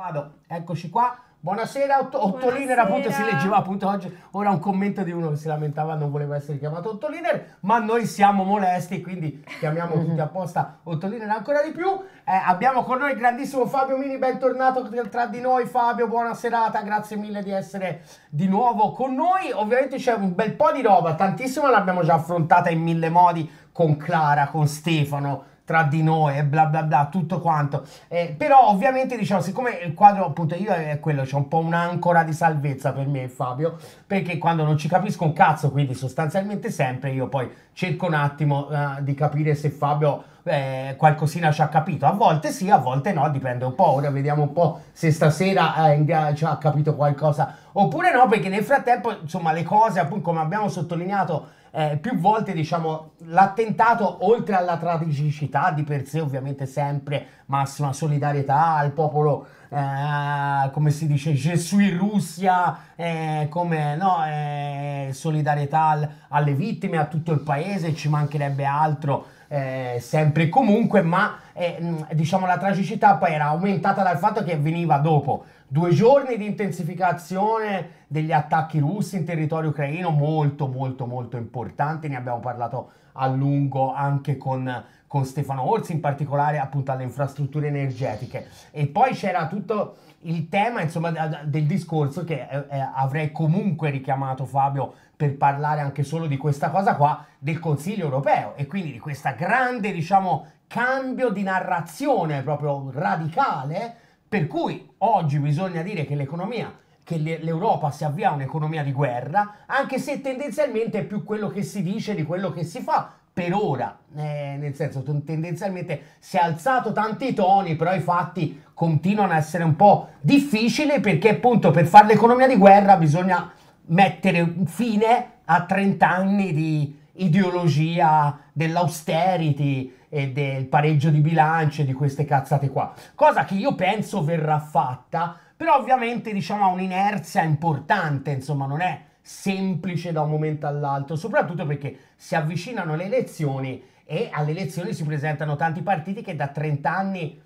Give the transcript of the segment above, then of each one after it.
Vado, eccoci qua. Buonasera, Ottoliner appunto si leggeva appunto oggi ora un commento di uno che si lamentava non voleva essere chiamato Ottoliner, ma noi siamo molesti quindi chiamiamo mhm. tutti apposta Ottoliner ancora di più. Eh, abbiamo con noi il grandissimo Fabio Mini, bentornato tra di noi Fabio, buona serata, grazie mille di essere di nuovo con noi. Ovviamente c'è un bel po' di roba, tantissima l'abbiamo già affrontata in mille modi con Clara, con Stefano, tra di noi e bla bla bla, tutto quanto. Eh, però ovviamente diciamo, siccome il quadro appunto io è quello, c'è un po' un'ancora di salvezza per me e Fabio, perché quando non ci capisco un cazzo, quindi sostanzialmente sempre io poi cerco un attimo eh, di capire se Fabio eh, qualcosina ci ha capito. A volte sì, a volte no, dipende un po'. Ora vediamo un po' se stasera eh, ci ha capito qualcosa oppure no, perché nel frattempo, insomma, le cose, appunto, come abbiamo sottolineato eh, più volte diciamo l'attentato oltre alla tragicità di per sé ovviamente sempre massima solidarietà al popolo eh, come si dice Gesù in Russia eh, come no, eh, solidarietà al, alle vittime a tutto il paese ci mancherebbe altro eh, sempre e comunque, ma eh, diciamo la tragicità poi era aumentata dal fatto che veniva dopo due giorni di intensificazione degli attacchi russi in territorio ucraino molto molto molto importanti, ne abbiamo parlato a lungo anche con, con Stefano Orsi, in particolare appunto alle infrastrutture energetiche. E poi c'era tutto il tema insomma del discorso che eh, eh, avrei comunque richiamato Fabio per parlare anche solo di questa cosa qua del Consiglio europeo e quindi di questo grande, diciamo, cambio di narrazione proprio radicale per cui oggi bisogna dire che l'economia che l'Europa si avvia a un'economia di guerra, anche se tendenzialmente è più quello che si dice di quello che si fa, per ora, eh, nel senso tendenzialmente si è alzato tanti toni, però i fatti continuano a essere un po' difficili perché appunto per fare l'economia di guerra bisogna mettere fine a 30 anni di ideologia dell'austerity e del pareggio di bilancio e di queste cazzate qua. Cosa che io penso verrà fatta, però ovviamente diciamo ha un'inerzia importante, insomma non è semplice da un momento all'altro, soprattutto perché si avvicinano le elezioni e alle elezioni si presentano tanti partiti che da 30 anni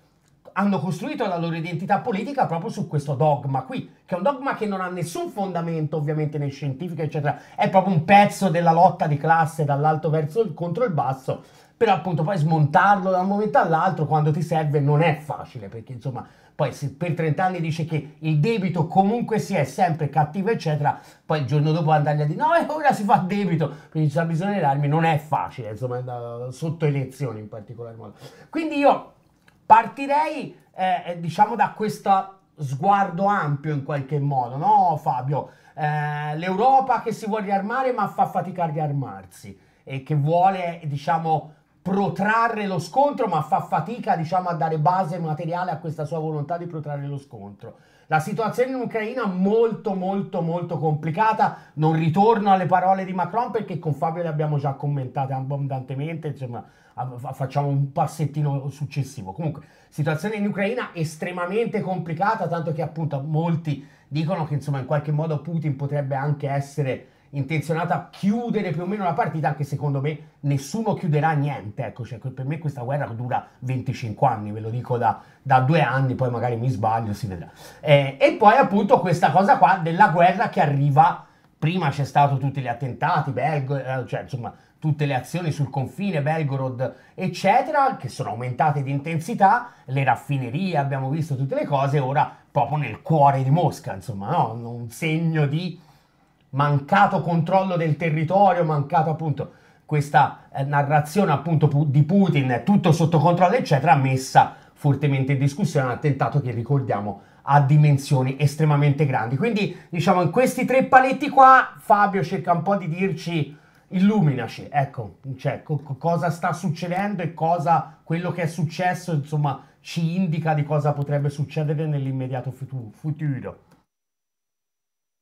hanno costruito la loro identità politica proprio su questo dogma qui, che è un dogma che non ha nessun fondamento ovviamente né scientifico, eccetera, è proprio un pezzo della lotta di classe dall'alto verso il, contro il basso, però appunto poi smontarlo da un momento all'altro quando ti serve non è facile, perché insomma poi se per 30 anni dice che il debito comunque sia è sempre cattivo eccetera, poi il giorno dopo andargli a dire no e eh, ora si fa debito, quindi c'è bisogno di armi, non è facile insomma sotto elezioni in particolar modo. Quindi io Partirei, eh, eh, diciamo, da questo sguardo ampio in qualche modo, no Fabio? Eh, L'Europa che si vuole riarmare ma fa fatica a riarmarsi e che vuole, diciamo, protrarre lo scontro, ma fa fatica diciamo, a dare base materiale a questa sua volontà di protrarre lo scontro. La situazione in Ucraina è molto molto molto complicata, non ritorno alle parole di Macron perché con Fabio le abbiamo già commentate abbondantemente, insomma facciamo un passettino successivo. Comunque, situazione in Ucraina estremamente complicata, tanto che appunto molti dicono che insomma in qualche modo Putin potrebbe anche essere intenzionato a chiudere più o meno la partita, anche secondo me nessuno chiuderà niente. Ecco, cioè, per me questa guerra dura 25 anni, ve lo dico da, da due anni, poi magari mi sbaglio, si vedrà. Eh, e poi appunto questa cosa qua della guerra che arriva, prima c'è stato tutti gli attentati, belgo, eh, cioè insomma tutte le azioni sul confine, Belgorod, eccetera, che sono aumentate di intensità, le raffinerie, abbiamo visto tutte le cose, ora proprio nel cuore di Mosca, insomma, no? un segno di mancato controllo del territorio, mancato appunto questa eh, narrazione appunto di Putin, tutto sotto controllo, eccetera, messa fortemente in discussione, un attentato che ricordiamo ha dimensioni estremamente grandi. Quindi, diciamo, in questi tre paletti qua, Fabio cerca un po' di dirci, illuminaci, ecco, cioè, co- cosa sta succedendo e cosa, quello che è successo, insomma, ci indica di cosa potrebbe succedere nell'immediato futuro.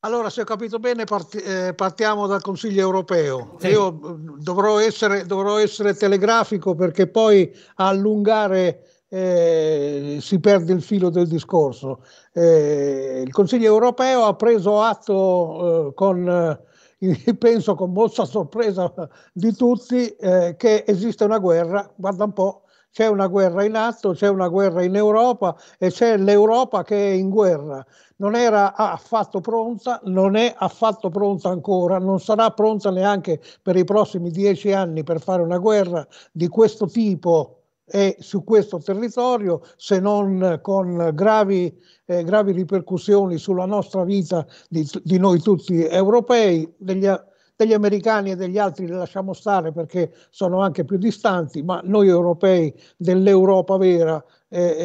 Allora, se ho capito bene, eh, partiamo dal Consiglio europeo. Sì. Io mm, dovrò essere, dovrò essere, telegrafico perché poi a allungare eh, si perde il filo del discorso. Eh, il Consiglio europeo ha preso atto eh, con, eh, penso con molta sorpresa di tutti, eh, che esiste una guerra, guarda un po', c'è una guerra in atto, c'è una guerra in Europa e c'è l'Europa che è in guerra. Non era affatto pronta, non è affatto pronta ancora, non sarà pronta neanche per i prossimi dieci anni per fare una guerra di questo tipo e su questo territorio, se non con gravi, eh, gravi ripercussioni sulla nostra vita di, di noi tutti europei, degli, degli americani e degli altri li lasciamo stare perché sono anche più distanti, ma noi europei dell'Europa vera eh eh,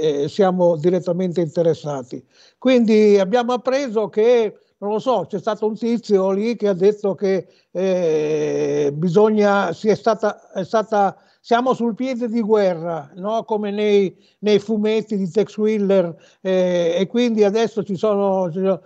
eh, eh, siamo direttamente interessati. Quindi abbiamo appreso che non lo so, c'è stato un tizio lì che ha detto che eh, bisogna, si è stata, è stata, siamo sul piede di guerra, no? come nei, nei, fumetti di Tex Wheeler, eh, e quindi adesso ci sono, ci sono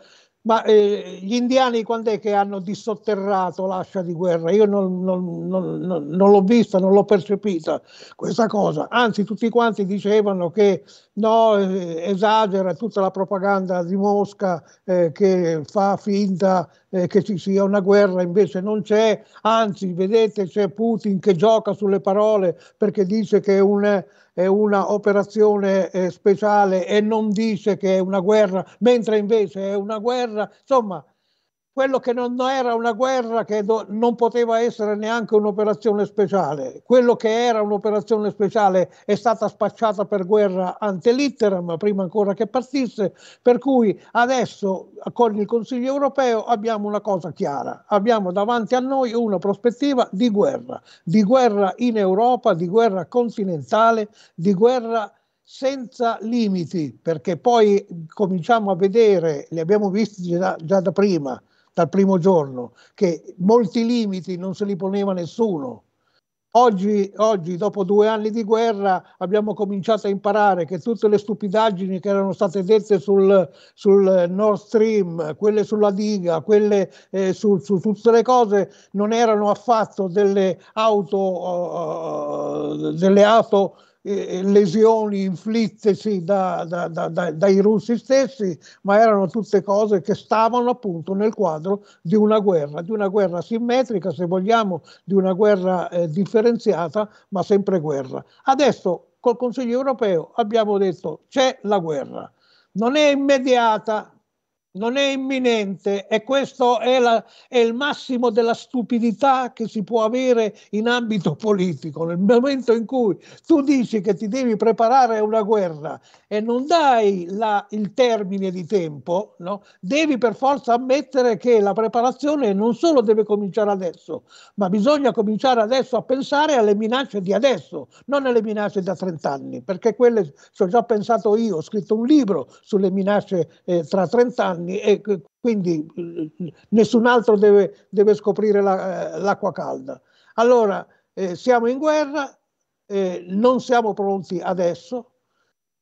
ma eh, gli indiani quando è che hanno dissotterrato l'ascia di guerra? Io non, non, non, non l'ho vista, non l'ho percepita questa cosa. Anzi, tutti quanti dicevano che no, eh, esagera tutta la propaganda di Mosca eh, che fa finta eh, che ci sia una guerra, invece non c'è, anzi vedete c'è Putin che gioca sulle parole perché dice che è, un, è una operazione eh, speciale e non dice che è una guerra, mentre invece è una guerra, insomma quello che non era una guerra che do, non poteva essere neanche un'operazione speciale, quello che era un'operazione speciale è stata spacciata per guerra ante litteram prima ancora che partisse, per cui adesso con il Consiglio europeo abbiamo una cosa chiara, abbiamo davanti a noi una prospettiva di guerra, di guerra in Europa, di guerra continentale, di guerra senza limiti, perché poi cominciamo a vedere, li abbiamo visti già, già da prima, dal primo giorno, che molti limiti non se li poneva nessuno. Oggi, oggi, dopo due anni di guerra, abbiamo cominciato a imparare che tutte le stupidaggini che erano state dette sul, sul Nord Stream, quelle sulla diga, quelle eh, su, su, tutte le cose, non erano affatto delle auto, uh, delle auto lesioni inflittesi da, da, da, dai russi stessi, ma erano tutte cose che stavano appunto nel quadro di una guerra, di una guerra simmetrica, se vogliamo, di una guerra eh, differenziata, ma sempre guerra. Adesso col Consiglio europeo abbiamo detto c'è la guerra, non è immediata, non è imminente e questo è, la, è, il massimo della stupidità che si può avere in ambito politico. Nel momento in cui tu dici che ti devi preparare a una guerra e non dai la, il termine di tempo, no? devi per forza ammettere che la preparazione non solo deve cominciare adesso, ma bisogna cominciare adesso a pensare alle minacce di adesso, non alle minacce da 30 anni, perché quelle ci ho già pensato io, ho scritto un libro sulle minacce eh, tra 30 anni anni e quindi eh, nessun altro deve, deve scoprire la, eh, l'acqua calda. Allora eh, siamo in guerra, eh, non siamo pronti adesso,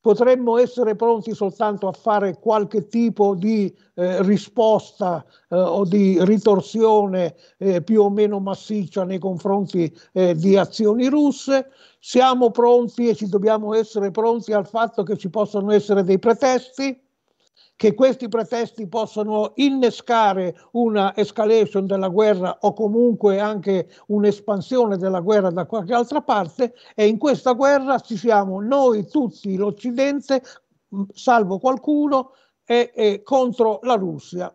potremmo essere pronti soltanto a fare qualche tipo di eh, risposta eh, o di ritorsione eh, più o meno massiccia nei confronti eh, di azioni russe. Siamo pronti e ci dobbiamo essere pronti al fatto che ci possano essere dei pretesti che questi pretesti possono innescare una escalation della guerra o comunque anche un'espansione della guerra da qualche altra parte e in questa guerra ci siamo noi tutti, l'Occidente, salvo qualcuno, e, e contro la Russia.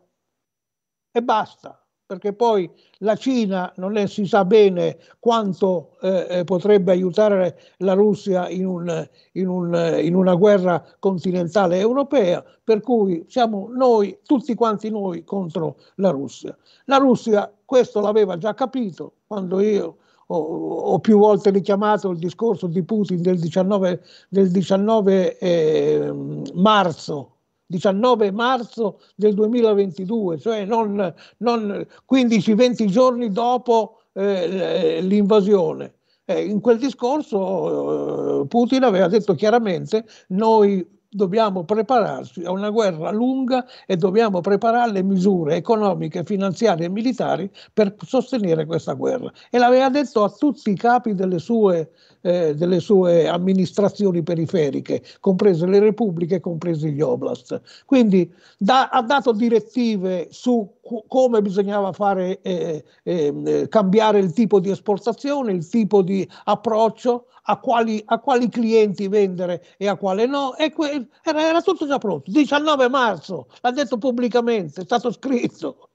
E basta perché poi la Cina non è, si sa bene quanto eh, eh, potrebbe aiutare la Russia in, un, in, un, in, una guerra continentale europea, per cui siamo noi, tutti quanti noi, contro la Russia. La Russia questo l'aveva già capito quando io ho, ho più volte richiamato il discorso di Putin del 19, del 19 eh, marzo 19 marzo del 2022, cioè non, non 15-20 giorni dopo eh, l'invasione. Eh, in quel discorso eh, Putin aveva detto chiaramente noi dobbiamo prepararci a una guerra lunga e dobbiamo preparare le misure economiche, finanziarie e militari per sostenere questa guerra. E l'aveva detto a tutti i capi delle sue eh, delle sue amministrazioni periferiche, comprese le repubbliche, compresi gli oblast. Quindi da, ha dato direttive su come bisognava fare, eh, eh, cambiare il tipo di esportazione, il tipo di approccio, a quali, a quali clienti vendere e a quale no. E que- era, era tutto già pronto. 19 marzo, l'ha detto pubblicamente, è stato scritto.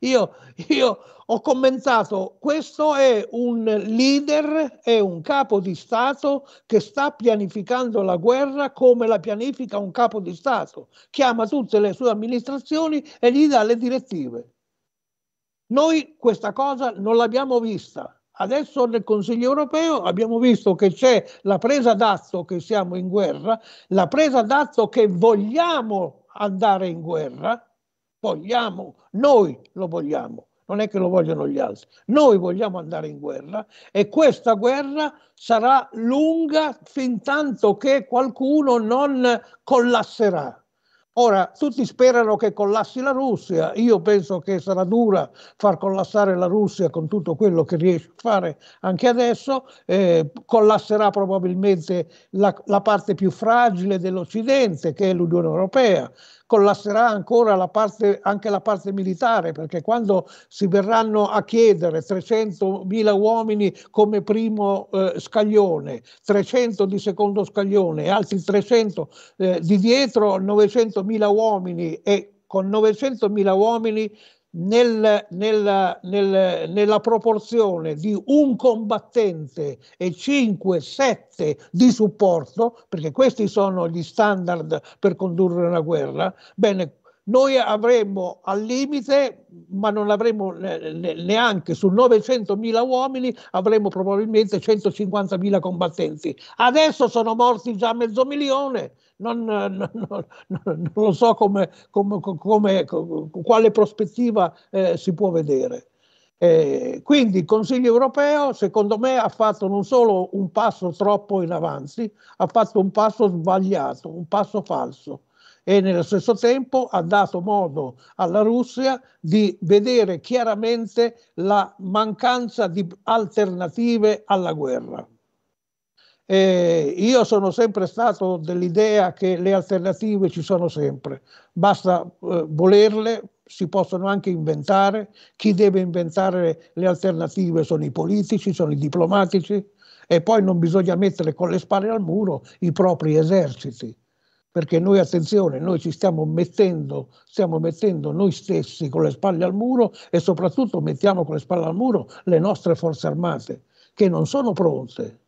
Io, io, ho commentato, questo è un leader, è un capo di Stato che sta pianificando la guerra come la pianifica un capo di Stato. Chiama tutte le sue amministrazioni e gli dà le direttive. Noi questa cosa non l'abbiamo vista. Adesso nel Consiglio europeo abbiamo visto che c'è la presa d'atto che siamo in guerra, la presa d'atto che vogliamo andare in guerra vogliamo, noi lo vogliamo, non è che lo vogliono gli altri, noi vogliamo andare in guerra e questa guerra sarà lunga fin tanto che qualcuno non collasserà. Ora, tutti sperano che collassi la Russia, io penso che sarà dura far collassare la Russia con tutto quello che riesce a fare anche adesso, eh, collasserà probabilmente la, la parte più fragile dell'Occidente che è l'Unione Europea, collasserà ancora la parte, anche la parte militare, perché quando si verranno a chiedere 300.000 uomini come primo eh, scaglione, 300 di secondo scaglione e altri 300 eh, di dietro, 900.000 uomini e con 900.000 uomini nel, nella, nel, nella, proporzione di un combattente e 5-7 di supporto, perché questi sono gli standard per condurre una guerra, bene, noi avremmo al limite, ma non avremmo neanche su 900.000 uomini, avremmo probabilmente 150.000 combattenti. Adesso sono morti già mezzo milione, non, non, non, non lo so come, come, come, quale prospettiva eh, si può vedere. Eh, quindi il Consiglio europeo, secondo me, ha fatto non solo un passo troppo in avanti, ha fatto un passo sbagliato, un passo falso e nello stesso tempo ha dato modo alla Russia di vedere chiaramente la mancanza di alternative alla guerra. Eh, io sono sempre stato dell'idea che le alternative ci sono sempre, basta eh, volerle, si possono anche inventare, chi deve inventare le alternative sono i politici, sono i diplomatici e poi non bisogna mettere con le spalle al muro i propri eserciti perché noi attenzione, noi ci stiamo mettendo, stiamo mettendo noi stessi con le spalle al muro e soprattutto mettiamo con le spalle al muro le nostre forze armate che non sono pronte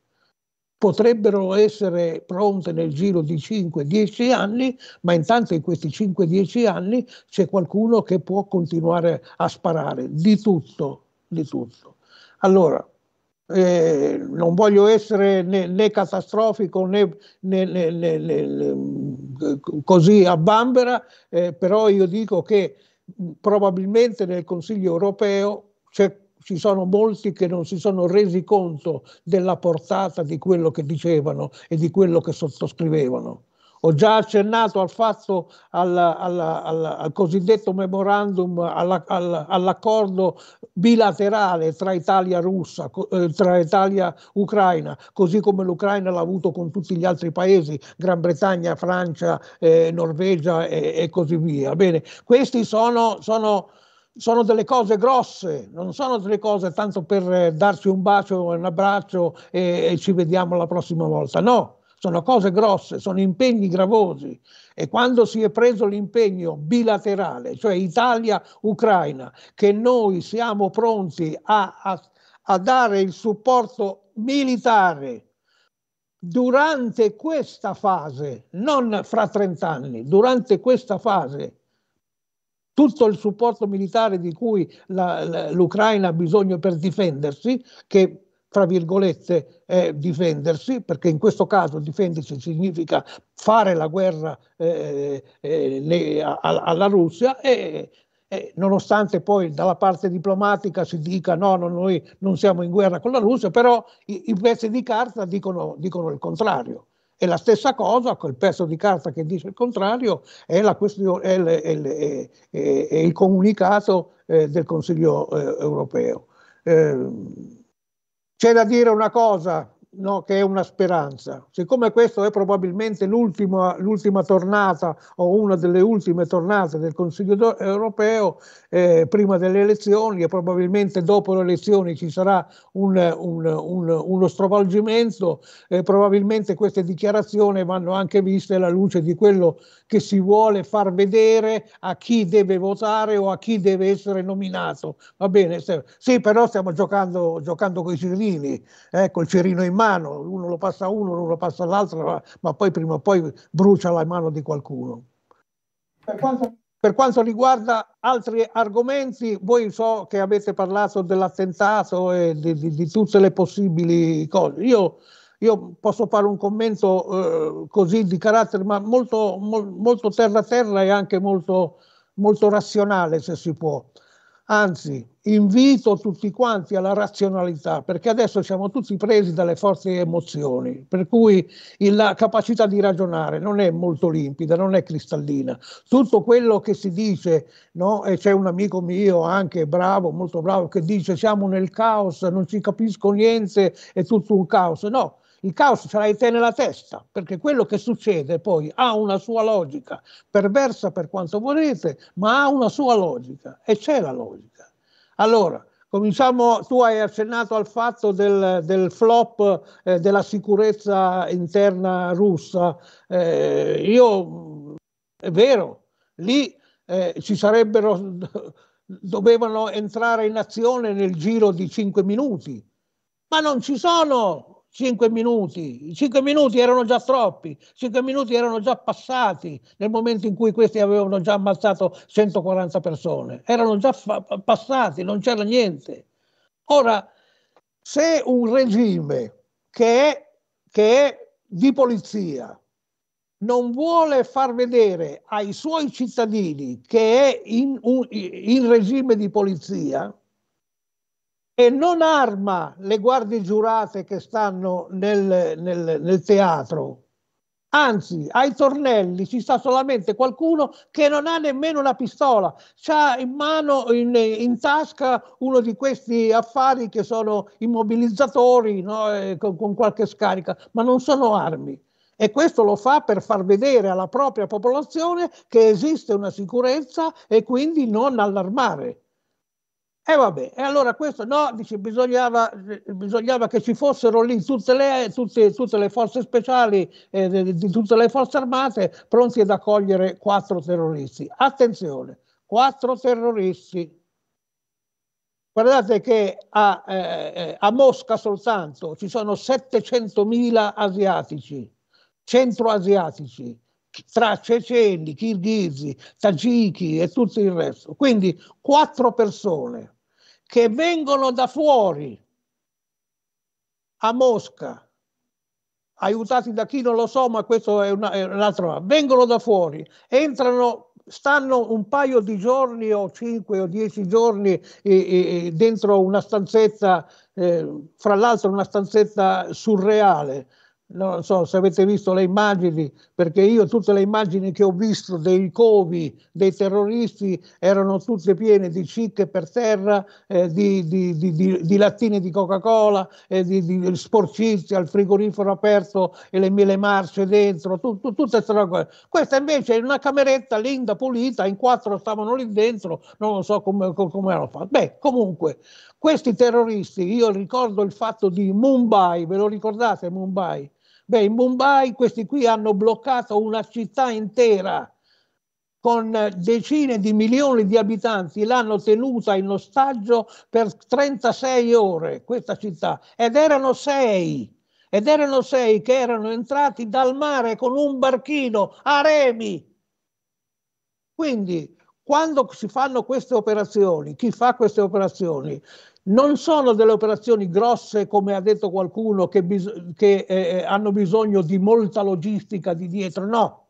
potrebbero essere pronte nel giro di 5-10 anni, ma intanto in questi 5-10 anni c'è qualcuno che può continuare a sparare di tutto, di tutto. Allora, eh, non voglio essere né, né catastrofico né, né, né, mm, così a bambera, eh, però io dico che mm, probabilmente nel Consiglio europeo c'è ci sono molti che non si sono resi conto della portata di quello che dicevano e di quello che sottoscrivevano. Ho già accennato al fatto al, al, al, al cosiddetto memorandum, all'accordo bilaterale tra Italia e Russia, eh, tra Italia e Ucraina, così come l'Ucraina l'ha avuto con tutti gli altri paesi, Gran Bretagna, Francia, eh, Norvegia e, e, così via. Bene, questi sono, sono sono delle cose grosse, non sono delle cose tanto per eh, darsi un bacio, un abbraccio e, e ci vediamo la prossima volta. No, sono cose grosse, sono impegni gravosi e quando si è preso l'impegno bilaterale, cioè Italia-Ucraina, che noi siamo pronti a, a, a dare il supporto militare durante questa fase, non fra 30 anni, durante questa fase tutto il supporto militare di cui la, la, l'Ucraina ha bisogno per difendersi, che tra virgolette è difendersi, perché in questo caso difendersi significa fare la guerra eh, eh, le, a, alla Russia e eh, nonostante poi dalla parte diplomatica si dica no, no, noi non siamo in guerra con la Russia, però i, i pezzi di carta dicono, dicono il contrario. E la stessa cosa, quel pezzo di carta che dice il contrario, è, è, l, è, l, è il comunicato eh, del Consiglio eh, europeo. Eh, c'è da dire una cosa no, che è una speranza. Siccome questo è probabilmente l'ultima, l'ultima, tornata o una delle ultime tornate del Consiglio europeo, eh, prima delle elezioni e probabilmente dopo le elezioni ci sarà un, un, un, uno stravolgimento, eh, probabilmente queste dichiarazioni vanno anche viste alla luce di quello che si vuole far vedere a chi deve votare o a chi deve essere nominato. Va bene, sì, però stiamo giocando, giocando con i cerini, eh, col cerino in mano mano, uno lo passa a uno, uno lo passa all'altro, ma poi prima o poi brucia la mano di qualcuno. Per quanto, per quanto riguarda altri argomenti, voi so che avete parlato dell'attentato e di, di, di tutte le possibili cose. Io, io posso fare un commento eh, così di carattere, ma molto, mo, molto terra terra e anche molto, molto razionale, se si può. Anzi, invito tutti quanti alla razionalità, perché adesso siamo tutti presi dalle forti emozioni, per cui la capacità di ragionare non è molto limpida, non è cristallina. Tutto quello che si dice, no? e c'è un amico mio anche bravo, molto bravo, che dice siamo nel caos, non ci capisco niente, è tutto un caos. No, il caos ce l'hai te nella testa, perché quello che succede poi ha una sua logica, perversa per quanto volete, ma ha una sua logica e c'è la logica. Allora, cominciamo, tu hai accennato al fatto del, del flop eh, della sicurezza interna russa. Eh, io, è vero, lì eh, ci sarebbero, dovevano entrare in azione nel giro di cinque minuti, ma non ci sono cinque minuti, i cinque minuti erano già troppi, cinque minuti erano già passati nel momento in cui questi avevano già ammazzato 140 persone, erano già fa- passati, non c'era niente. Ora, se un regime che è, che è di polizia non vuole far vedere ai suoi cittadini che è in, un, in regime di polizia, e non arma le guardie giurate che stanno nel, nel, nel teatro. Anzi, ai tornelli ci sta solamente qualcuno che non ha nemmeno una pistola, ha in mano, in, in, tasca, uno di questi affari che sono immobilizzatori no? con, con qualche scarica, ma non sono armi. E questo lo fa per far vedere alla propria popolazione che esiste una sicurezza e quindi non allarmare. E eh vabbè, e allora questo no, dice, bisognava, bisognava che ci fossero lì tutte le, tutte, tutte le forze speciali eh, di, di, tutte le forze armate pronti ad accogliere quattro terroristi. Attenzione, quattro terroristi. Guardate che a, eh, eh a Mosca soltanto ci sono 700.000 asiatici, centroasiatici, tra ceceni, kirghizi, tagiki e tutto il resto. Quindi quattro persone che vengono da fuori a Mosca, aiutati da chi non lo so, ma questo è, una, è un'altra, vengono da fuori, entrano stanno un paio di giorni o cinque o dieci giorni eh, eh, eh dentro una stanzetta, eh, fra l'altro una stanzetta surreale, non so se avete visto le immagini, perché io tutte le immagini che ho visto dei covi dei terroristi erano tutte piene di cicche per terra, eh, di, di, di, di, lattine di Coca-Cola, eh, di, sporcizi al frigorifero aperto e le mille marce dentro, tu, tu, tutte queste cose. Questa invece è una cameretta linda, pulita, in quattro stavano lì dentro, non so come, come erano fatte. Beh, comunque, questi terroristi, io ricordo il fatto di Mumbai, ve lo ricordate Mumbai? Beh, in Mumbai questi qui hanno bloccato una città intera con decine di milioni di abitanti, l'hanno tenuta in ostaggio per 36 ore questa città ed erano sei ed erano sei che erano entrati dal mare con un barchino a remi. Quindi, quando si fanno queste operazioni, chi fa queste operazioni non sono delle operazioni grosse, come ha detto qualcuno, che, bis- che eh, eh, hanno bisogno di molta logistica di dietro, no.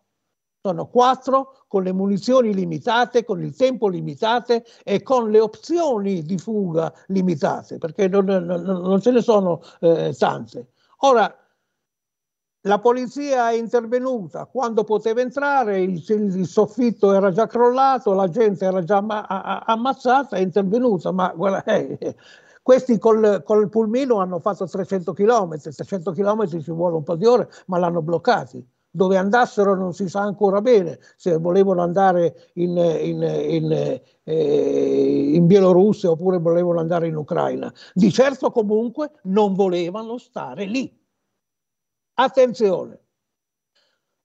Sono quattro con le munizioni limitate, con il tempo limitate e con le opzioni di fuga limitate, perché non, non, non ce ne sono eh, tante. Ora, la polizia è intervenuta quando poteva entrare, il, il soffitto era già crollato, la gente era già amma, a, ammazzata, è intervenuta, ma guarda, eh, questi col, col pulmino hanno fatto 300 km, 300 km ci vuole un po' di ore, ma l'hanno bloccati dove andassero non si sa ancora bene, se volevano andare in, in, in, eh, in, Bielorussia oppure volevano andare in Ucraina. Di certo comunque non volevano stare lì. Attenzione,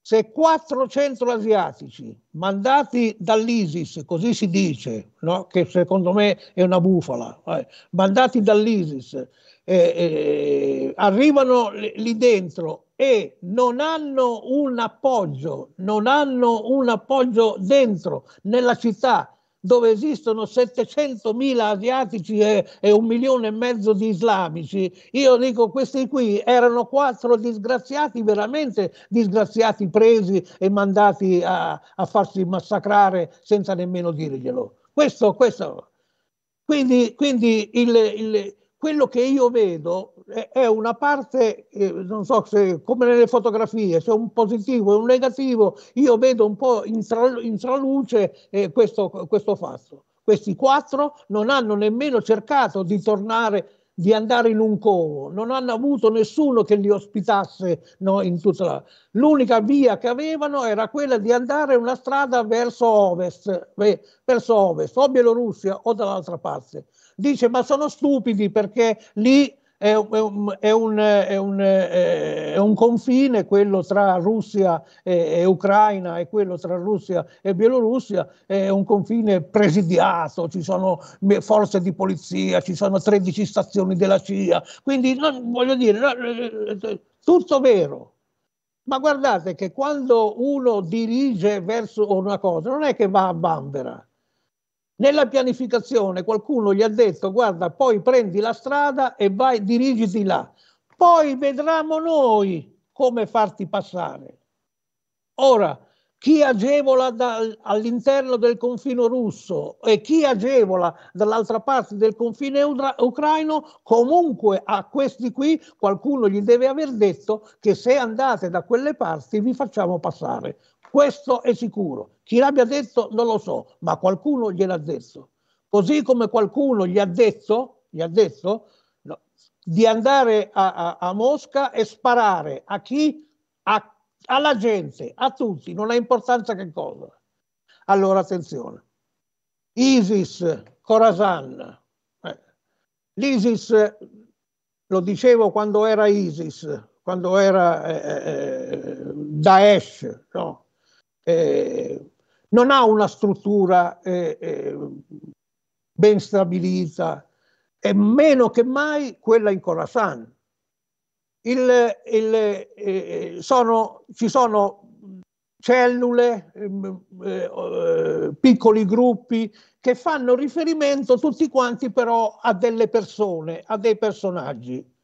se quattro asiatici mandati dall'ISIS, così si dice, no? che secondo me è una bufala, eh, mandati dall'ISIS, eh, eh, arrivano lì dentro e non hanno un appoggio, non hanno un appoggio dentro, nella città, dove esistono 700.000 asiatici e, e, un milione e mezzo di islamici, io dico questi qui erano quattro disgraziati, veramente disgraziati, presi e mandati a, a farsi massacrare senza nemmeno dirglielo. Questo, questo. Quindi, quindi il, il, quello che io vedo è, una parte, eh, non so se come nelle fotografie, c'è un positivo e un negativo, io vedo un po' in, tra, in traluce eh, questo, questo fatto. Questi quattro non hanno nemmeno cercato di tornare di andare in un covo, non hanno avuto nessuno che li ospitasse no, in tutta la... L'unica via che avevano era quella di andare una strada verso ovest, verso ovest o Bielorussia o dall'altra parte. Dice, ma sono stupidi perché lì è un, è, un, è, un, eh, è un, confine, quello tra Russia e, e, Ucraina e quello tra Russia e Bielorussia, è un confine presidiato, ci sono forze di polizia, ci sono 13 stazioni della CIA, quindi non, voglio dire, eh, eh, tutto vero. Ma guardate che quando uno dirige verso una cosa non è che va a bambera, nella pianificazione qualcuno gli ha detto guarda poi prendi la strada e vai dirigiti là, poi vedremo noi come farti passare. Ora, chi agevola da, all'interno del confine russo e chi agevola dall'altra parte del confine udra, ucraino, comunque a questi qui qualcuno gli deve aver detto che se andate da quelle parti vi facciamo passare. Questo è sicuro. Chi l'abbia detto non lo so, ma qualcuno gliel'ha detto. Così come qualcuno gli ha detto, gli ha detto no, di andare a, a, a, Mosca e sparare a chi? A, alla gente, a tutti, non ha importanza che cosa. Allora attenzione, ISIS, Khorasan, eh. l'ISIS, lo dicevo quando era ISIS, quando era eh, eh, eh Daesh, no? Eh, non ha una struttura eh, eh, ben stabilita, e meno che mai quella in Khorasan. Il, il, eh, eh sono, ci sono cellule, ehm, eh, eh, piccoli gruppi che fanno riferimento tutti quanti però a delle persone, a dei personaggi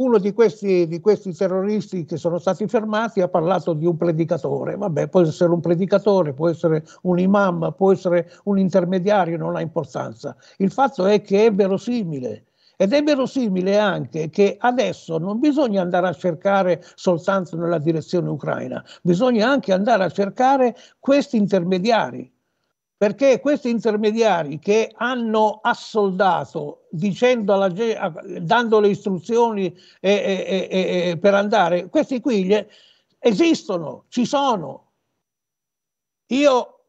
uno di questi, di questi, terroristi che sono stati fermati ha parlato di un predicatore. Vabbè, può essere un predicatore, può essere un imam, può essere un intermediario, non ha importanza. Il fatto è che è verosimile. Ed è verosimile anche che adesso non bisogna andare a cercare soltanto nella direzione ucraina, bisogna anche andare a cercare questi intermediari perché questi intermediari che hanno assoldato dicendo alla, dando le istruzioni eh, eh, eh, per andare, questi qui esistono, ci sono. Io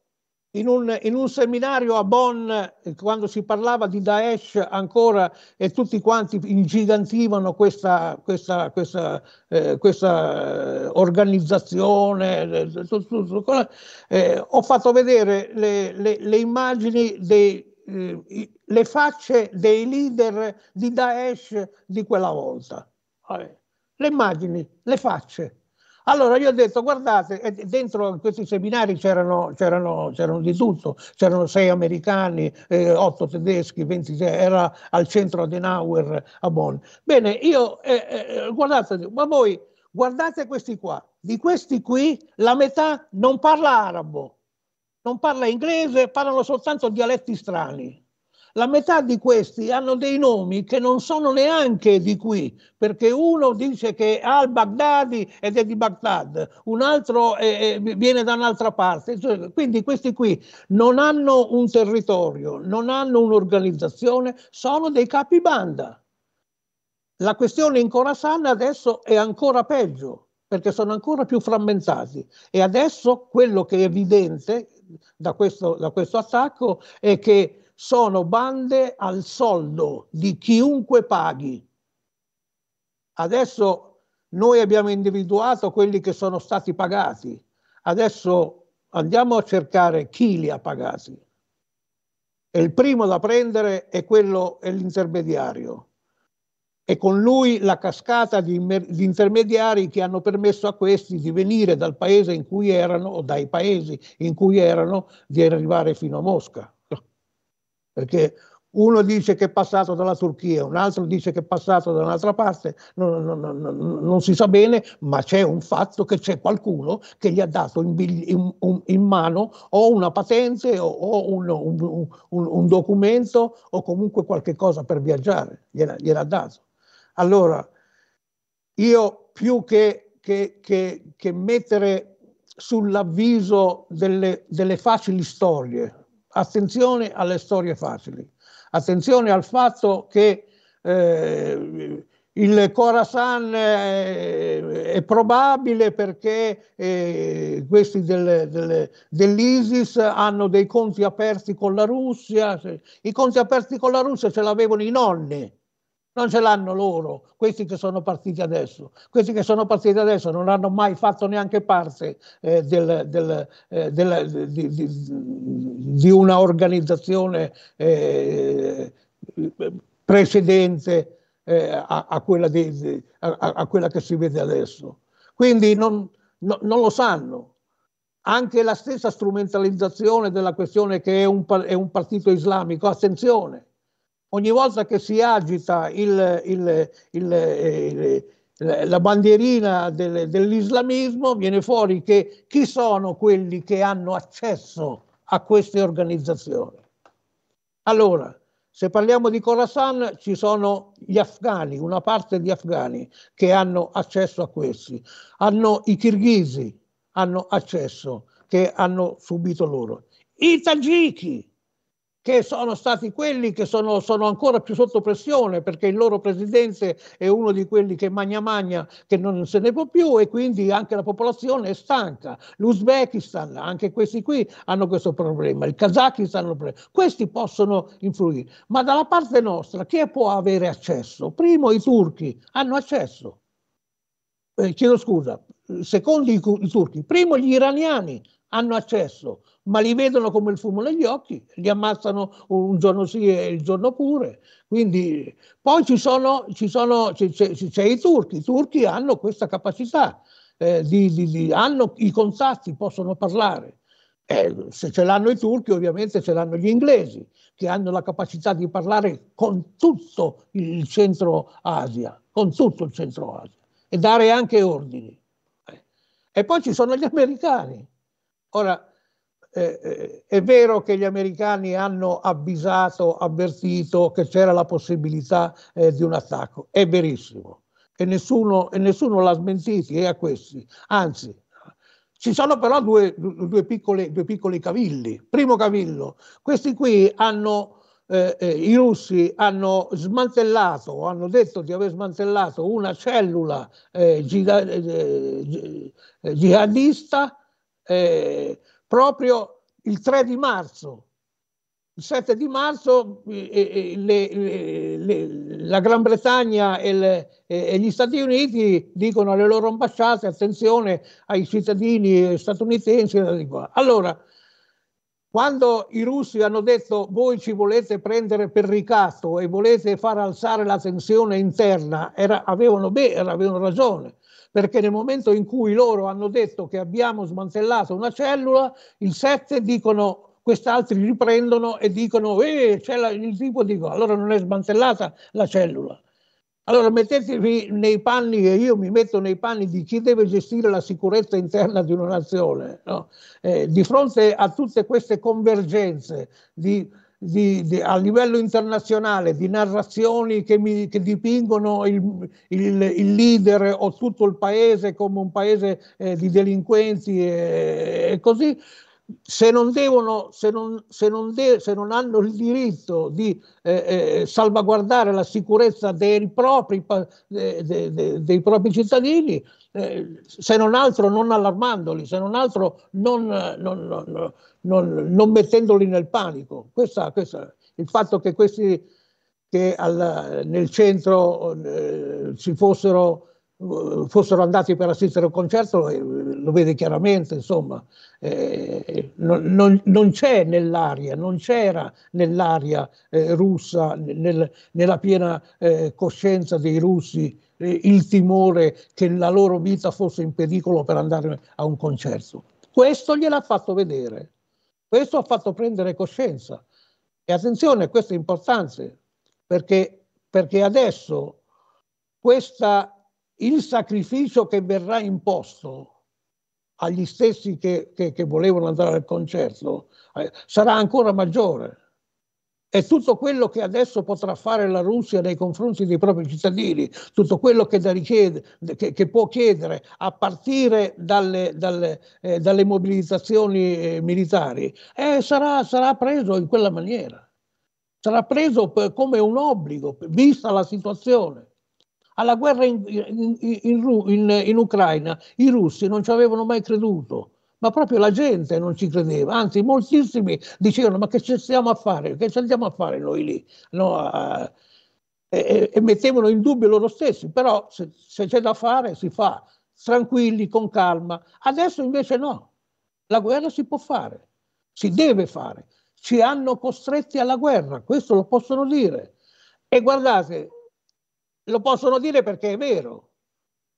in un, in un, seminario a Bonn, eh, quando si parlava di Daesh ancora e tutti quanti ingigantivano questa, questa, questa, eh, questa eh, organizzazione, eh, eh, ho fatto vedere le, le, le immagini, dei, eh, le facce dei leader di Daesh di quella volta. Le immagini, le facce allora io ho detto, guardate, eh, dentro questi seminari c'erano, c'erano, c'erano di tutto, c'erano sei americani, eh, otto tedeschi, 26, era al centro Adenauer a Bonn. Bene, io, eh, eh, guardate, ma voi guardate questi qua, di questi qui la metà non parla arabo, non parla inglese, parlano soltanto dialetti strani. La metà di questi hanno dei nomi che non sono neanche di qui, perché uno dice che è al-Baghdadi ed è di Baghdad, un altro è, viene da un'altra parte. Cioè, quindi questi qui non hanno un territorio, non hanno un'organizzazione, sono dei capi banda. La questione in Khorasan adesso è ancora peggio, perché sono ancora più frammentati. E adesso quello che è evidente da questo, da questo attacco è che sono bande al soldo di chiunque paghi. Adesso noi abbiamo individuato quelli che sono stati pagati, adesso andiamo a cercare chi li ha pagati. E il primo da prendere è quello, è l'intermediario e con lui la cascata di, di, intermediari che hanno permesso a questi di venire dal paese in cui erano o dai paesi in cui erano di arrivare fino a Mosca perché uno dice che è passato dalla Turchia, un altro dice che è passato da un'altra parte, non, non, non, non si sa bene, ma c'è un fatto che c'è qualcuno che gli ha dato in, in, in mano o una patente o, o un, un, un, un, documento o comunque qualche cosa per viaggiare, gliela, gliela dato. Allora, io più che, che, che, che mettere sull'avviso delle, delle facili storie, attenzione alle storie facili, attenzione al fatto che eh, il Khorasan eh, è probabile perché eh, questi del, del, dell'ISIS hanno dei conti aperti con la Russia, i conti aperti con la Russia ce l'avevano i nonni non ce l'hanno loro, questi che sono partiti adesso. Questi che sono partiti adesso non hanno mai fatto neanche parte eh, del, del, eh, della, di, di, di, una organizzazione eh, precedente eh, a, a, quella di, a, a, quella che si vede adesso. Quindi non, no, non lo sanno anche la stessa strumentalizzazione della questione che è un, è un, partito islamico, attenzione, ogni volta che si agita il, il, il, eh, la bandierina del, dell'islamismo viene fuori che chi sono quelli che hanno accesso a queste organizzazioni. Allora, se parliamo di Khorasan, ci sono gli afghani, una parte di afghani che hanno accesso a questi, hanno i kirghisi, hanno accesso, che hanno subito loro, i tagiki, che sono stati quelli che sono, sono, ancora più sotto pressione perché il loro presidente è uno di quelli che magna magna che non se ne può più e quindi anche la popolazione è stanca. L'Uzbekistan, anche questi qui hanno questo problema, il Kazakistan hanno problema. Questi possono influire, ma dalla parte nostra chi può avere accesso? Primo i turchi hanno accesso. Eh, chiedo scusa, secondo i, i turchi, primo gli iraniani hanno accesso ma li vedono come il fumo negli occhi, li ammazzano un giorno sì e il giorno pure. Quindi, poi ci sono, ci sono c'è, c'è, c'è i turchi, i turchi hanno questa capacità, eh, di, di, di, hanno i contatti, possono parlare. Eh, se ce l'hanno i turchi, ovviamente ce l'hanno gli inglesi, che hanno la capacità di parlare con tutto il centro Asia, con tutto il centro Asia, e dare anche ordini. Eh, e poi ci sono gli americani. Ora, eh, eh, è vero che gli americani hanno avvisato, avvertito che c'era la possibilità eh, di un attacco, è verissimo e nessuno, e nessuno l'ha smentito e eh, a questi, anzi ci sono però due, due, piccole, due piccoli cavilli. Primo cavillo, questi qui hanno... Eh, eh i russi hanno smantellato, hanno detto di aver smantellato una cellula eh, giga, eh, jihadista proprio il 3 di marzo. Il 7 di marzo eh, eh, eh, le, le, le, la Gran Bretagna e, e, gli Stati Uniti dicono alle loro ambasciate attenzione ai cittadini statunitensi. Allora, quando i russi hanno detto voi ci volete prendere per ricatto e volete far alzare la tensione interna, era, avevano, beh, avevano ragione perché nel momento in cui loro hanno detto che abbiamo smantellato una cellula, il 7 dicono quest'altri riprendono e dicono eh, c'è la, il tipo dico allora non è smantellata la cellula. Allora mettetevi nei panni, e io mi metto nei panni di chi deve gestire la sicurezza interna di una nazione, no? eh, di fronte a tutte queste convergenze di di, di, a livello internazionale di narrazioni che, mi, che dipingono il, il, il, leader o tutto il paese come un paese eh, di delinquenti e, e così, se non, devono, se, non, se, non de, se non, hanno il diritto di eh, eh, salvaguardare la sicurezza dei propri, eh, de, de, dei propri cittadini, eh, se non altro non allarmandoli, se non altro non, non, non, non mettendoli nel panico. Questa, questa, il fatto che questi che al, nel centro eh, si fossero fossero andati per assistere a un concerto, eh, lo vede chiaramente, insomma, eh, non, non, non, c'è nell'aria, non c'era nell'aria eh, russa, nel, nella piena eh, coscienza dei russi eh, il timore che la loro vita fosse in pericolo per andare a un concerto. Questo gliel'ha fatto vedere, questo ha fatto prendere coscienza. E attenzione, questo è importante, perché, perché adesso questa, il sacrificio che verrà imposto agli stessi che, che, che volevano andare al concerto eh, sarà ancora maggiore e tutto quello che adesso potrà fare la Russia nei confronti dei propri cittadini, tutto quello che, da richiede, che, che può chiedere a partire dalle, dalle, eh, dalle mobilitazioni eh, militari, eh, sarà, sarà preso in quella maniera. Sarà preso come un obbligo, vista la situazione alla guerra in, in, in, in, Ucraina i russi non ci avevano mai creduto, ma proprio la gente non ci credeva, anzi moltissimi dicevano ma che ci stiamo a fare, che ci andiamo a fare noi lì? No, eh, e, e, mettevano in dubbio loro stessi, però se, se c'è da fare si fa, tranquilli, con calma. Adesso invece no, la guerra si può fare, si deve fare, ci hanno costretti alla guerra, questo lo possono dire. E guardate, lo possono dire perché è vero.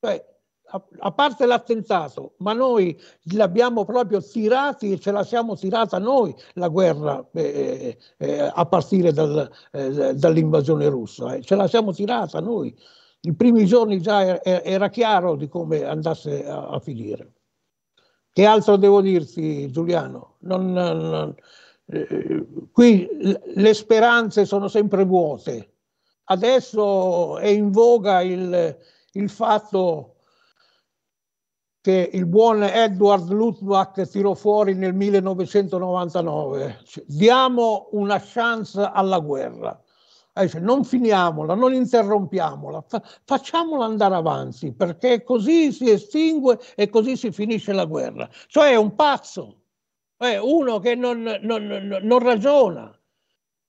Cioè, a parte l'attentato, ma noi l'abbiamo proprio tirati e ce la siamo tirata noi la guerra eh, eh, eh, a partire dal, eh, dall'invasione russa, eh. ce la siamo tirata noi. I primi giorni già er, er, era chiaro di come andasse a, a finire. Che altro devo dirti, Giuliano? Non, non, eh, qui le speranze sono sempre vuote. Adesso è in voga il, il fatto che il buon Edward Lutbach tirò fuori nel 1999. Cioè, diamo una chance alla guerra. Eh, cioè, non finiamola, non interrompiamola, facciamola andare avanti perché così si estingue e così si finisce la guerra. Cioè è un pazzo, è uno che non, non, non ragiona,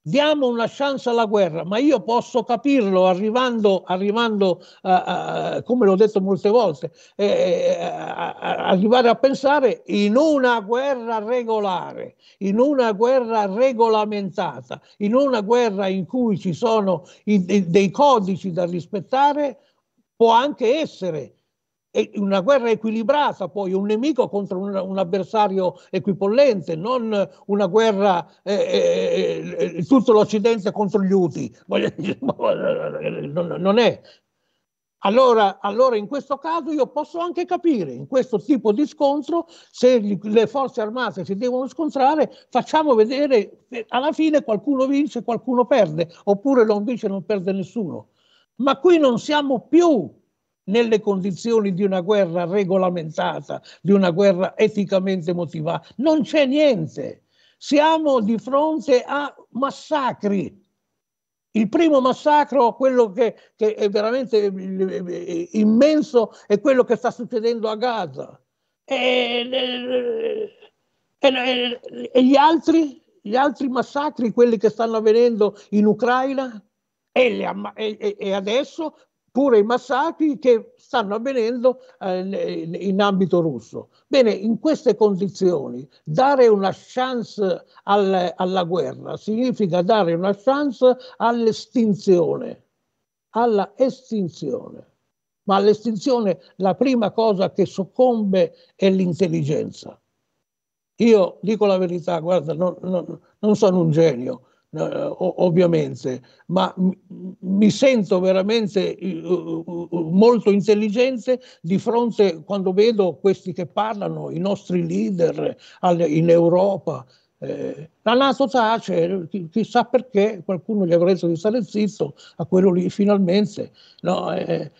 diamo una chance alla guerra, ma io posso capirlo arrivando, arrivando a, eh, a, eh, come l'ho detto molte volte, eh, a, eh, arrivare a pensare in una guerra regolare, in una guerra regolamentata, in una guerra in cui ci sono i, dei codici da rispettare, può anche essere è una guerra equilibrata poi, un nemico contro un, un avversario equipollente, non una guerra eh, eh, eh, tutto l'Occidente contro gli UTI, non è. Allora, allora, in questo caso io posso anche capire, in questo tipo di scontro, se le forze armate si devono scontrare, facciamo vedere, alla fine qualcuno vince, qualcuno perde, oppure non vince e non perde nessuno. Ma qui non siamo più nelle condizioni di una guerra regolamentata, di una guerra eticamente motivata. Non c'è niente. Siamo di fronte a massacri. Il primo massacro, quello che, che è veramente eh, eh, immenso, è quello che sta succedendo a Gaza. E, e, eh, e gli altri? Gli altri massacri, quelli che stanno avvenendo in Ucraina? E, le, e adesso pure i massacri che stanno avvenendo eh, in ambito russo. Bene, in queste condizioni dare una chance al, alla guerra significa dare una chance all'estinzione, alla estinzione. Ma all'estinzione la prima cosa che soccombe è l'intelligenza. Io dico la verità, guarda, non, non, non sono un genio, eh, ovviamente, ma mi sento veramente eh, eh, molto intelligente di fronte quando vedo questi che parlano, i nostri leader in Europa. la Nato tace, chissà perché, qualcuno gli avrebbe detto di stare zitto, a quello lì finalmente. No, eh,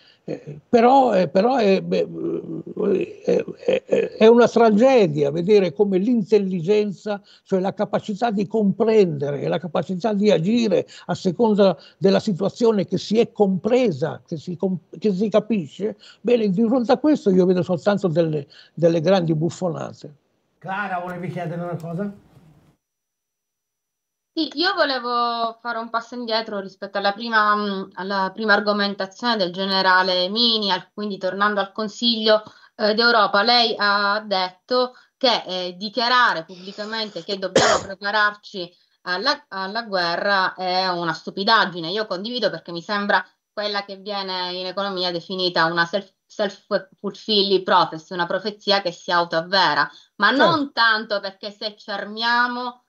però, eh, però è, è, è, una tragedia vedere come l'intelligenza, cioè la capacità di comprendere e la capacità di agire a seconda della situazione che si è compresa, che si, che si capisce, bene, di fronte a questo io vedo soltanto delle, delle grandi buffonate. Clara, volevi chiedere una cosa? Sì, io volevo fare un passo indietro rispetto alla prima, mm, alla prima argomentazione del generale Mini, al, quindi tornando al Consiglio eh, d'Europa, lei ha detto che eh, dichiarare pubblicamente che dobbiamo prepararci alla, alla, guerra è una stupidaggine. Io condivido perché mi sembra quella che viene in economia definita una self, self-fulfilling prophecy, una profezia che si autoavvera, ma non tanto perché se ci armiamo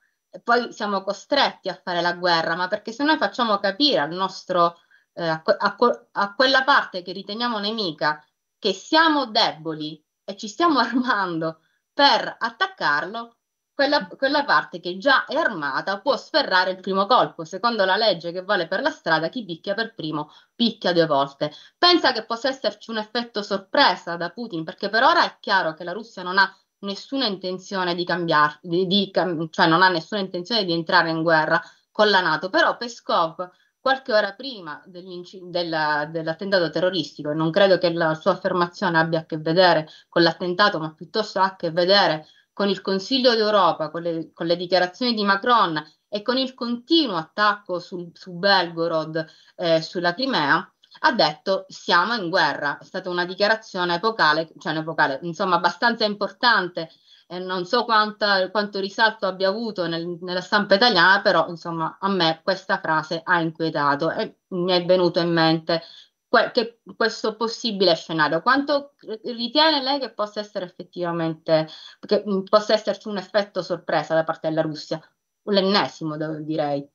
poi siamo costretti a fare la guerra, ma perché se noi facciamo capire al nostro, eh, a, a, a quella parte che riteniamo nemica, che siamo deboli e ci stiamo armando per attaccarlo, quella, quella, parte che già è armata può sferrare il primo colpo. Secondo la legge che vale per la strada, chi picchia per primo picchia due volte. Pensa che possa esserci un effetto sorpresa da Putin, perché per ora è chiaro che la Russia non ha nessuna intenzione di cambiare, di, di, cioè non ha nessuna intenzione di entrare in guerra con la Nato, però Peskov qualche ora prima della, dell'attentato terroristico, e non credo che la sua affermazione abbia a che vedere con l'attentato, ma piuttosto ha a che vedere con il Consiglio d'Europa, con le, con le dichiarazioni di Macron e con il continuo attacco sul, su Belgorod, eh, sulla Crimea, ha detto siamo in guerra. È stata una dichiarazione epocale, cioè epocale insomma abbastanza importante. Eh, non so quanta, quanto risalto abbia avuto nel, nella stampa italiana, però insomma a me questa frase ha inquietato e mi è venuto in mente que- che questo possibile scenario. Quanto ritiene lei che possa essere effettivamente, che possa esserci un effetto sorpresa da parte della Russia? L'ennesimo, direi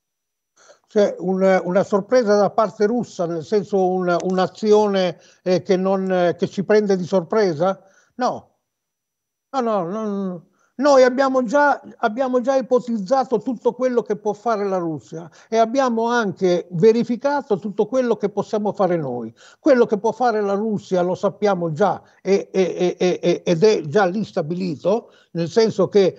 c'è un, una sorpresa da parte russa, nel senso un, un'azione eh, che, non, eh, che, ci prende di sorpresa? No, no, no, no. Noi abbiamo già, abbiamo già ipotizzato tutto quello che può fare la Russia e abbiamo anche verificato tutto quello che possiamo fare noi. Quello che può fare la Russia lo sappiamo già e, e, e, ed è già lì stabilito, nel senso che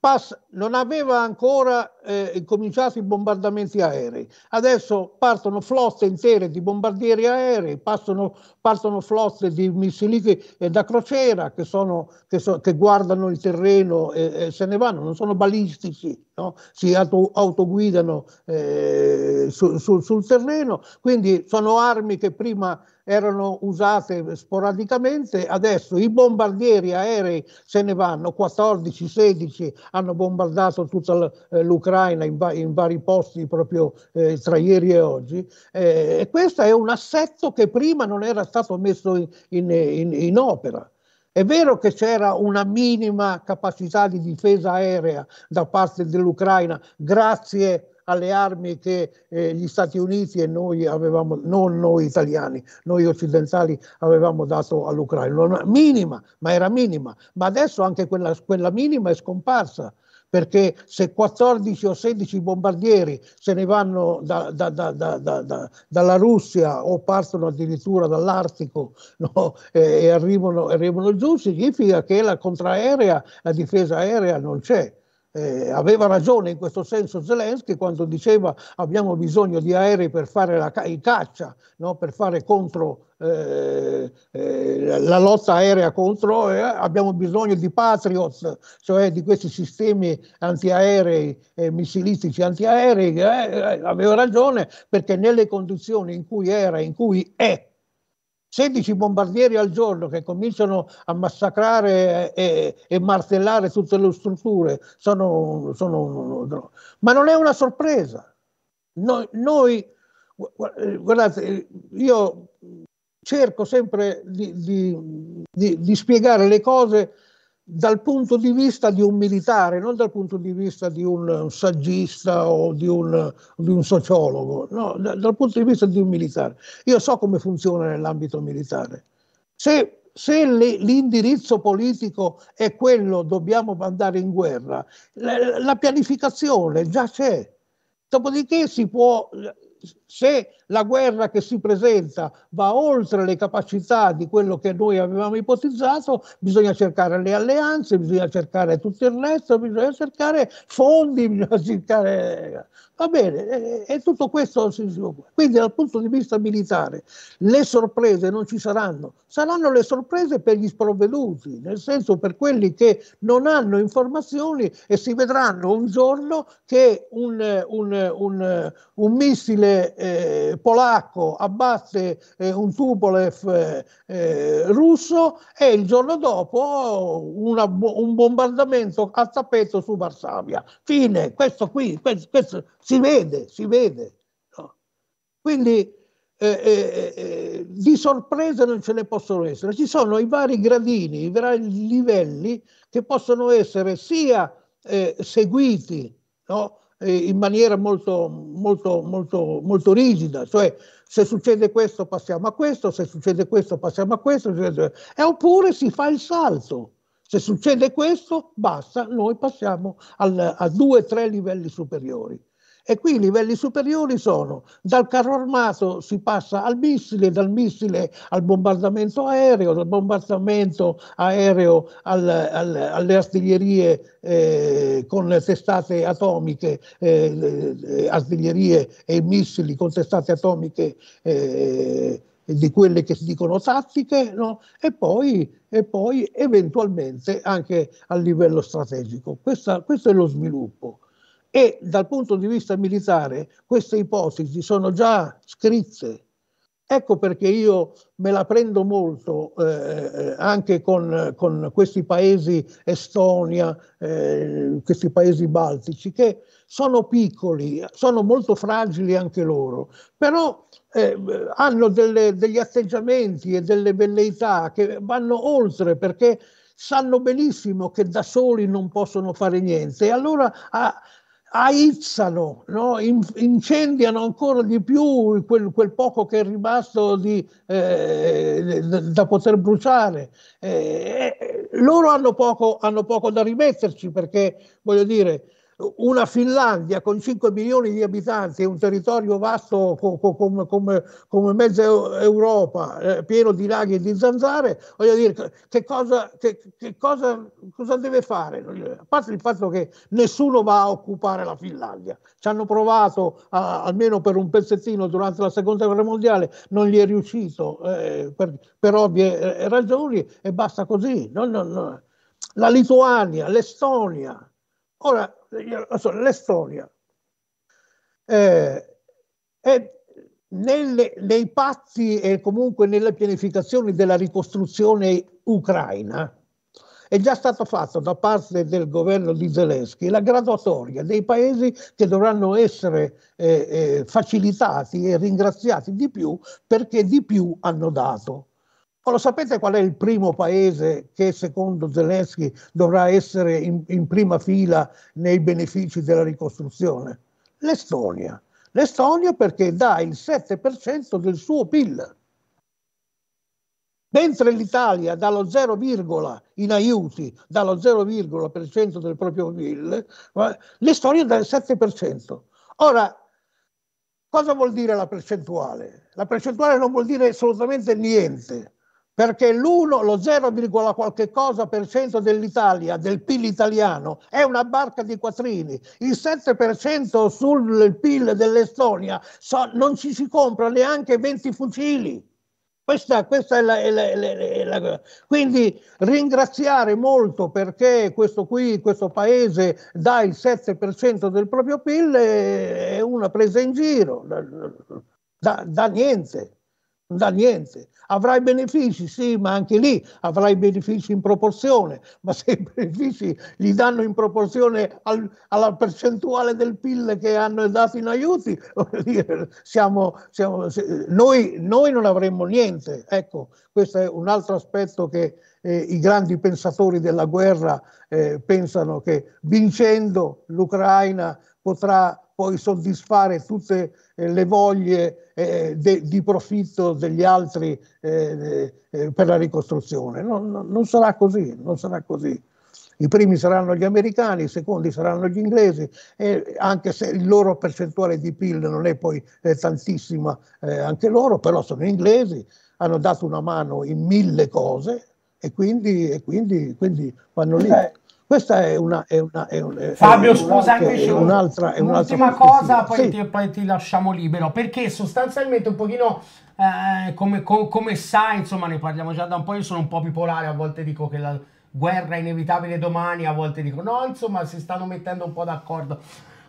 Pass non aveva ancora eh, cominciato i bombardamenti aerei, adesso partono flotte intere di bombardieri aerei, partono, partono flotte di missili eh, da crociera che, sono, che, so, che, guardano il terreno e, e, se ne vanno, non sono balistici, no? si auto, autoguidano eh, su, su, sul terreno, quindi sono armi che prima erano usate sporadicamente, adesso i bombardieri aerei se ne vanno, 14, 16 hanno bombardato tutta eh, l'Ucraina in, va- in vari posti proprio eh, tra ieri e oggi eh, e questo è un assetto che prima non era stato messo in, in, in opera. È vero che c'era una minima capacità di difesa aerea da parte dell'Ucraina grazie alle armi che eh, gli Stati Uniti e noi avevamo, non noi italiani, noi occidentali avevamo dato all'Ucraina. Minima, ma era minima, ma adesso anche quella, quella minima è scomparsa perché se 14 o 16 bombardieri se ne vanno da, da, da, dalla Russia o partono addirittura dall'Artico no? e, e, arrivano, arrivano giù, significa che la contraerea, la difesa aerea non c'è. Eh, aveva ragione in questo senso Zelensky quando diceva abbiamo bisogno di aerei per fare la ca- caccia, no? per fare contro, eh, eh, la lotta aerea contro, abbiamo bisogno di Patriot, cioè di questi sistemi antiaerei, missilistici antiaerei, eh, eh, aveva ragione perché nelle condizioni in cui era, in cui è 16 bombardieri al giorno che cominciano a massacrare e, e martellare tutte le strutture, sono, sono, ma non è una sorpresa. Noi, noi guardate, io cerco sempre di, di, di, di spiegare le cose dal punto di vista di un militare, non dal punto di vista di un saggista o di un, di un sociologo, no, da, dal punto di vista di un militare. Io so come funziona nell'ambito militare. Se, se le, l'indirizzo politico è quello dobbiamo andare in guerra, la, la pianificazione già c'è. Dopodiché si può, se la guerra che si presenta va oltre le capacità di quello che noi avevamo ipotizzato, bisogna cercare le alleanze, bisogna cercare tutto il resto, bisogna cercare fondi, bisogna cercare... Va bene, e, tutto questo si, Quindi dal punto di vista militare le sorprese non ci saranno, saranno le sorprese per gli sprovveduti, nel senso per quelli che non hanno informazioni e si vedranno un giorno che un, un, un, un missile eh, polacco abbatte eh, un Tupolev eh, eh, russo e il giorno dopo una, un bombardamento a tappeto su Varsavia. Fine, questo qui, questo, questo si vede, si vede. No? Quindi eh, eh, eh, di sorprese non ce ne possono essere. Ci sono i vari gradini, i vari livelli che possono essere sia seguiti no? Eh, in maniera molto, molto, molto, molto rigida, cioè se succede questo passiamo a questo, se succede questo passiamo a questo, e eh, oppure si fa il salto. Se succede questo, basta, noi passiamo al, a due o tre livelli superiori. E qui i livelli superiori sono dal carro armato si passa al missile, dal missile al bombardamento aereo, dal bombardamento aereo al, al, alle artiglierie eh, con testate atomiche, eh, artiglierie e missili con testate atomiche. Eh, di quelle che si dicono tattiche, no? e, poi, e, poi, eventualmente anche a livello strategico. Questa, questo è lo sviluppo e dal punto di vista militare queste ipotesi sono già scritte. Ecco perché io me la prendo molto eh, anche con, con, questi paesi Estonia, eh, questi paesi baltici, che sono piccoli, sono molto fragili anche loro, però eh, hanno delle, degli atteggiamenti e delle velleità che vanno oltre perché sanno benissimo che da soli non possono fare niente e allora a, ah, aizzano, no? In, incendiano ancora di più quel, quel poco che è rimasto di, eh, da poter bruciare. Eh, eh loro hanno poco, hanno poco da rimetterci perché, voglio dire, una Finlandia con 5 milioni di abitanti e un territorio vasto come, come, come mezza Europa, eh, pieno di laghi e di zanzare, voglio dire, che cosa, che, che cosa, cosa deve fare? A parte il fatto che nessuno va a occupare la Finlandia, ci hanno provato a, almeno per un pezzettino durante la seconda guerra mondiale, non gli è riuscito eh, per, per, ovvie eh, ragioni e basta così. No, no, no. La Lituania, l'Estonia. Ora, l'estonia. Eh, è nelle, nei patti e comunque nella pianificazione della ricostruzione ucraina è già stata fatta da parte del governo di Zelensky la graduatoria dei paesi che dovranno essere eh, eh, facilitati e ringraziati di più perché di più hanno dato lo sapete qual è il primo paese che secondo Zelensky dovrà essere in, in prima fila nei benefici della ricostruzione? L'Estonia. L'Estonia perché dà il 7% del suo PIL. Mentre l'Italia dà lo 0, in aiuti, dà lo 0,% del proprio PIL, l'Estonia dà il 7%. Ora, cosa vuol dire la percentuale? La percentuale non vuol dire assolutamente niente perché l'1, lo 0, qualche cosa per cento dell'Italia, del PIL italiano, è una barca di quattrini. Il 7% sul PIL dell'Estonia so, non ci si compra neanche 20 fucili. Questa, questa è, la, è, la, è, la, è, la, Quindi ringraziare molto perché questo qui, questo paese dà il 7% del proprio PIL è una presa in giro, da, da niente, da niente. Avrai benefici, sì, ma anche lì avrai benefici in proporzione, ma se i benefici li danno in proporzione al, alla percentuale del PIL che hanno dato in aiuti, siamo, siamo, noi, noi non avremmo niente. Ecco, questo è un altro aspetto che eh, i grandi pensatori della guerra eh, pensano che vincendo l'Ucraina potrà poi soddisfare tutte eh, le voglie eh, de, di profitto degli altri eh, per la ricostruzione. No, no, non sarà così, non sarà così. I primi saranno gli americani, i secondi saranno gli inglesi, eh, anche se il loro percentuale di PIL non è poi eh, tantissima eh, anche loro, però sono inglesi, hanno dato una mano in mille cose e quindi, e quindi, quindi vanno lì. Beh. Questa è una... È una, è una è Fabio, scusa, invece un'altra, è un'ultima cosa, poi, sì. ti, poi, ti, lasciamo libero, perché sostanzialmente un pochino, eh, come, com, come sai, insomma, ne parliamo già da un po', io sono un po' bipolare, a volte dico che la guerra è inevitabile domani, a volte dico no, insomma, si stanno mettendo un po' d'accordo.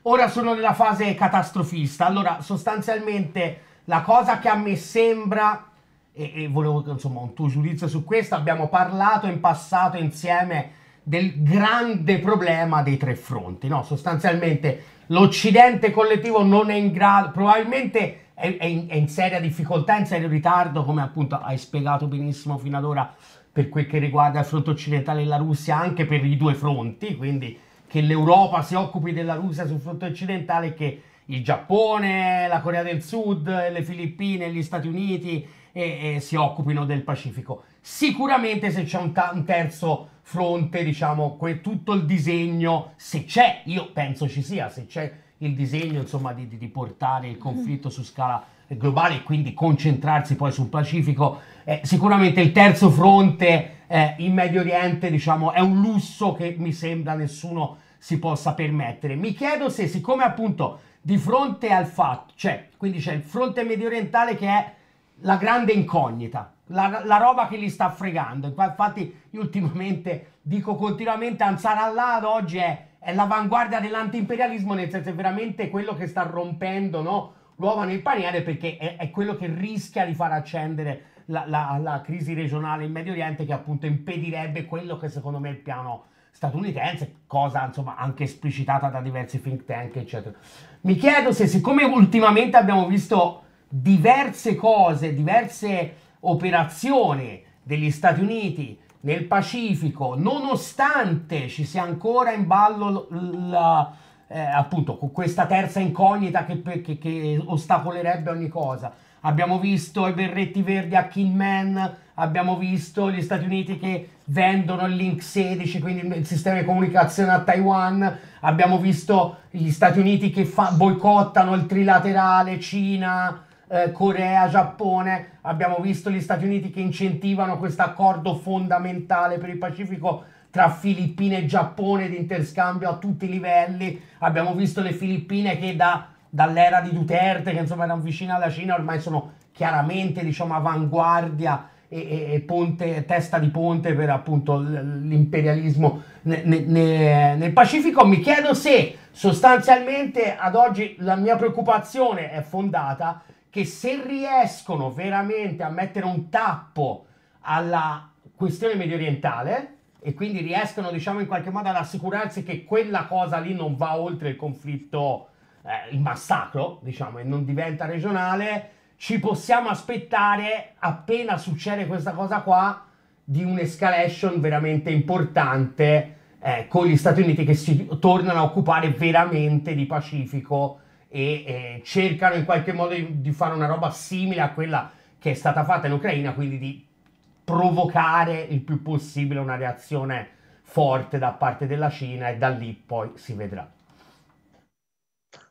Ora sono nella fase catastrofista, allora sostanzialmente la cosa che a me sembra e, e volevo insomma un tuo giudizio su questo. Abbiamo parlato in passato insieme del grande problema dei tre fronti, no? Sostanzialmente l'Occidente collettivo non è in grado, probabilmente è, è, in, è in seria difficoltà, in serio ritardo, come appunto hai spiegato benissimo fino ad ora per quel che riguarda il fronte occidentale e la Russia, anche per i due fronti, quindi che l'Europa si occupi della Russia sul fronte occidentale e che il Giappone, la Corea del Sud, le Filippine, gli Stati Uniti e, e si occupino del Pacifico. Sicuramente se c'è un, ta- un terzo fronte, diciamo, que- tutto il disegno, se c'è, io penso ci sia, se c'è il disegno insomma di, di portare il conflitto su scala globale e quindi concentrarsi poi sul Pacifico, eh, sicuramente il terzo fronte eh, in Medio Oriente diciamo è un lusso che mi sembra nessuno si possa permettere. Mi chiedo se siccome appunto di fronte al fatto, cioè quindi c'è il fronte medio orientale che è la grande incognita, la, la, roba che li sta fregando. Infatti, io ultimamente dico continuamente: Ansar Allah oggi è, è l'avanguardia dell'antiimperialismo, nel senso è veramente quello che sta rompendo no? l'uovo nel paniere perché è, è, quello che rischia di far accendere la, la, la, crisi regionale in Medio Oriente, che appunto impedirebbe quello che secondo me è il piano statunitense, cosa insomma anche esplicitata da diversi think tank, eccetera. Mi chiedo se, siccome ultimamente abbiamo visto diverse cose, diverse operazioni degli Stati Uniti nel Pacifico, nonostante ci sia ancora in ballo la, eh, appunto questa terza incognita che, che, che, ostacolerebbe ogni cosa. Abbiamo visto i berretti verdi a Kinman, abbiamo visto gli Stati Uniti che vendono il Link 16, quindi il sistema di comunicazione a Taiwan, abbiamo visto gli Stati Uniti che fa, boicottano il trilaterale Cina, eh, Corea, Giappone, abbiamo visto gli Stati Uniti che incentivano questo accordo fondamentale per il Pacifico tra Filippine e Giappone di interscambio a tutti i livelli, abbiamo visto le Filippine che da, dall'era di Duterte, che insomma erano vicine alla Cina, ormai sono chiaramente diciamo avanguardia e, e, ponte, testa di ponte per appunto l'imperialismo ne, ne, nel Pacifico. Mi chiedo se sostanzialmente ad oggi la mia preoccupazione è fondata che se riescono veramente a mettere un tappo alla questione medio orientale e quindi riescono diciamo in qualche modo ad assicurarsi che quella cosa lì non va oltre il conflitto, eh, il massacro diciamo e non diventa regionale, ci possiamo aspettare appena succede questa cosa qua di un'escalation veramente importante eh, con gli Stati Uniti che si tornano a occupare veramente di Pacifico e eh, cercano in qualche modo di, di fare una roba simile a quella che è stata fatta in Ucraina, quindi di provocare il più possibile una reazione forte da parte della Cina e da lì poi si vedrà.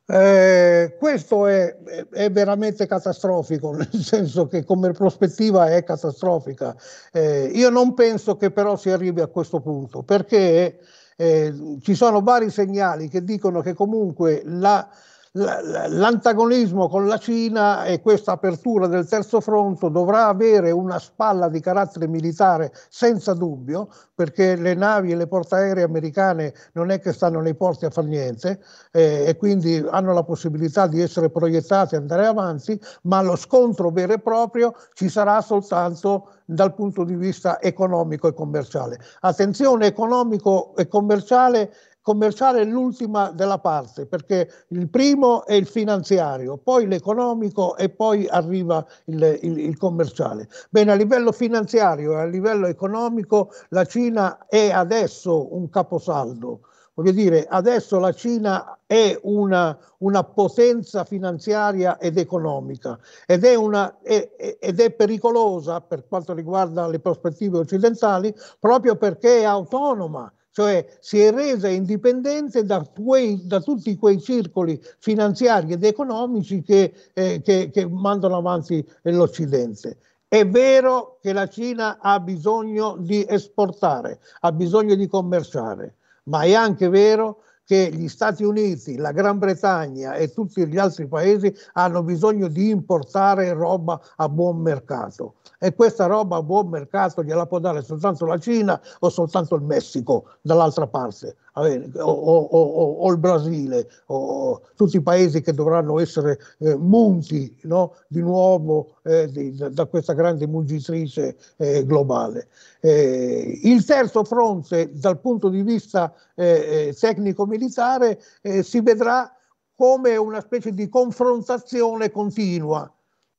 Eh, questo è, è, veramente catastrofico, nel senso che come prospettiva è catastrofica. Eh, io non penso che però si arrivi a questo punto, perché eh, ci sono vari segnali che dicono che comunque la, l'antagonismo con la Cina e questa apertura del terzo fronte dovrà avere una spalla di carattere militare senza dubbio, perché le navi e le portaerei americane non è che stanno nei porti a far niente eh, e quindi hanno la possibilità di essere proiettate e andare avanti, ma lo scontro vero e proprio ci sarà soltanto dal punto di vista economico e commerciale. Attenzione, economico e commerciale commerciale è l'ultima della parte, perché il primo è il finanziario, poi l'economico e poi arriva il, il, il commerciale. Bene, a livello finanziario e a livello economico la Cina è adesso un caposaldo. Voglio dire, adesso la Cina è una, una potenza finanziaria ed economica ed è, una, è, ed è, pericolosa per quanto riguarda le prospettive occidentali proprio perché è autonoma cioè si è resa indipendente da, quei, da tutti quei circoli finanziari ed economici che, eh, che, che mandano avanti l'Occidente. È vero che la Cina ha bisogno di esportare, ha bisogno di commerciare, ma è anche vero che gli Stati Uniti, la Gran Bretagna e tutti gli altri paesi hanno bisogno di importare roba a buon mercato. E questa roba a buon mercato gliela può dare soltanto la Cina o soltanto il Messico dall'altra parte o, o, o, il Brasile, o, tutti i paesi che dovranno essere eh, munti no? di nuovo eh, di, da questa grande mungitrice eh, globale. Eh, il terzo fronte, dal punto di vista eh, eh, tecnico-militare, si vedrà come una specie di confrontazione continua,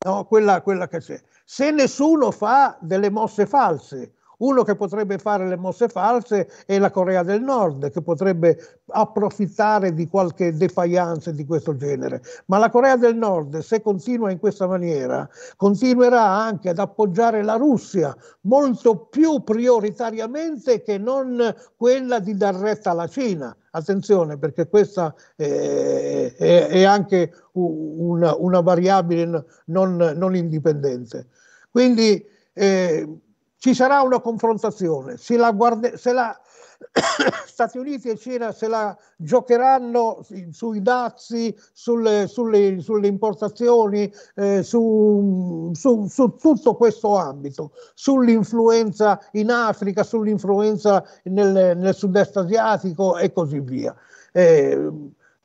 no? quella, quella, che c'è. Se nessuno fa delle mosse false, uno che potrebbe fare le mosse false è la Corea del Nord, che potrebbe approfittare di qualche defaianza di questo genere. Ma la Corea del Nord, se continua in questa maniera, continuerà anche ad appoggiare la Russia molto più prioritariamente che non quella di dar retta alla Cina. Attenzione perché questa eh, è, anche una, variabile non, non, indipendente. Quindi eh, ci sarà una confrontazione, se la, guarda, se la Stati Uniti e Cina se la giocheranno sui dazi, sulle, sulle, sulle importazioni, eh, su, su, su, tutto questo ambito, sull'influenza in Africa, sull'influenza nel, nel sud-est asiatico e così via. Eh,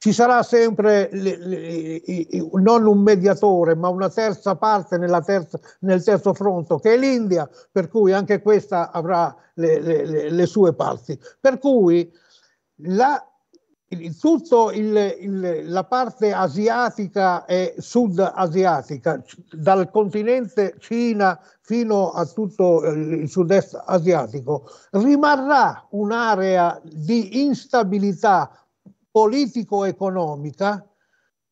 ci sarà sempre le, le, le, non un mediatore, ma una terza parte terza, nel terzo fronte, che è l'India, per cui anche questa avrà le, sue parti. Per cui la, tutto la parte asiatica e sud-asiatica, dal continente Cina fino a tutto il sud-est asiatico, rimarrà un'area di instabilità politico-economica,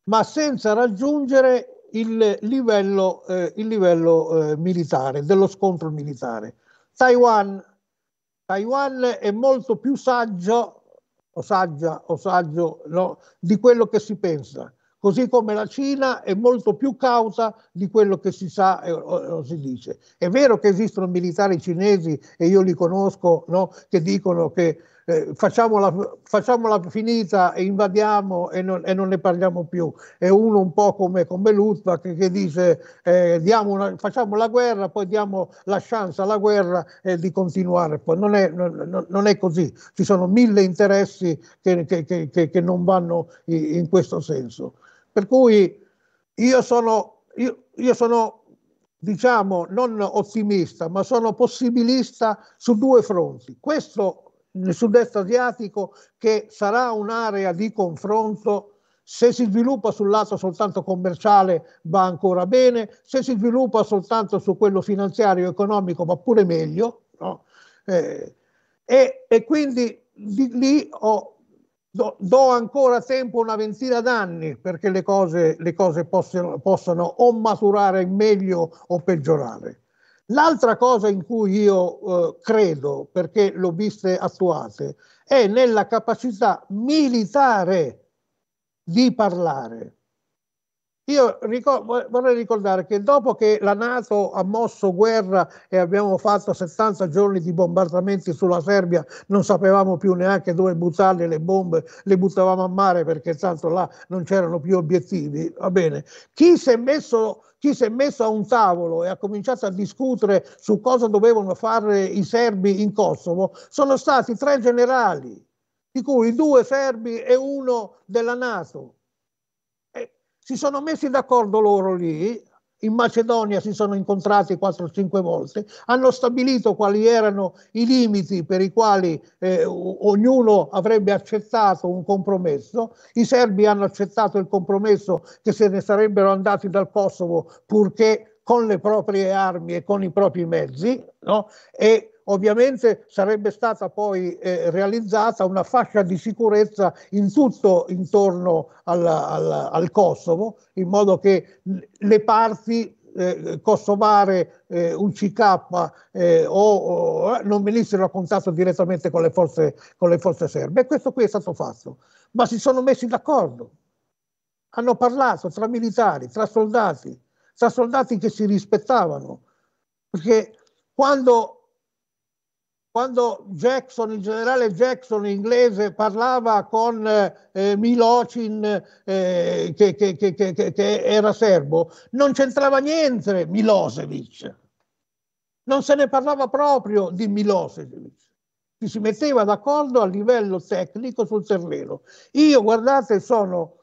ma senza raggiungere il livello, eh, il livello eh, militare, dello scontro militare. Taiwan, Taiwan è molto più saggio, o saggia, o saggio, no, di quello che si pensa, così come la Cina è molto più cauta di quello che si sa eh, o, o, si dice. È vero che esistono militari cinesi, e io li conosco, no, che dicono che eh, facciamola, facciamola, finita e invadiamo e non, e non, ne parliamo più. È uno un po' come, come Lutbach che, che dice eh, una, facciamo la guerra, poi diamo la chance alla guerra eh, di continuare. Poi non è, non, non è, così, ci sono mille interessi che, che, che non vanno in, in, questo senso. Per cui io sono, io, io sono diciamo non ottimista, ma sono possibilista su due fronti. Questo nel sud-est asiatico che sarà un'area di confronto se si sviluppa sul lato soltanto commerciale va ancora bene, se si sviluppa soltanto su quello finanziario economico va pure meglio. No? Eh, e, e, quindi lì ho, do, do, ancora tempo una ventina d'anni perché le cose, le cose possano, possano o maturare meglio o peggiorare. L'altra cosa in cui io eh, credo, perché l'ho viste attuate, è nella capacità militare di parlare. Io ricor- vorrei ricordare che dopo che la Nato ha mosso guerra e abbiamo fatto 70 giorni di bombardamenti sulla Serbia, non sapevamo più neanche dove buttarle le bombe, le buttavamo a mare perché tanto là non c'erano più obiettivi. Va bene. Chi si è messo chi si è messo a un tavolo e ha cominciato a discutere su cosa dovevano fare i serbi in Kosovo sono stati tre generali, di cui due serbi e uno della Nato. Si sono messi d'accordo loro lì, in Macedonia si sono incontrati 4-5 volte, hanno stabilito quali erano i limiti per i quali eh, ognuno avrebbe accettato un compromesso, i serbi hanno accettato il compromesso che se ne sarebbero andati dal Kosovo purché con le proprie armi e con i propri mezzi, no? e Ovviamente sarebbe stata poi eh, realizzata una fascia di sicurezza in tutto intorno al, al, al Kosovo, in modo che le parti eh, kosovare, eh, UCK eh, o, o, eh, non venissero a contatto direttamente con le, forze, con le forze serbe. questo qui è stato fatto. Ma si sono messi d'accordo. Hanno parlato tra militari, tra soldati, tra soldati che si rispettavano. Perché quando quando Jackson, il generale Jackson inglese, parlava con eh, Milocin eh, che, che, che, che, era serbo, non c'entrava niente Milosevic. Non se ne parlava proprio di Milosevic. Ci si metteva d'accordo a livello tecnico sul terreno. Io, guardate, sono,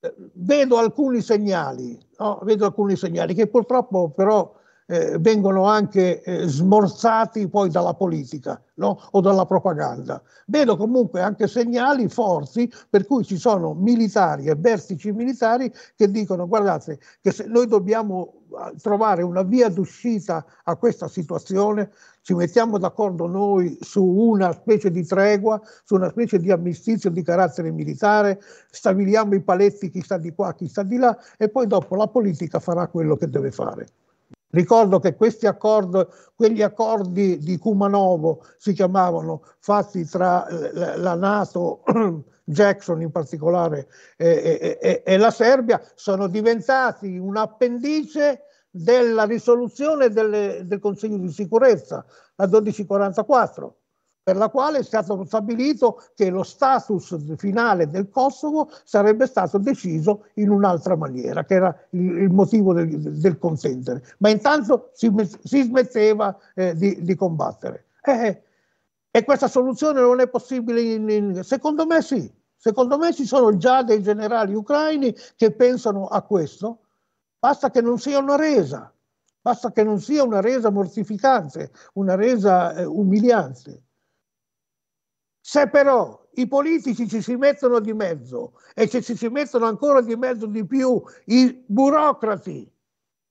eh, vedo alcuni segnali, no? vedo alcuni segnali che purtroppo però eh, vengono anche eh, smorzati poi dalla politica no? o dalla propaganda. Vedo comunque anche segnali forti per cui ci sono militari e vertici militari che dicono guardate che se noi dobbiamo ah, trovare una via d'uscita a questa situazione, ci mettiamo d'accordo noi su una specie di tregua, su una specie di ammistizio di carattere militare, stabiliamo i paletti chi sta di qua, chi sta di là e poi dopo la politica farà quello che deve fare. Ricordo che questi accordi, quegli accordi di Kumanovo si chiamavano, fatti tra eh, la Nato, Jackson in particolare, e, e, e la Serbia, sono diventati un appendice della risoluzione delle, del Consiglio di sicurezza, la 1244 per la quale è stato stabilito che lo status finale del Kosovo sarebbe stato deciso in un'altra maniera, che era il, motivo del, del consentere. Ma intanto si, si smetteva eh, di, di, combattere. Eh, eh, e questa soluzione non è possibile in, in, Secondo me sì, secondo me ci sono già dei generali ucraini che pensano a questo, basta che non sia una resa, basta che non sia una resa mortificante, una resa eh, umiliante. Se però i politici ci si mettono di mezzo e se ci si mettono ancora di mezzo di più i burocrati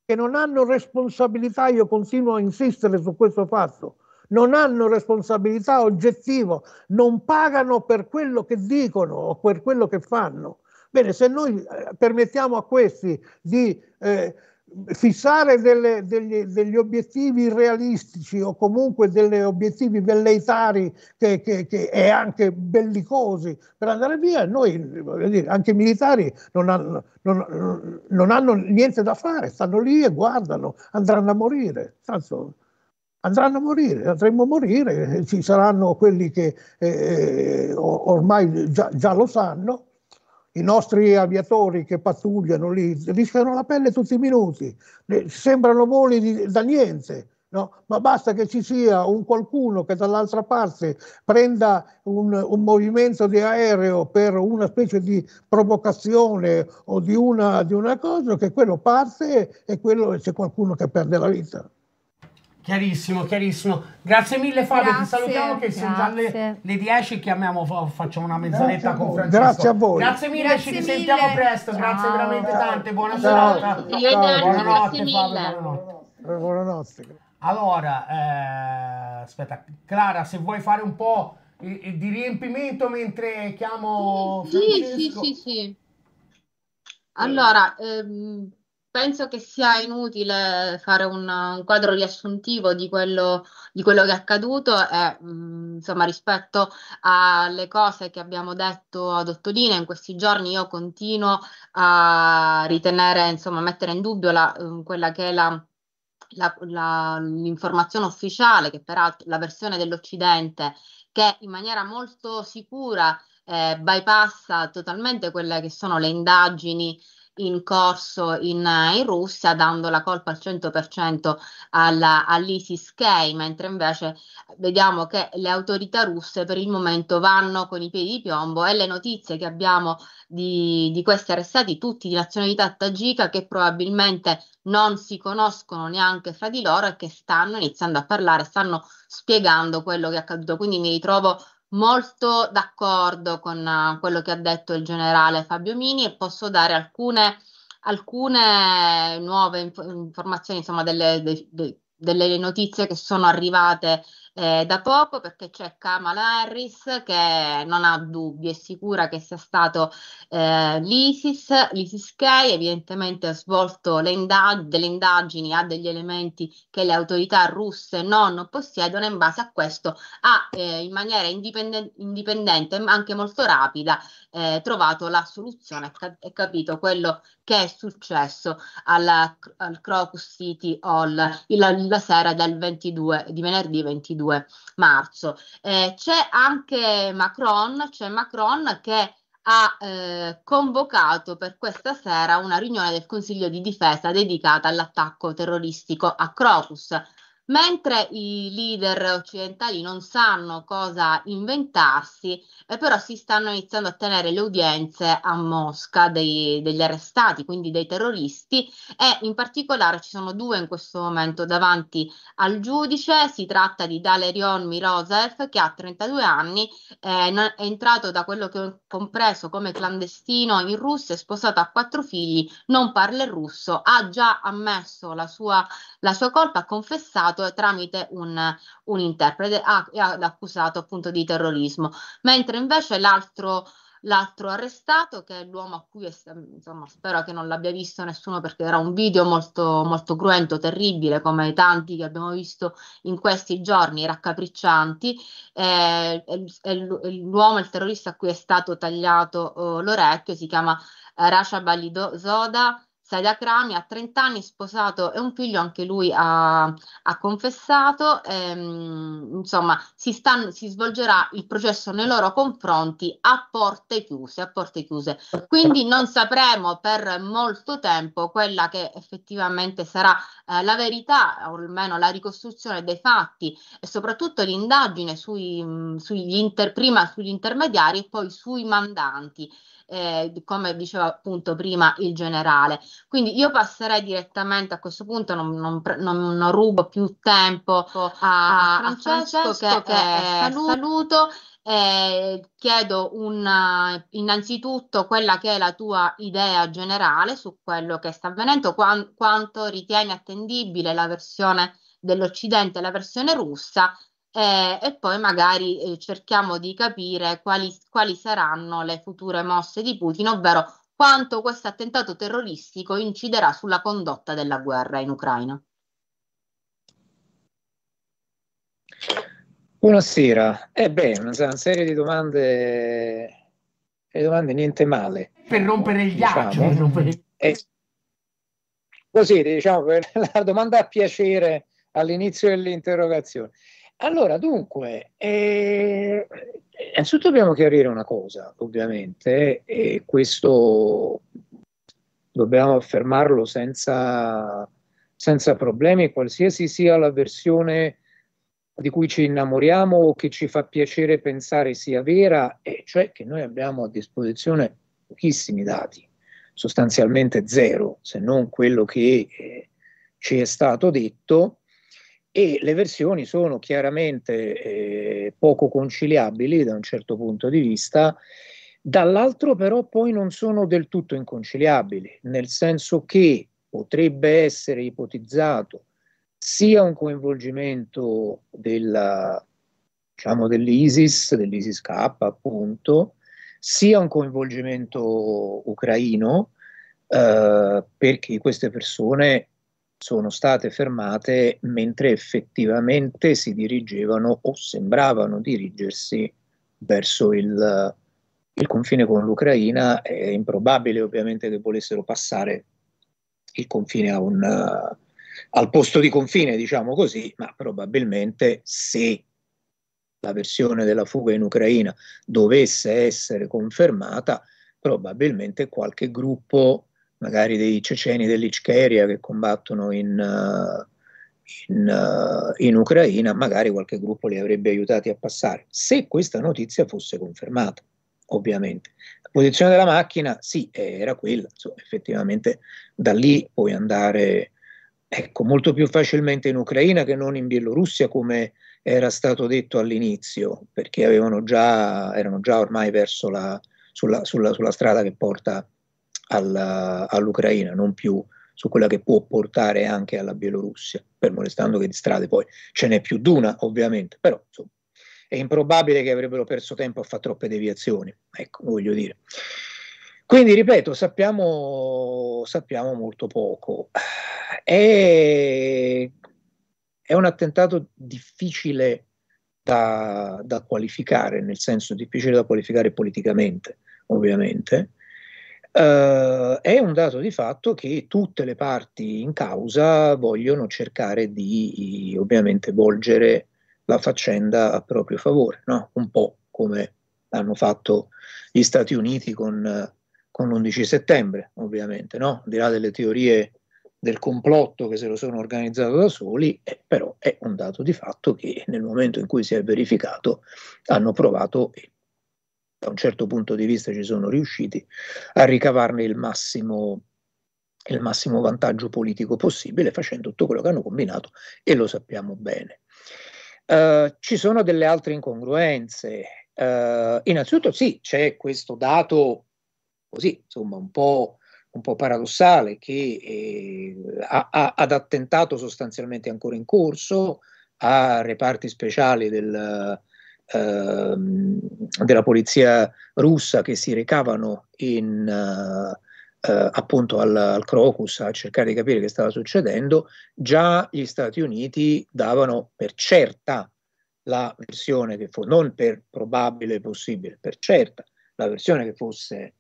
che non hanno responsabilità, io continuo a insistere su questo fatto, non hanno responsabilità oggettiva, non pagano per quello che dicono o per quello che fanno. Bene, se noi eh, permettiamo a questi di... Eh, fissare delle, degli, degli, obiettivi realistici o comunque degli obiettivi velleitari che, che, che, e anche bellicosi per andare via, noi, dire, anche i militari, non hanno, non, non hanno, niente da fare, stanno lì e guardano, andranno a morire. Tanto, andranno a morire, andremo a morire, ci saranno quelli che eh, eh ormai già, già lo sanno i nostri aviatori che pattugliano lì rischiano la pelle tutti i minuti, sembrano voli di, da niente. No? Ma basta che ci sia un qualcuno che dall'altra parte prenda un, un, movimento di aereo per una specie di provocazione o di una, di una cosa, che quello parte e quello, c'è qualcuno che perde la vita. Chiarissimo, chiarissimo. Grazie mille Fabio, grazie, ti salutiamo che sono già le, le 10, chiamiamo, facciamo una mezz'oretta con Francesco. Grazie a voi. Grazie mille, grazie ci risentiamo presto, Ciao. grazie veramente tante, buona Ciao. serata. Ciao. Buonanotte Fabio, buonanotte. buonanotte. Allora, eh, aspetta, Clara, se vuoi fare un po' di riempimento mentre chiamo sì, Francesco. Sì, sì, sì, sì. Allora, ehm penso che sia inutile fare un, un quadro riassuntivo di quello, di quello, che è accaduto e mh, mm, insomma rispetto alle cose che abbiamo detto ad Ottolina in questi giorni io continuo a ritenere, insomma, a mettere in dubbio la, mm, quella che è la la, la, l'informazione ufficiale, che peraltro la versione dell'Occidente, che in maniera molto sicura eh, bypassa totalmente quelle che sono le indagini in corso in, eh, in, Russia, dando la colpa al 100% alla, all'ISIS-K, mentre invece eh, vediamo che le autorità russe per il momento vanno con i piedi di piombo e le notizie che abbiamo di, di questi arrestati, tutti di nazionalità tagika, che probabilmente non si conoscono neanche fra di loro e che stanno iniziando a parlare, stanno spiegando quello che è accaduto. Quindi mi ritrovo molto d'accordo con eh, quello che ha detto il generale Fabio Mini e posso dare alcune, alcune nuove inf- informazioni, insomma delle, de, de, delle notizie che sono arrivate eh, da poco perché c'è Kamala Harris che non ha dubbi, è sicura che sia stato eh, l'ISIS, l'ISIS K evidentemente ha svolto indag- delle indagini, ha degli elementi che le autorità russe non possiedono in base a questo ha eh, in maniera indipenden- indipendente ma anche molto rapida eh, trovato la soluzione e capito quello che è successo alla, al Crocus City Hall il, la sera del 22, di venerdì 22 22 marzo. Eh, c'è anche Macron, c'è Macron che ha eh, convocato per questa sera una riunione del Consiglio di difesa dedicata all'attacco terroristico a Crocus. Mentre i leader occidentali non sanno cosa inventarsi, eh, però si stanno iniziando a tenere le udienze a Mosca dei, degli arrestati, quindi dei terroristi, e in particolare ci sono due in questo momento davanti al giudice, si tratta di Dalerion Mirosev che ha 32 anni, eh, è entrato da quello che ho compreso come clandestino in Russia, è sposato ha quattro figli, non parla il russo, ha già ammesso la sua, la sua colpa, ha confessato accusato tramite un, un interprete ha, ha l'accusato appunto di terrorismo, mentre invece l'altro l'altro arrestato, che è l'uomo a cui insomma, spero che non l'abbia visto nessuno perché era un video molto, molto cruento, terribile, come tanti che abbiamo visto in questi giorni, raccapriccianti. Eh, è, l'uomo, il terrorista a cui è stato tagliato eh, l'orecchio, si chiama eh, Rasha Balido Zoda. Said Akrami ha 30 anni, sposato e un figlio, anche lui ha, ha confessato. Ehm, insomma, si, stanno, si, svolgerà il processo nei loro confronti a porte chiuse, a porte chiuse. Quindi non sapremo per molto tempo quella che effettivamente sarà eh, la verità, o almeno la ricostruzione dei fatti e soprattutto l'indagine sui, mh, sugli inter, prima sugli intermediari e poi sui mandanti eh, come diceva appunto prima il generale. Quindi io passerei direttamente a questo punto, non, non, non, non rubo più tempo a, a Francesco, Francesco, che, che eh, saluto. saluto eh, chiedo una, innanzitutto quella che è la tua idea generale su quello che sta avvenendo, quan, quanto ritieni attendibile la versione dell'Occidente, la versione russa eh, e poi magari eh, cerchiamo di capire quali, quali, saranno le future mosse di Putin, ovvero quanto questo attentato terroristico inciderà sulla condotta della guerra in Ucraina. Buonasera, eh beh, una, una serie di domande, le domande niente male. Per rompere il ghiaccio. Diciamo. Rompere... Eh, così, diciamo, la domanda a piacere all'inizio dell'interrogazione. Allora, dunque, eh, innanzitutto dobbiamo chiarire una cosa, ovviamente, e questo dobbiamo affermarlo senza, senza problemi, qualsiasi sia la versione di cui ci innamoriamo o che ci fa piacere pensare sia vera, e cioè che noi abbiamo a disposizione pochissimi dati, sostanzialmente zero, se non quello che eh, ci è stato detto e le versioni sono chiaramente eh, poco conciliabili da un certo punto di vista, dall'altro però poi non sono del tutto inconciliabili, nel senso che potrebbe essere ipotizzato sia un coinvolgimento della, diciamo, dell'ISIS, dell'ISIS K appunto, sia un coinvolgimento ucraino, eh, perché queste persone sono state fermate mentre effettivamente si dirigevano o sembravano dirigersi verso il, il confine con l'Ucraina. È improbabile ovviamente che volessero passare il confine a un, uh, al posto di confine, diciamo così, ma probabilmente se la versione della fuga in Ucraina dovesse essere confermata, probabilmente qualche gruppo magari dei ceceni dell'Ichkeria che combattono in, eh, in, eh, in, Ucraina, magari qualche gruppo li avrebbe aiutati a passare, se questa notizia fosse confermata, ovviamente. La posizione della macchina, sì, era quella, insomma, effettivamente da lì puoi andare ecco, molto più facilmente in Ucraina che non in Bielorussia come era stato detto all'inizio, perché già, erano già ormai verso la, sulla, sulla, sulla strada che porta alla, all'Ucraina, non più su quella che può portare anche alla Bielorussia, per molestando che di strade poi ce n'è più d'una, ovviamente, però insomma, è improbabile che avrebbero perso tempo a fare troppe deviazioni, ecco, voglio dire. Quindi, ripeto, sappiamo, sappiamo molto poco. È, è, un attentato difficile da, da qualificare, nel senso difficile da qualificare politicamente, ovviamente, Uh, è un dato di fatto che tutte le parti in causa vogliono cercare di ovviamente volgere la faccenda a proprio favore, no? un po' come hanno fatto gli Stati Uniti con, con l'11 settembre, ovviamente, no? al di là delle teorie del complotto che se lo sono organizzato da soli, eh, però è un dato di fatto che nel momento in cui si è verificato hanno provato e da un certo punto di vista ci sono riusciti a ricavarne il massimo, il massimo vantaggio politico possibile facendo tutto quello che hanno combinato e lo sappiamo bene. Uh, ci sono delle altre incongruenze. Uh, innanzitutto sì, c'è questo dato così, insomma, un po', un po paradossale che eh, ha, ha, ad attentato sostanzialmente ancora in corso a reparti speciali del, Ehm, della polizia russa che si recavano in, eh, eh, appunto al, al Crocus a cercare di capire che stava succedendo, già gli Stati Uniti davano per certa la versione che fosse, non per probabile possibile, per certa, la versione che fosse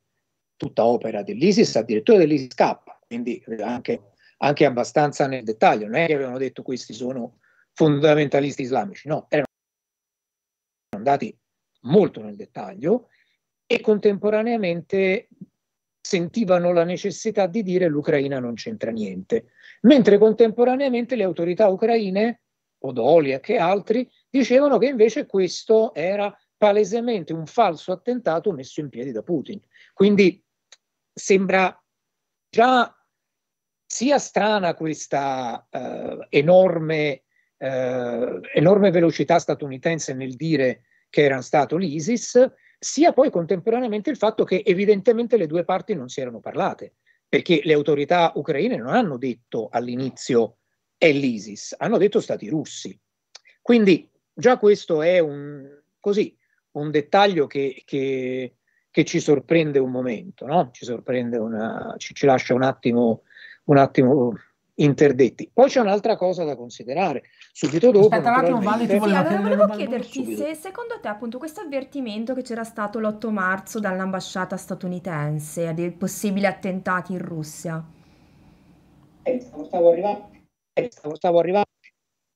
tutta opera dell'ISIS, addirittura dell'ISIS K, quindi anche, anche abbastanza nel dettaglio, non è che avevano detto questi sono fondamentalisti islamici, no, erano guardati molto nel dettaglio e contemporaneamente sentivano la necessità di dire l'Ucraina non c'entra niente, mentre contemporaneamente le autorità ucraine, Odolia e altri, dicevano che invece questo era palesemente un falso attentato messo in piedi da Putin. Quindi sembra già sia strana questa eh, enorme, eh, enorme velocità statunitense nel dire che era stato l'ISIS, sia poi contemporaneamente il fatto che evidentemente le due parti non si erano parlate, perché le autorità ucraine non hanno detto all'inizio è l'ISIS, hanno detto stati russi. Quindi già questo è un, così, un dettaglio che, che, che, ci sorprende un momento, no? ci, sorprende una, ci, ci lascia un attimo, un attimo interdetti. Poi c'è un'altra cosa da considerare. Subito dopo. Aspetta, un attimo, Vale, ti volevo, sì, allora volevo chiederti subito. se secondo te, appunto, questo avvertimento che c'era stato l'8 marzo dall'ambasciata statunitense dei possibili attentati in Russia. Eh, stavo, arrivando, eh, stavo arrivando,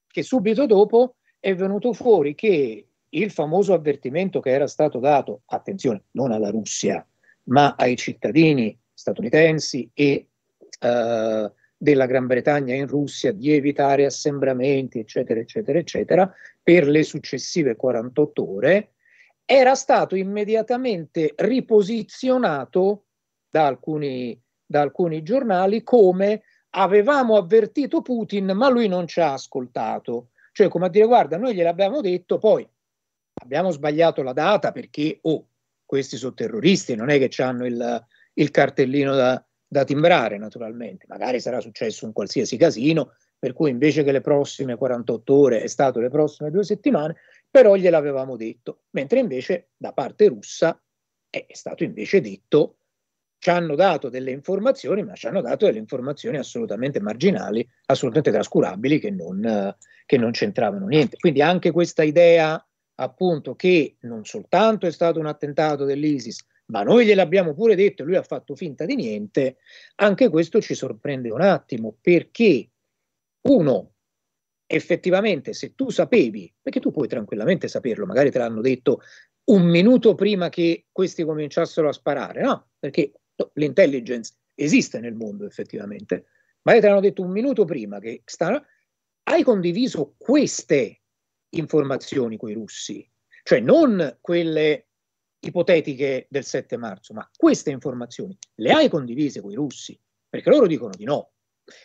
che subito dopo è venuto fuori che il famoso avvertimento che era stato dato, attenzione, non alla Russia, ma ai cittadini statunitensi e eh, della Gran Bretagna in Russia di evitare assembramenti, eccetera, eccetera, eccetera, per le successive 48 ore, era stato immediatamente riposizionato da alcuni, da alcuni giornali come avevamo avvertito Putin, ma lui non ci ha ascoltato. Cioè, come a dire, guarda, noi gliel'abbiamo detto, poi abbiamo sbagliato la data perché, oh, questi sono terroristi, non è che hanno il, il cartellino da, da timbrare naturalmente, magari sarà successo un qualsiasi casino, per cui invece che le prossime 48 ore è stato le prossime due settimane, però gliel'avevamo detto, mentre invece da parte russa è stato invece detto ci hanno dato delle informazioni, ma ci hanno dato delle informazioni assolutamente marginali, assolutamente trascurabili, che non, che non c'entravano niente. Quindi anche questa idea appunto che non soltanto è stato un attentato dell'ISIS, ma noi gliel'abbiamo pure detto e lui ha fatto finta di niente, anche questo ci sorprende un attimo perché uno, effettivamente se tu sapevi, perché tu puoi tranquillamente saperlo, magari te l'hanno detto un minuto prima che questi cominciassero a sparare, no? Perché no, l'intelligence esiste nel mondo effettivamente, magari te l'hanno detto un minuto prima che stanno, Hai condiviso queste informazioni con i russi, cioè non quelle ipotetiche del 7 marzo, ma queste informazioni le hai condivise con i russi? Perché loro dicono di no.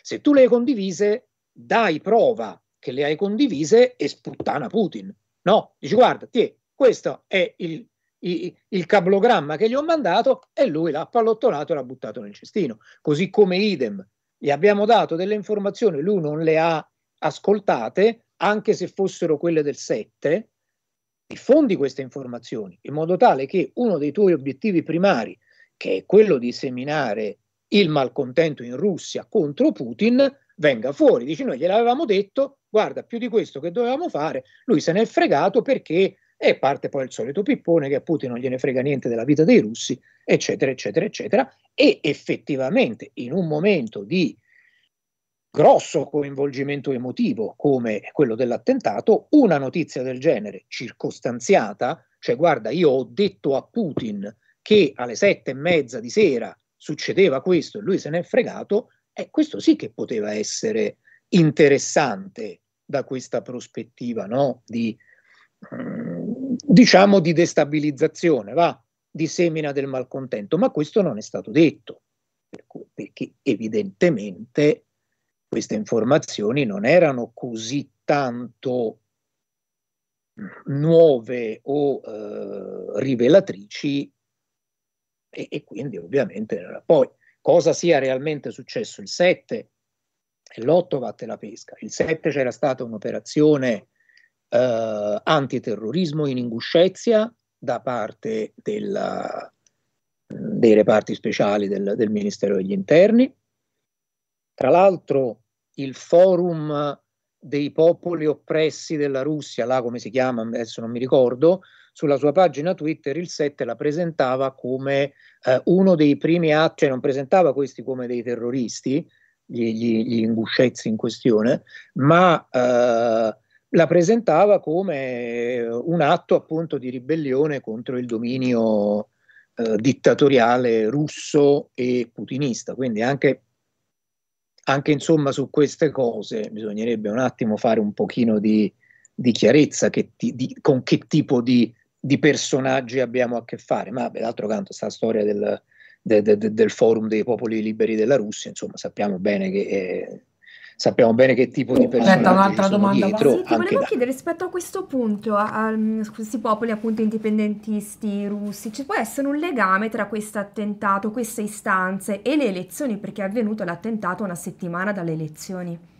Se tu le hai condivise, dai prova che le hai condivise e sputtana Putin. No, dici guarda, tie, questo è il, il, il cablogramma che gli ho mandato e lui l'ha pallottonato e l'ha buttato nel cestino. Così come idem, gli abbiamo dato delle informazioni, lui non le ha ascoltate, anche se fossero quelle del 7, diffondi queste informazioni in modo tale che uno dei tuoi obiettivi primari, che è quello di seminare il malcontento in Russia contro Putin, venga fuori. Dici noi gliel'avevamo detto, guarda più di questo che dovevamo fare, lui se ne è fregato perché e parte poi il solito pippone che a Putin non gliene frega niente della vita dei russi, eccetera, eccetera, eccetera. E effettivamente in un momento di grosso coinvolgimento emotivo come quello dell'attentato, una notizia del genere circostanziata, cioè guarda, io ho detto a Putin che alle sette e mezza di sera succedeva questo e lui se n'è fregato, e questo sì che poteva essere interessante da questa prospettiva no? di, mm, diciamo, di destabilizzazione, va? di semina del malcontento, ma questo non è stato detto, perché evidentemente queste informazioni non erano così tanto nuove o eh, rivelatrici e, e, quindi ovviamente poi cosa sia realmente successo il 7 e l'8 vatte la pesca il 7 c'era stata un'operazione eh, antiterrorismo in Inguscezia da parte della, dei reparti speciali del, del Ministero degli Interni tra l'altro il forum dei popoli oppressi della Russia, là come si chiama, adesso non mi ricordo, sulla sua pagina Twitter il 7 la presentava come eh, uno dei primi atti, cioè non presentava questi come dei terroristi, gli, gli, gli inguscezzi in questione, ma eh, la presentava come un atto appunto di ribellione contro il dominio eh, dittatoriale russo e putinista, quindi anche anche insomma su queste cose bisognerebbe un attimo fare un pochino di, di chiarezza che ti, di, con che tipo di, di, personaggi abbiamo a che fare, ma d'altro canto sta storia del, de, de, de, del forum dei popoli liberi della Russia, insomma sappiamo bene che... Eh, sappiamo bene che tipo di persone Aspetta, un'altra domanda. Dietro, sì, ti volevo da... chiedere rispetto a questo punto, a, a, mm, questi popoli appunto indipendentisti russi, ci può essere un legame tra questo attentato, queste istanze e le elezioni, perché è avvenuto l'attentato una settimana dalle elezioni?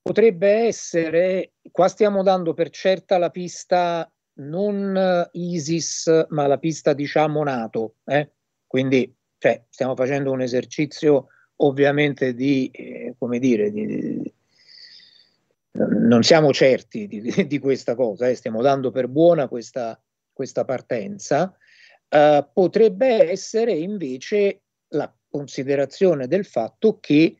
Potrebbe essere, qua stiamo dando per certa la pista non eh, ISIS, ma la pista diciamo NATO, eh? quindi cioè, stiamo facendo un esercizio ovviamente di, eh, come dire, di, di, non siamo certi di, di questa cosa, eh, stiamo dando per buona questa, questa partenza, eh, potrebbe essere invece la considerazione del fatto che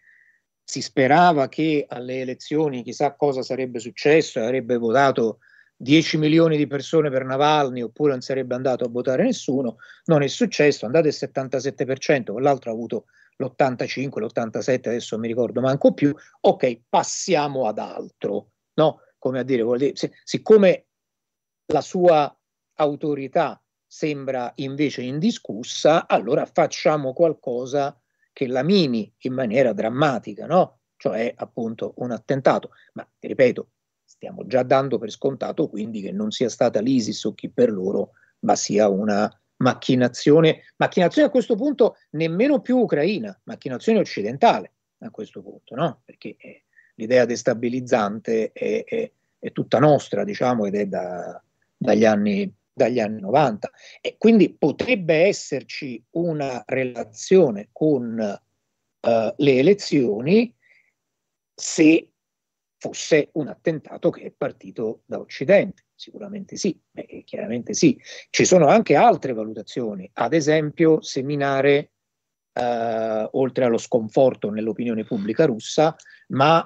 si sperava che alle elezioni chissà cosa sarebbe successo, avrebbe votato 10 milioni di persone per Navalny oppure non sarebbe andato a votare nessuno, non è successo, andate il 77%, quell'altro ha avuto l'85, l'87, adesso mi ricordo manco più, ok, passiamo ad altro, no? Come a dire, dire sic- siccome la sua autorità sembra invece indiscussa, allora facciamo qualcosa che la mini in maniera drammatica, no? Cioè appunto un attentato. Ma ripeto, stiamo già dando per scontato quindi che non sia stata l'ISIS o chi per loro, ma sia una macchinazione, macchinazione a questo punto nemmeno più ucraina, macchinazione occidentale a questo punto, no? perché eh, l'idea destabilizzante è, è, è, tutta nostra, diciamo, ed è da, dagli, anni, dagli anni 90. E quindi potrebbe esserci una relazione con eh, le elezioni se fosse un attentato che è partito da Occidente. Sicuramente sì, beh, chiaramente sì. Ci sono anche altre valutazioni, ad esempio seminare eh, oltre allo sconforto nell'opinione pubblica russa, ma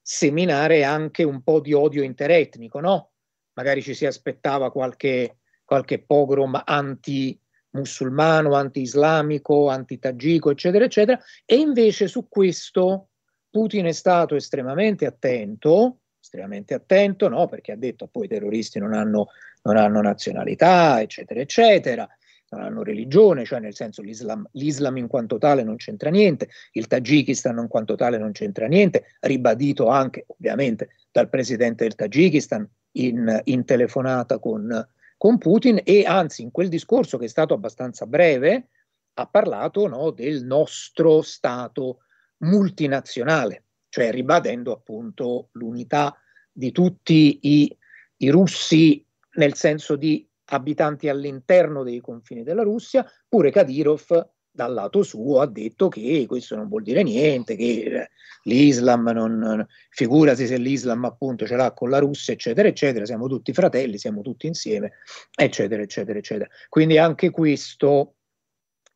seminare anche un po' di odio interetnico, no? Magari ci si aspettava qualche, qualche pogrom anti-musulmano, anti-islamico, anti-tagico, eccetera, eccetera, e invece su questo Putin è stato estremamente attento estremamente attento, no? perché ha detto poi i terroristi non hanno, non hanno nazionalità, eccetera, eccetera non hanno religione, cioè nel senso l'Islam, l'Islam in quanto tale non c'entra niente, il Tagikistan in quanto tale non c'entra niente, ribadito anche ovviamente dal presidente del Tagikistan in, in telefonata con, con, Putin e anzi in quel discorso che è stato abbastanza breve ha parlato no, del nostro Stato multinazionale, cioè ribadendo appunto l'unità di tutti i, i russi nel senso di abitanti all'interno dei confini della Russia, pure Kadyrov dal lato suo ha detto che questo non vuol dire niente, che eh, l'Islam non figurasi se l'Islam appunto ce l'ha con la Russia, eccetera, eccetera, siamo tutti fratelli, siamo tutti insieme, eccetera, eccetera, eccetera. Quindi anche questo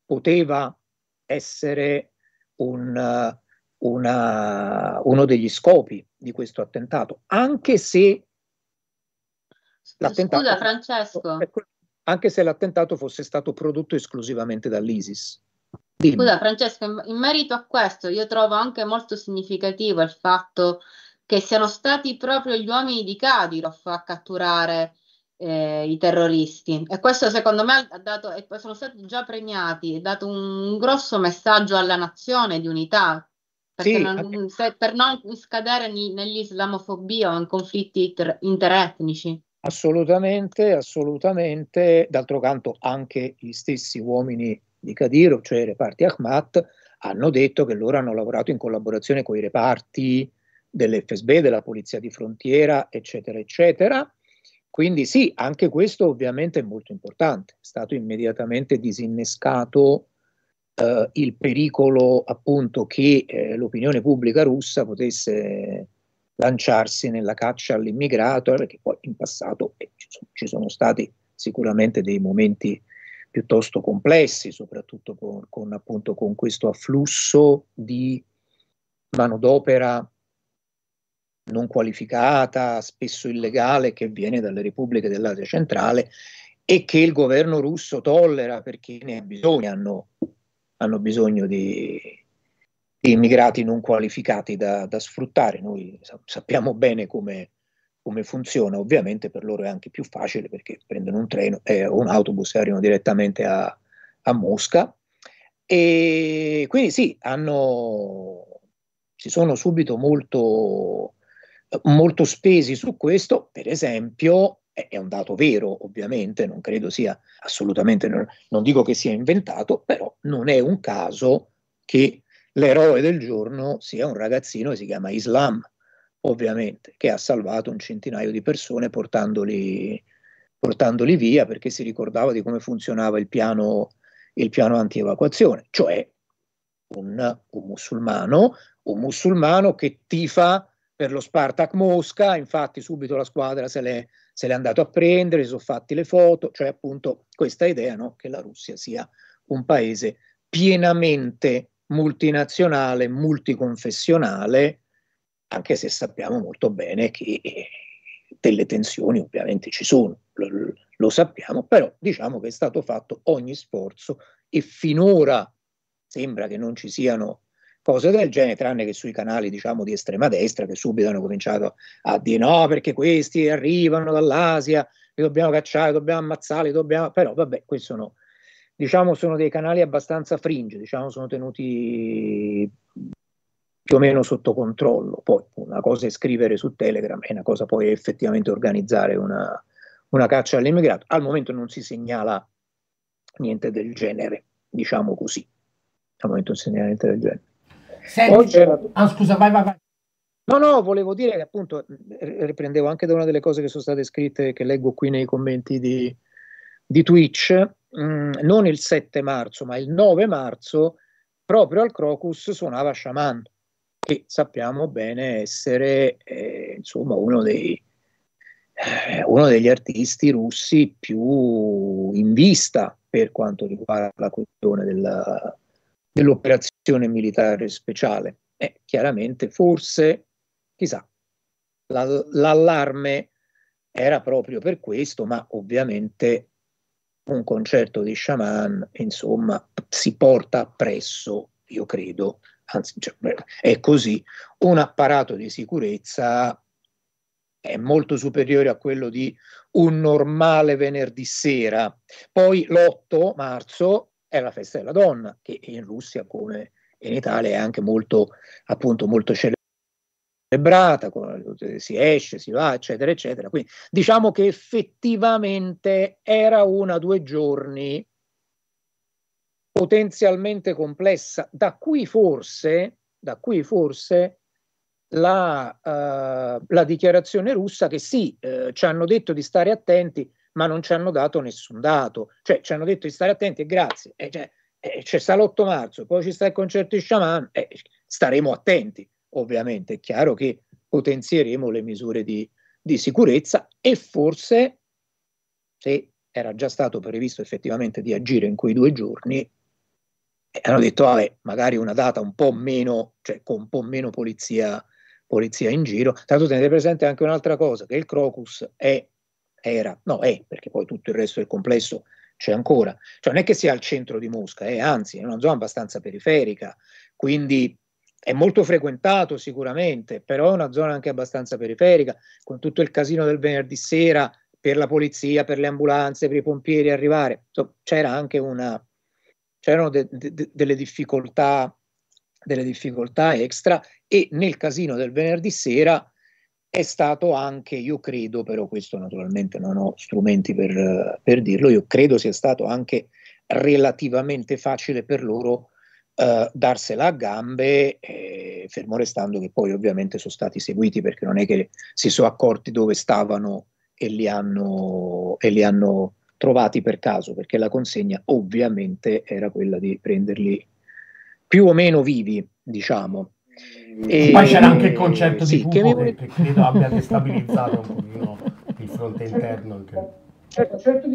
poteva essere un, eh, una, uno degli scopi di questo attentato, anche se l'attentato, Scusa, Francesco. Anche se l'attentato fosse stato prodotto esclusivamente dall'ISIS. Dimmi. Scusa Francesco, in merito a questo io trovo anche molto significativo il fatto che siano stati proprio gli uomini di Kadirov a catturare eh, i terroristi e questo secondo me ha dato, e sono stati già premiati, ha dato un grosso messaggio alla nazione di unità sì. Non, se, per non scadere ni, nell'islamofobia o in conflitti ter, interetnici. Assolutamente, assolutamente. D'altro canto anche gli stessi uomini di Kadiro, cioè i reparti Ahmad, hanno detto che loro hanno lavorato in collaborazione con i reparti dell'FSB, della Polizia di Frontiera, eccetera, eccetera. Quindi sì, anche questo ovviamente è molto importante, è stato immediatamente disinnescato eh, il pericolo appunto che eh, l'opinione pubblica russa potesse lanciarsi nella caccia all'immigrato, eh, perché poi in passato eh, ci, sono, ci, sono, stati sicuramente dei momenti piuttosto complessi, soprattutto con, con, appunto, con questo afflusso di manodopera non qualificata, spesso illegale, che viene dalle repubbliche dell'Asia centrale e che il governo russo tollera perché ne ha bisogno, hanno hanno bisogno di, di immigrati non qualificati da, da sfruttare. Noi sappiamo bene come, come, funziona, ovviamente per loro è anche più facile perché prendono un treno eh, o un autobus e arrivano direttamente a, a Mosca. E quindi sì, hanno, si sono subito molto, molto spesi su questo, per esempio è, un dato vero ovviamente, non credo sia assolutamente, non, non dico che sia inventato, però non è un caso che l'eroe del giorno sia un ragazzino che si chiama Islam, ovviamente, che ha salvato un centinaio di persone portandoli, portandoli via perché si ricordava di come funzionava il piano, il piano anti-evacuazione, cioè un, un, musulmano, un musulmano che tifa per lo Spartak Mosca, infatti subito la squadra se l'è, se l'è andato a prendere, si sono fatti le foto, cioè appunto questa idea no? che la Russia sia un paese pienamente multinazionale, multiconfessionale, anche se sappiamo molto bene che delle tensioni ovviamente ci sono, lo, lo sappiamo, però diciamo che è stato fatto ogni sforzo e finora sembra che non ci siano cose del genere, tranne che sui canali diciamo di estrema destra che subito hanno cominciato a dire no perché questi arrivano dall'Asia, li dobbiamo cacciare, dobbiamo ammazzarli, dobbiamo... però vabbè, questi sono, diciamo, sono dei canali abbastanza fringe, diciamo, sono tenuti più o meno sotto controllo. Poi una cosa è scrivere su Telegram e una cosa poi è effettivamente organizzare una, una caccia all'immigrato. Al momento non si segnala niente del genere, diciamo così. Al momento non si segnala niente del genere. Senti, Oggi era... ah, scusa, vai, vai, vai. No, no, volevo dire che appunto riprendevo anche da una delle cose che sono state scritte, che leggo qui nei commenti di, di Twitch, mh, mm, non il 7 marzo, ma il 9 marzo, proprio al Crocus suonava Shaman, che sappiamo bene essere eh, insomma uno dei, eh, uno degli artisti russi più in vista per quanto riguarda la questione della, dell'operazione missione militare speciale. E chiaramente, forse, chissà, l'allarme era proprio per questo, ma ovviamente un concerto di Shaman, insomma, si porta presso, io credo, anzi cioè, è così, un apparato di sicurezza è molto superiore a quello di un normale venerdì sera. Poi l'8 marzo è la festa della donna, che in Russia, come in Italia è anche molto, appunto, molto celebrata, si esce, si va, eccetera, eccetera. Quindi diciamo che effettivamente era una due giorni potenzialmente complessa, da cui forse, da cui forse la, uh, la, dichiarazione russa che sì, uh, ci hanno detto di stare attenti, ma non ci hanno dato nessun dato, cioè ci hanno detto di stare attenti e grazie. Eh, cioè, eh, c'è sta l'8 marzo, poi ci sta il concerto di Shaman, eh, staremo attenti, ovviamente, è chiaro che potenzieremo le misure di, di sicurezza e forse, se era già stato previsto effettivamente di agire in quei due giorni, eh, hanno detto vabbè magari una data un po' meno cioè con un po' meno polizia, polizia in giro tanto tenete presente anche un'altra cosa che il crocus è era no è perché poi tutto il resto del complesso c'è ancora. Cioè non è che sia al centro di Mosca, eh, anzi è una zona abbastanza periferica, quindi è molto frequentato sicuramente, però è una zona anche abbastanza periferica, con tutto il casino del venerdì sera per la polizia, per le ambulanze, per i pompieri arrivare. Insomma, c'era anche una, c'erano de, de, de delle, difficoltà, delle difficoltà extra e nel casino del venerdì sera è stato anche, io credo, però questo naturalmente non ho strumenti per, per dirlo, io credo sia stato anche relativamente facile per loro eh, darsela a gambe, eh, fermo restando che poi ovviamente sono stati seguiti perché non è che si sono accorti dove stavano e li hanno, e li hanno trovati per caso, perché la consegna ovviamente era quella di prenderli più o meno vivi, diciamo. E, Poi c'era anche il concetto sì, di Pupo che, avevo... che credo abbia destabilizzato un pochino il fronte certo. interno. Che... Certo, il concerto,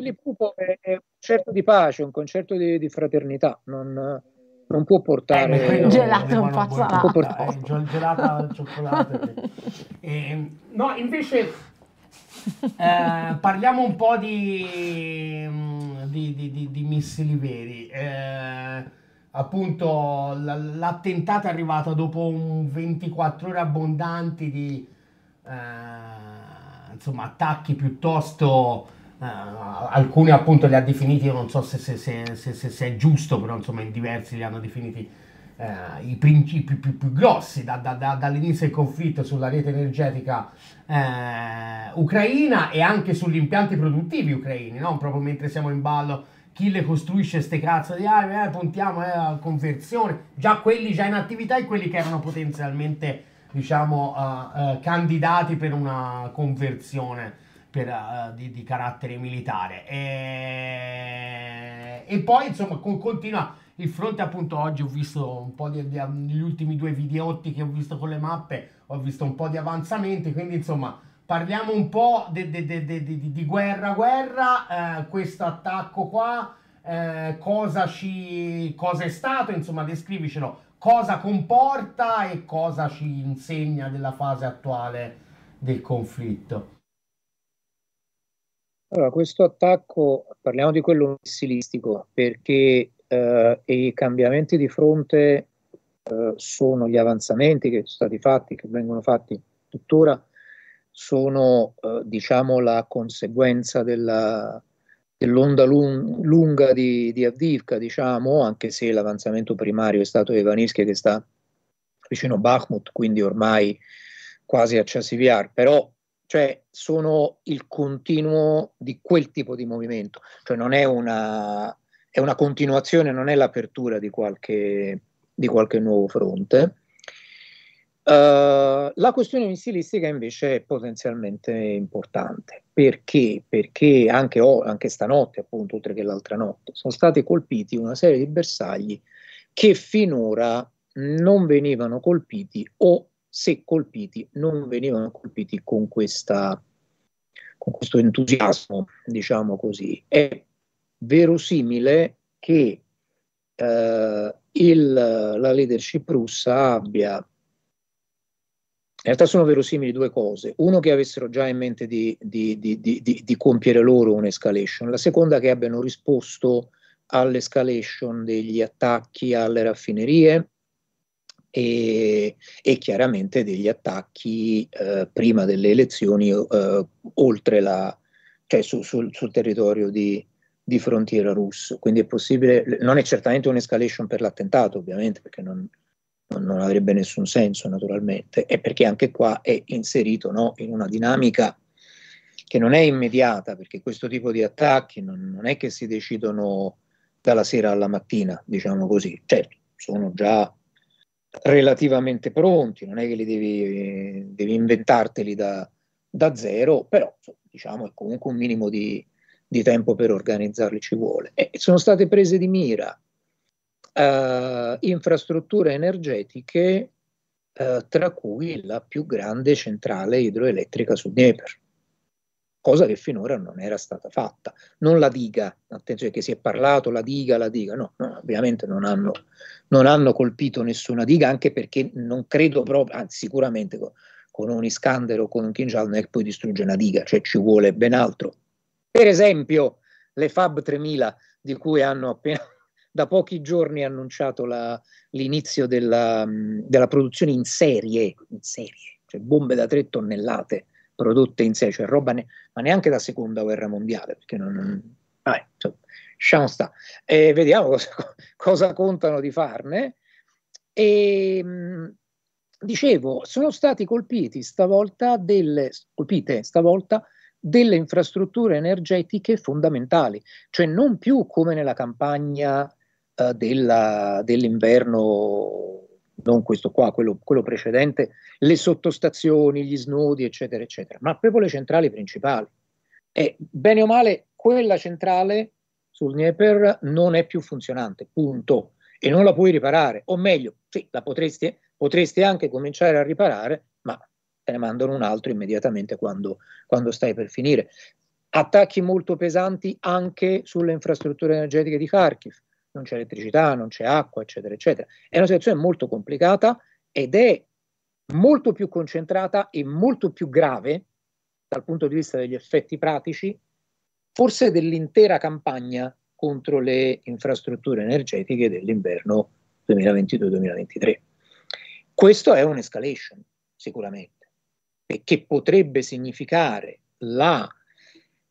di Pupo è, un concerto di pace, un concerto di, di fraternità, non, non, può portare eh, gelato in pazzata, portare... eh, gelato al cioccolato. Eh. eh, no, invece eh, parliamo un po' di, mm, di, di missili veri. Eh, appunto l'attentato è arrivato dopo un 24 ore abbondanti di eh, insomma, attacchi piuttosto eh, alcuni appunto li ha definiti non so se, se, se, se, è giusto però insomma in diversi li hanno definiti eh, i principi più, più grossi da, da, da, dall'inizio del conflitto sulla rete energetica eh, ucraina e anche sugli impianti produttivi ucraini no? proprio mentre siamo in ballo chi le costruisce queste cazzo di armi, eh, puntiamo eh, a conversione, già quelli già in attività e quelli che erano potenzialmente, diciamo, uh, uh, candidati per una conversione per, uh, di, di, carattere militare. E, e poi, insomma, con, continua il fronte, appunto, oggi ho visto un po' di, di, gli ultimi due videotti che ho visto con le mappe, ho visto un po' di avanzamenti, quindi, insomma Parliamo un po' di guerra, guerra, eh, questo attacco qua, eh, cosa, ci, cosa è stato, insomma descrivicelo, cosa comporta e cosa ci insegna della fase attuale del conflitto. Allora, questo attacco, parliamo di quello missilistico, perché eh, i cambiamenti di fronte eh, sono gli avanzamenti che sono stati fatti, che vengono fatti tuttora sono eh, diciamo la conseguenza della, dell'onda lung- lunga di, di Avdivka, diciamo, anche se l'avanzamento primario è stato Evanischia che sta vicino a Bakhmut, quindi ormai quasi a Chasiviar, però cioè, sono il continuo di quel tipo di movimento, cioè non è una, è una continuazione, non è l'apertura di qualche, di qualche nuovo fronte. Eh, la questione missilistica invece è potenzialmente importante perché, perché anche, oh, anche, stanotte, appunto, oltre che l'altra notte, sono stati colpiti una serie di bersagli che finora non venivano colpiti o se colpiti non venivano colpiti con, questa, con questo entusiasmo, diciamo così. È verosimile che uh, il, la leadership russa abbia in realtà sono verosimili due cose. Uno che avessero già in mente di, di, di, di compiere loro un'escalation, la seconda che abbiano risposto all'escalation degli attacchi alle raffinerie e, e chiaramente degli attacchi eh, prima delle elezioni eh, oltre la, cioè su, sul, sul, territorio di, di frontiera russo. Quindi è possibile, non è certamente un'escalation per l'attentato, ovviamente, perché non, non avrebbe nessun senso naturalmente, e perché anche qua è inserito no, in una dinamica che non è immediata, perché questo tipo di attacchi non, non, è che si decidono dalla sera alla mattina, diciamo così, certo, sono già relativamente pronti, non è che li devi, devi inventarteli da, da, zero, però diciamo è comunque un minimo di, di tempo per organizzarli ci vuole. E sono state prese di mira eh, infrastrutture energetiche, eh, tra cui la più grande centrale idroelettrica su Dnieper, cosa che finora non era stata fatta. Non la diga, attenzione che si è parlato, la diga, la diga, no, no ovviamente non hanno, non hanno, colpito nessuna diga, anche perché non credo proprio, anzi ah, sicuramente con, con un Iskander o con un Kinjal non è che poi distrugge una diga, cioè ci vuole ben altro. Per esempio le Fab 3000 di cui hanno appena da pochi giorni ha annunciato la, l'inizio della, mm, della, produzione in serie, in serie, cioè bombe da 3 tonnellate prodotte in serie, cioè roba ne, ma neanche da seconda guerra mondiale, perché non... non vai, cioè, lasciamo sta. E vediamo cosa, cosa contano di farne. E, mm, dicevo, sono stati colpiti stavolta delle, colpite stavolta delle infrastrutture energetiche fondamentali, cioè non più come nella campagna eh, della, dell'inverno, non questo qua, quello, quello, precedente, le sottostazioni, gli snodi, eccetera, eccetera, ma proprio le centrali principali. E bene o male, quella centrale sul Dnieper non è più funzionante, punto. E non la puoi riparare, o meglio, sì, la potresti, potresti anche cominciare a riparare, ma te ne mandano un altro immediatamente quando, quando stai per finire attacchi molto pesanti anche sulle infrastrutture energetiche di Kharkiv non c'è elettricità, non c'è acqua, eccetera, eccetera. È una situazione molto complicata ed è molto più concentrata e molto più grave dal punto di vista degli effetti pratici, forse dell'intera campagna contro le infrastrutture energetiche dell'inverno 2022-2023. Questo è un'escalation, sicuramente, che potrebbe significare la,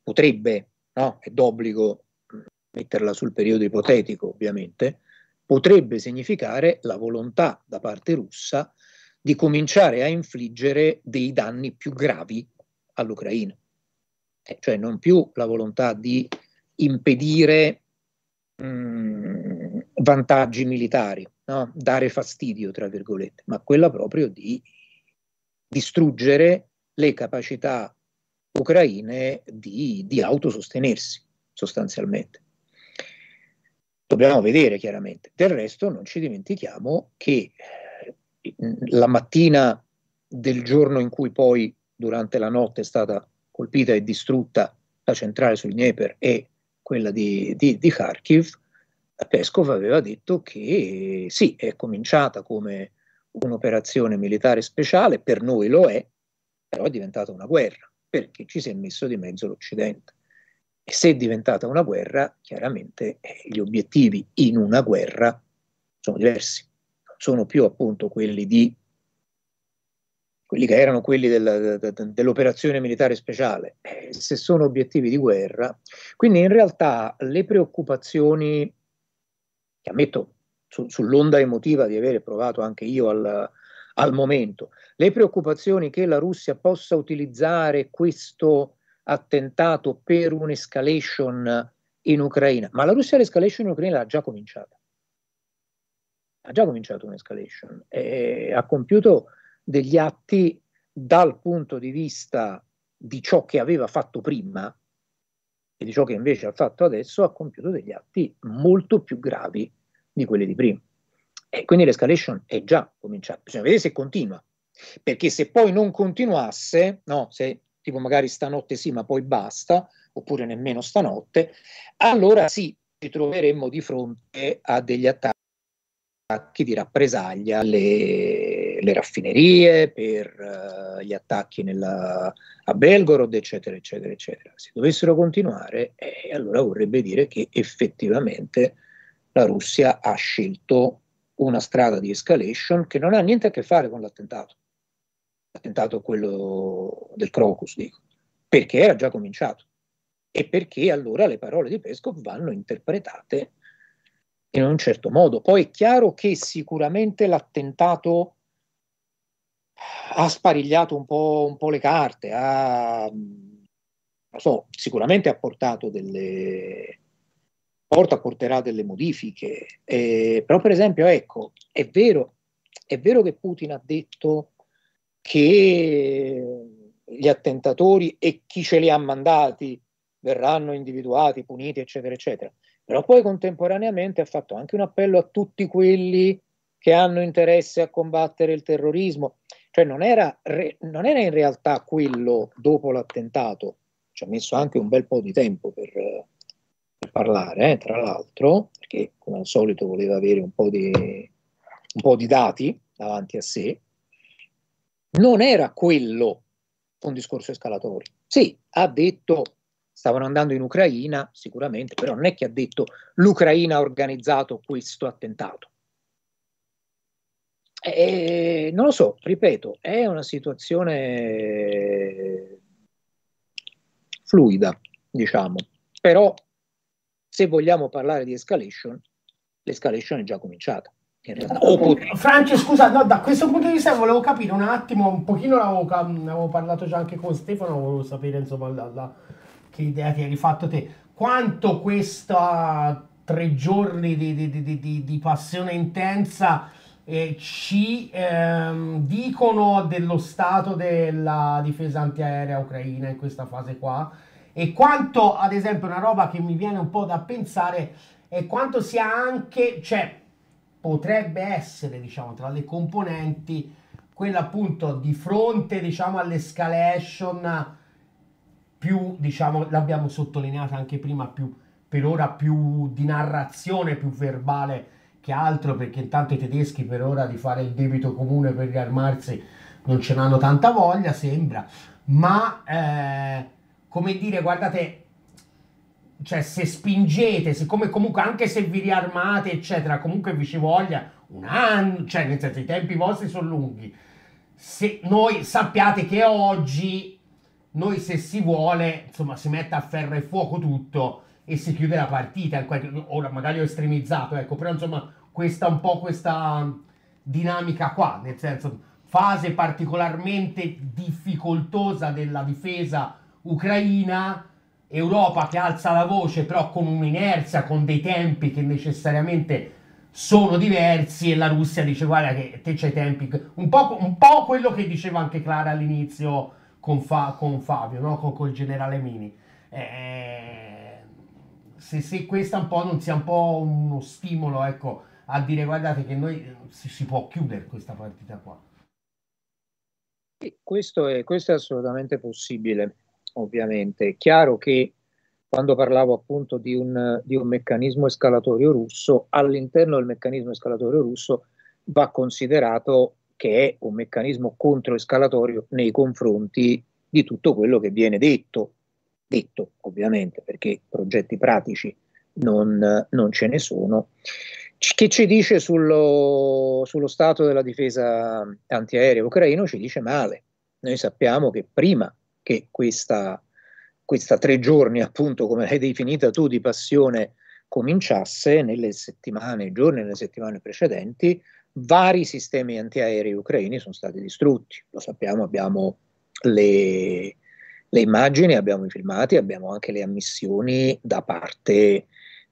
potrebbe, no, è d'obbligo metterla sul periodo ipotetico ovviamente, potrebbe significare la volontà da parte russa di cominciare a infliggere dei danni più gravi all'Ucraina. Eh, cioè non più la volontà di impedire mh, mm, vantaggi militari, no? dare fastidio, tra virgolette, ma quella proprio di distruggere le capacità ucraine di, di autosostenersi sostanzialmente. Dobbiamo vedere chiaramente. Del resto non ci dimentichiamo che eh, la mattina del giorno in cui poi durante la notte è stata colpita e distrutta la centrale sul Dnieper e quella di, di, di Kharkiv, Peskov aveva detto che sì, è cominciata come un'operazione militare speciale, per noi lo è, però è diventata una guerra perché ci si è messo di mezzo l'Occidente. E se è diventata una guerra, chiaramente eh, gli obiettivi in una guerra sono diversi. Non sono più appunto quelli di quelli che erano quelli della, dell'operazione militare speciale, eh, se sono obiettivi di guerra. Quindi in realtà le preoccupazioni, che ammetto su, sull'onda emotiva di avere provato anche io al, al momento, le preoccupazioni che la Russia possa utilizzare questo attentato per un'escalation in Ucraina, ma la Russia l'escalation in Ucraina l'ha già cominciata. Ha già cominciato un'escalation, e ha compiuto degli atti dal punto di vista di ciò che aveva fatto prima e di ciò che invece ha fatto adesso, ha compiuto degli atti molto più gravi di quelli di prima. E quindi l'escalation è già cominciata, bisogna vedere se continua, perché se poi non continuasse, no, se tipo magari stanotte sì, ma poi basta, oppure nemmeno stanotte, allora sì, ci troveremmo di fronte a degli attacchi di rappresaglia alle le raffinerie, per uh, gli attacchi nella, a Belgorod, eccetera, eccetera, eccetera. Se dovessero continuare, eh, allora vorrebbe dire che effettivamente la Russia ha scelto una strada di escalation che non ha niente a che fare con l'attentato attentato quello del Crocus, dico, perché era già cominciato e perché allora le parole di Pesco vanno interpretate in un certo modo. Poi è chiaro che sicuramente l'attentato ha sparigliato un po', un po le carte, ha, so, sicuramente ha portato delle, porta porterà delle modifiche, eh, però per esempio ecco, è vero, è vero che Putin ha detto che gli attentatori e chi ce li ha mandati verranno individuati, puniti, eccetera, eccetera. Però poi contemporaneamente ha fatto anche un appello a tutti quelli che hanno interesse a combattere il terrorismo. Cioè non era, re, non era in realtà quello dopo l'attentato, ci ha messo anche un bel po' di tempo per, per parlare, eh, tra l'altro, perché come al solito voleva avere un po' di, un po di dati davanti a sé, non era quello un discorso escalatorio. Sì, ha detto stavano andando in Ucraina, sicuramente, però non è che ha detto l'Ucraina ha organizzato questo attentato. E, non lo so, ripeto, è una situazione fluida, diciamo, però se vogliamo parlare di escalation, l'escalation è già cominciata. Oh, Franci, scusa, no, da questo punto di vista volevo capire un attimo, un pochino l'avevo, avevo parlato già anche con Stefano, volevo sapere insomma la, la, che idea ti hai rifatto te. Quanto questa tre giorni di, di, di, di passione intensa eh, ci ehm, dicono dello stato della difesa antiaerea ucraina in questa fase qua e quanto ad esempio una roba che mi viene un po' da pensare è quanto sia anche, cioè potrebbe essere diciamo, tra le componenti quella appunto di fronte diciamo, all'escalation più, diciamo, l'abbiamo sottolineata anche prima, più, per ora più di narrazione, più verbale che altro, perché intanto i tedeschi per ora di fare il debito comune per riarmarsi non ce n'hanno tanta voglia, sembra, ma eh, come dire, guardate, cioè se spingete, siccome comunque anche se vi riarmate, eccetera, comunque vi ci voglia un anno, cioè nel senso i tempi vostri sono lunghi. Se noi sappiate che oggi noi se si vuole, insomma, si mette a ferro e fuoco tutto e si chiude la partita, ecco, ecco, ora magari ho estremizzato, ecco, però insomma, questa un po' questa dinamica qua, nel senso fase particolarmente difficoltosa della difesa ucraina Europa che alza la voce però con un'inerzia, con dei tempi che necessariamente sono diversi e la Russia dice guarda che te c'hai tempi, un po', un po quello che diceva anche Clara all'inizio con, Fa, con Fabio, no? con, col generale Mini. Eh, se, se questa un po' non sia un po' uno stimolo ecco, a dire guardate che noi si, si può chiudere questa partita qua. Questo è, questo è assolutamente possibile ovviamente. È chiaro che quando parlavo appunto di un, di un meccanismo escalatorio russo, all'interno del meccanismo escalatorio russo va considerato che è un meccanismo controescalatorio nei confronti di tutto quello che viene detto, detto ovviamente perché progetti pratici non, non ce ne sono. che ci dice sullo, sullo, stato della difesa antiaerea ucraino? Ci dice male. Noi sappiamo che prima che questa, questa tre giorni, appunto, come l'hai definita tu, di passione cominciasse nelle settimane, giorni, nelle settimane precedenti, vari sistemi antiaerei ucraini sono stati distrutti. Lo sappiamo, abbiamo le, le immagini, abbiamo i filmati, abbiamo anche le ammissioni da parte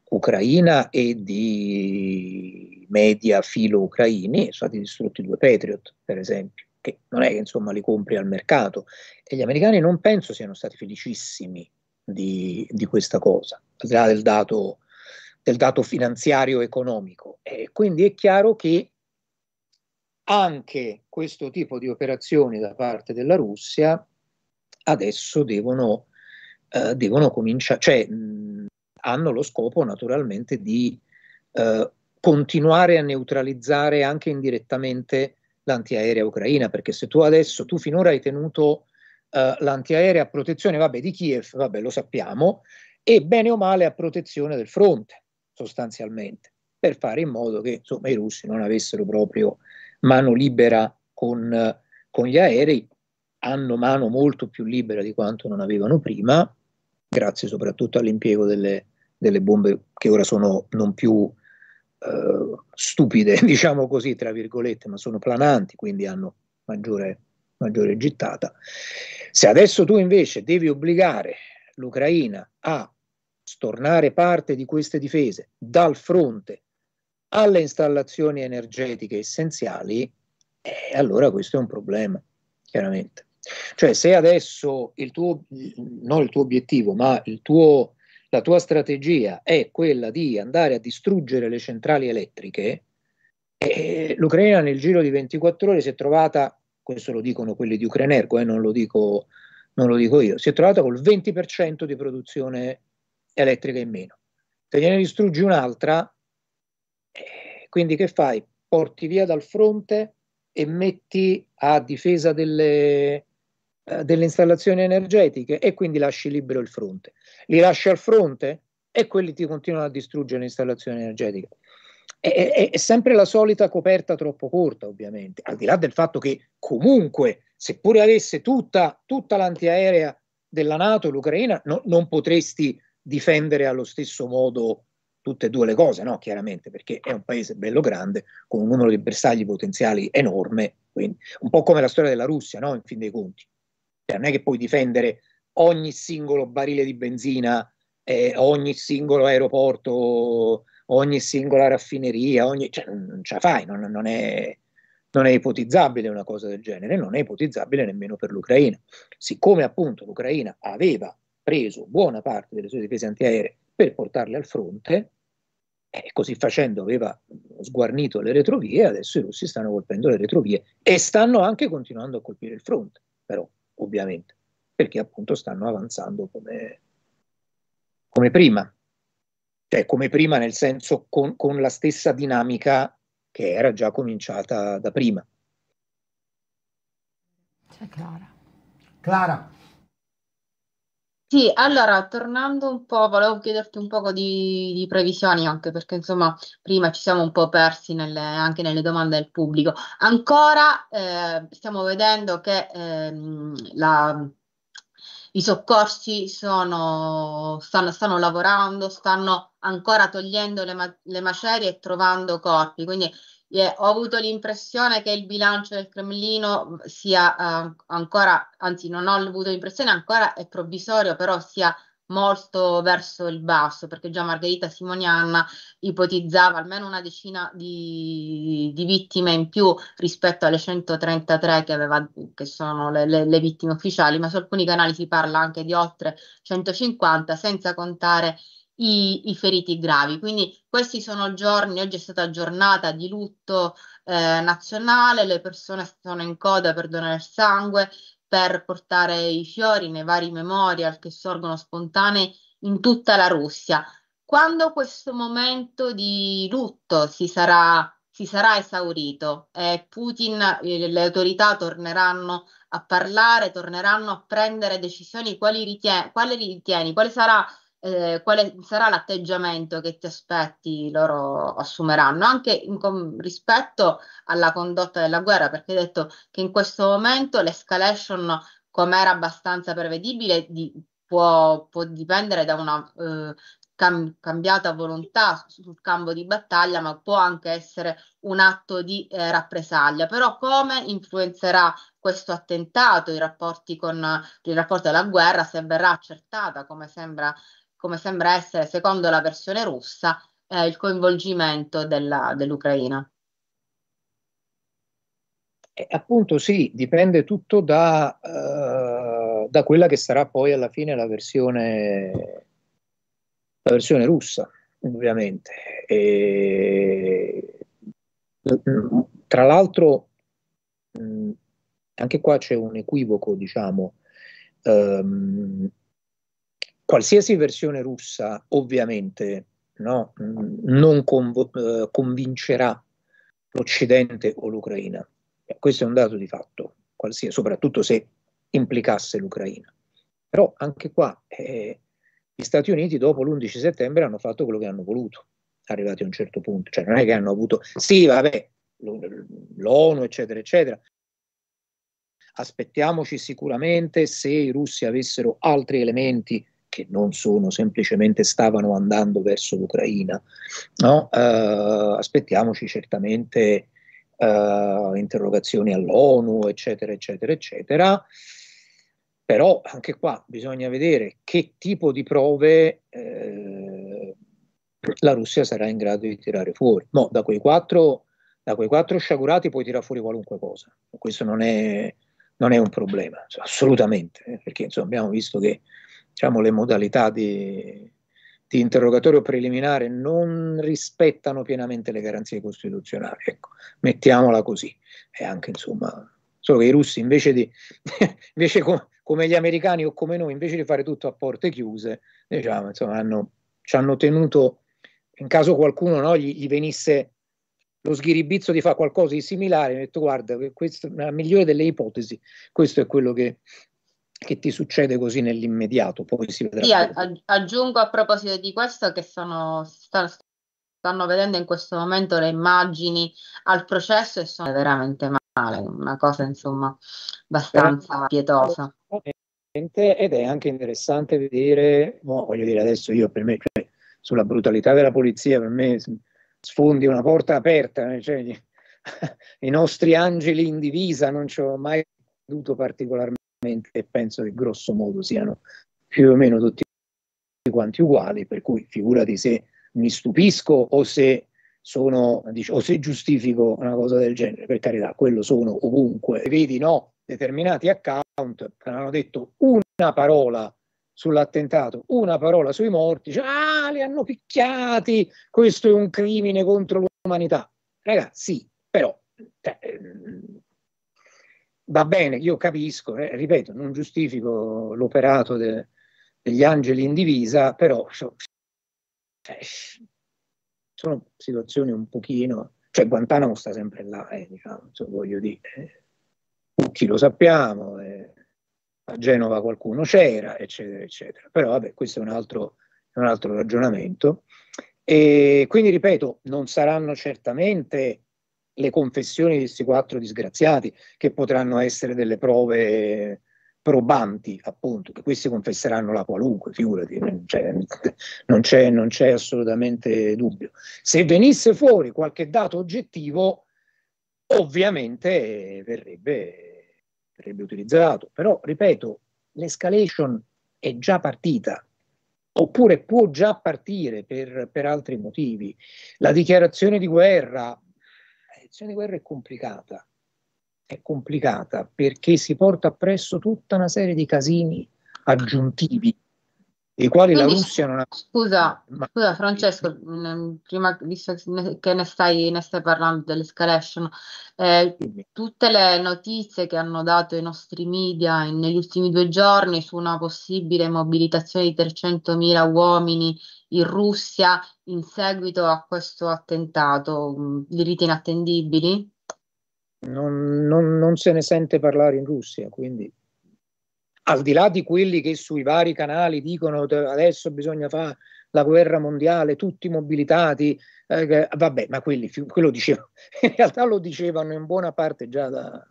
ucraina e di media filo ucraini, sono stati distrutti due Patriot, per esempio che non è che insomma li compri al mercato. E gli americani non penso siano stati felicissimi di, di questa cosa, al di là del dato, del dato finanziario economico. E quindi è chiaro che anche questo tipo di operazioni da parte della Russia adesso devono, eh, devono cominciare, cioè mh, hanno lo scopo naturalmente di eh, continuare a neutralizzare anche indirettamente l'antiaerea ucraina, perché se tu adesso, tu finora hai tenuto eh, l'antiaerea a protezione vabbè, di Kiev, vabbè, lo sappiamo, e bene o male a protezione del fronte, sostanzialmente, per fare in modo che insomma, i russi non avessero proprio mano libera con, con gli aerei, hanno mano molto più libera di quanto non avevano prima, grazie soprattutto all'impiego delle, delle bombe che ora sono non più eh, stupide, diciamo così, tra virgolette, ma sono plananti, quindi hanno maggiore, maggiore gittata. Se adesso tu invece devi obbligare l'Ucraina a stornare parte di queste difese dal fronte alle installazioni energetiche essenziali, eh, allora questo è un problema, chiaramente. Cioè se adesso il tuo, non il tuo obiettivo, ma il tuo la tua strategia è quella di andare a distruggere le centrali elettriche, eh, l'Ucraina nel giro di 24 ore si è trovata, questo lo dicono quelli di Ucranerco, eh, non, lo dico, non lo dico io, si è trovata col 20% di produzione elettrica in meno. Se gliene distruggi un'altra, eh, quindi che fai? Porti via dal fronte e metti a difesa delle, eh, delle installazioni energetiche e quindi lasci libero il fronte. Li lasci al fronte e quelli ti continuano a distruggere le installazioni energetiche. È, è, è sempre la solita coperta troppo corta, ovviamente, al di là del fatto che comunque, seppure avesse tutta, tutta l'antiaerea della Nato, l'Ucraina, no, non potresti difendere allo stesso modo tutte e due le cose, no? Chiaramente, perché è un paese bello grande, con un numero di bersagli potenziali enorme, quindi un po' come la storia della Russia, no? In fin dei conti. Cioè, non è che puoi difendere ogni singolo barile di benzina, eh, ogni singolo aeroporto, ogni singola raffineria, ogni... Cioè, non, ce la fai, non, non, è, non è ipotizzabile una cosa del genere, non è ipotizzabile nemmeno per l'Ucraina. Siccome appunto l'Ucraina aveva preso buona parte delle sue difese antiaeree per portarle al fronte, e così facendo aveva sguarnito le retrovie, adesso i russi stanno colpendo le retrovie e stanno anche continuando a colpire il fronte, però ovviamente, perché appunto stanno avanzando come, come prima, cioè come prima nel senso con, con la stessa dinamica che era già cominciata da prima. C'è Clara. Clara. Sì, allora, tornando un po', volevo chiederti un po' di, di previsioni anche perché insomma prima ci siamo un po' persi nelle, anche nelle domande del pubblico. Ancora eh, stiamo vedendo che ehm, la, i soccorsi sono, stanno, stanno, lavorando, stanno ancora togliendo le, le macerie e trovando corpi, quindi Yeah, ho avuto l'impressione che il bilancio del Cremlino sia uh, ancora, anzi non ho avuto l'impressione ancora, è provvisorio, però sia molto verso il basso, perché già Margherita Simonianna ipotizzava almeno una decina di, di vittime in più rispetto alle 133 che, aveva, che sono le, le, le, vittime ufficiali, ma su alcuni canali si parla anche di oltre 150, senza contare i, i, feriti gravi. Quindi questi sono giorni, oggi è stata giornata di lutto eh, nazionale, le persone sono in coda per donare il sangue, per portare i fiori nei vari memorial che sorgono spontanei in tutta la Russia. Quando questo momento di lutto si sarà, si sarà esaurito e Putin, e eh, le autorità torneranno a parlare, torneranno a prendere decisioni, quali ritieni, quale ritieni, quale sarà eh, quale sarà l'atteggiamento che ti aspetti loro assumeranno, anche in, con, rispetto alla condotta della guerra, perché hai detto che in questo momento l'escalation, come era abbastanza prevedibile, di, può, può, dipendere da una eh, cam, cambiata volontà sul campo di battaglia, ma può anche essere un atto di eh, rappresaglia. Però come influenzerà questo attentato, i rapporti con il rapporto alla guerra, se verrà accertata, come sembra come sembra essere, secondo la versione russa, eh, il coinvolgimento dell'Ucraina. eh, appunto sì, dipende tutto da, uh, da, quella che sarà poi alla fine la versione, la versione russa, ovviamente. E, mm, tra l'altro, mm, anche qua c'è un equivoco, diciamo, um, Qualsiasi versione russa ovviamente no, non conv- eh, convincerà l'Occidente o l'Ucraina. Eh, questo è un dato di fatto, soprattutto se implicasse l'Ucraina. Però anche qua eh, gli Stati Uniti dopo l'11 settembre hanno fatto quello che hanno voluto, arrivati a un certo punto. Cioè non è che hanno avuto, sì vabbè, l'ONU eccetera eccetera, aspettiamoci sicuramente se i russi avessero altri elementi che non sono semplicemente stavano andando verso l'Ucraina. No? Uh, aspettiamoci certamente uh, interrogazioni all'ONU, eccetera, eccetera, eccetera. Però anche qua bisogna vedere che tipo di prove eh, la Russia sarà in grado di tirare fuori. No, da quei quattro, da quei quattro sciagurati puoi tirare fuori qualunque cosa. Questo non è, non è un problema, assolutamente, eh, perché insomma, abbiamo visto che diciamo, le modalità di, di, interrogatorio preliminare non rispettano pienamente le garanzie costituzionali. Ecco, mettiamola così. E anche, insomma, solo che i russi invece di, invece com, come gli americani o come noi, invece di fare tutto a porte chiuse, diciamo, insomma, hanno, ci hanno tenuto, in caso qualcuno no, gli, gli venisse lo sghiribizzo di fare qualcosa di similare, ho detto guarda, questa è la migliore delle ipotesi, questo è quello che che ti succede così nell'immediato, poi si vedrà. Sì, aggiungo a proposito di questo che sono, stanno, stanno vedendo in questo momento le immagini al processo e sono veramente male, una cosa insomma abbastanza pietosa. Ed è anche interessante vedere, oh, voglio dire adesso io per me, cioè, sulla brutalità della polizia, per me sfondi una porta aperta, eh, cioè, i nostri angeli in divisa, non ci ho mai creduto particolarmente e penso che grosso modo siano più o meno tutti quanti uguali, per cui figurati se mi stupisco o se, sono, o se giustifico una cosa del genere, per carità, quello sono ovunque. Vedi, no, determinati account che hanno detto una parola sull'attentato, una parola sui morti, cioè, ah, li hanno picchiati, questo è un crimine contro l'umanità. Ragazzi, sì, però cioè, ehm, va bene, io capisco, eh, ripeto, non giustifico l'operato de, degli angeli in divisa, però so, cioè, sono situazioni un pochino, cioè Guantanamo sta sempre là, eh, diciamo, voglio dire, eh. tutti lo sappiamo, eh, a Genova qualcuno c'era, eccetera, eccetera, però vabbè, questo è un altro, un altro ragionamento. E quindi ripeto, non saranno certamente le confessioni di questi quattro disgraziati, che potranno essere delle prove probanti, appunto, che questi confesseranno la qualunque, figurati, non c'è, non, c'è, non c'è, assolutamente dubbio. Se venisse fuori qualche dato oggettivo, ovviamente verrebbe, verrebbe utilizzato, però ripeto, l'escalation è già partita, oppure può già partire per, per altri motivi. La dichiarazione di guerra posizione di guerra è complicata, è complicata perché si porta appresso tutta una serie di casini aggiuntivi dei quali Quindi, la Russia non ha... Scusa, ma... scusa Francesco, mm, prima, visto che ne stai, ne stai parlando dell'escalation, eh, tutte le notizie che hanno dato i nostri media negli ultimi due giorni su una possibile mobilitazione di 300.000 uomini in Russia in seguito a questo attentato, li mm, inattendibili? Non, non, non se ne sente parlare in Russia, quindi al di là di quelli che sui vari canali dicono adesso bisogna fare la guerra mondiale, tutti mobilitati, eh, vabbè, ma quelli, quello dicevano, in realtà lo dicevano in buona parte già, da,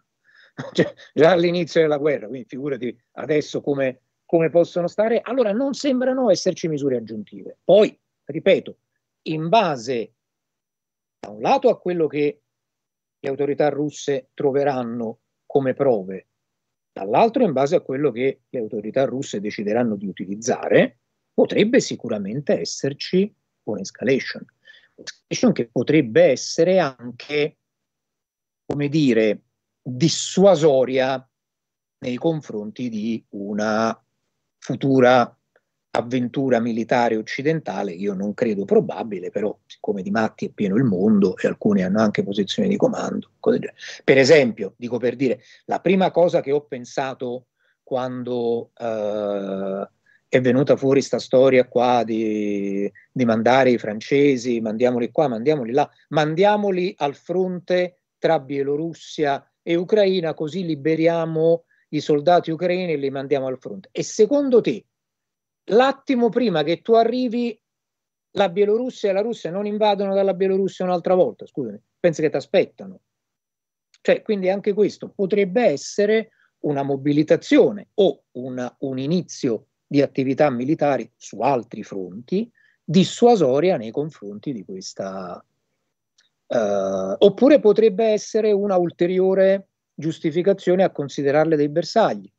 cioè, già all'inizio della guerra, quindi figurati adesso come come possono stare, allora non sembrano esserci misure aggiuntive. Poi, ripeto, in base da un lato a quello che le autorità russe troveranno come prove, dall'altro in base a quello che le autorità russe decideranno di utilizzare, potrebbe sicuramente esserci un'escalation. Un'escalation che potrebbe essere anche, come dire, dissuasoria nei confronti di una futura avventura militare occidentale, io non credo probabile, però siccome di matti è pieno il mondo e alcuni hanno anche posizioni di comando, per esempio, dico per dire, la prima cosa che ho pensato quando eh, è venuta fuori sta storia qua di, di mandare i francesi, mandiamoli qua, mandiamoli là, mandiamoli al fronte tra Bielorussia e Ucraina, così liberiamo i soldati ucraini e li mandiamo al fronte. E secondo te, l'attimo prima che tu arrivi, la Bielorussia e la Russia non invadono dalla Bielorussia un'altra volta, scusami, pensi che ti aspettano. Cioè, quindi anche questo potrebbe essere una mobilitazione o una, un inizio di attività militari su altri fronti dissuasoria nei confronti di questa... Uh, oppure potrebbe essere una ulteriore giustificazione a considerarle dei bersagli.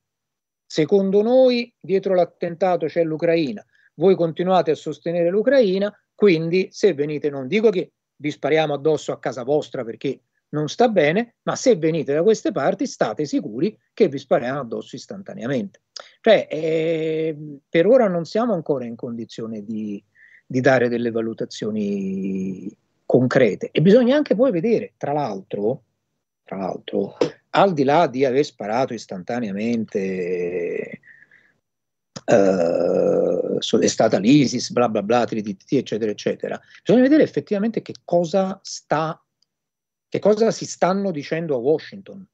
Secondo noi, dietro l'attentato c'è l'Ucraina, voi continuate a sostenere l'Ucraina, quindi se venite, non dico che vi spariamo addosso a casa vostra perché non sta bene, ma se venite da queste parti state sicuri che vi spariamo addosso istantaneamente. Cioè, eh, per ora non siamo ancora in condizione di, di dare delle valutazioni concrete e bisogna anche poi vedere, tra l'altro, tra l'altro al di là di aver sparato istantaneamente, eh, è stata l'ISIS, bla bla bla, TDT, eccetera, eccetera, bisogna vedere effettivamente che cosa sta, che cosa si stanno dicendo a Washington.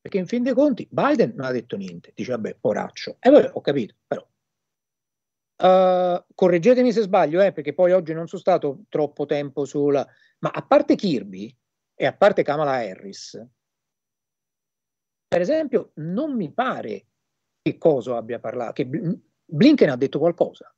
Perché in fin dei conti Biden non ha detto niente, dice vabbè, poraccio. E eh, ho capito, però Uh, correggetemi se sbaglio, eh, perché poi oggi non sono stato troppo tempo sulla... Ma a parte Kirby e a parte Kamala Harris, per esempio, non mi pare che Coso abbia parlato, che Blinken ha detto qualcosa.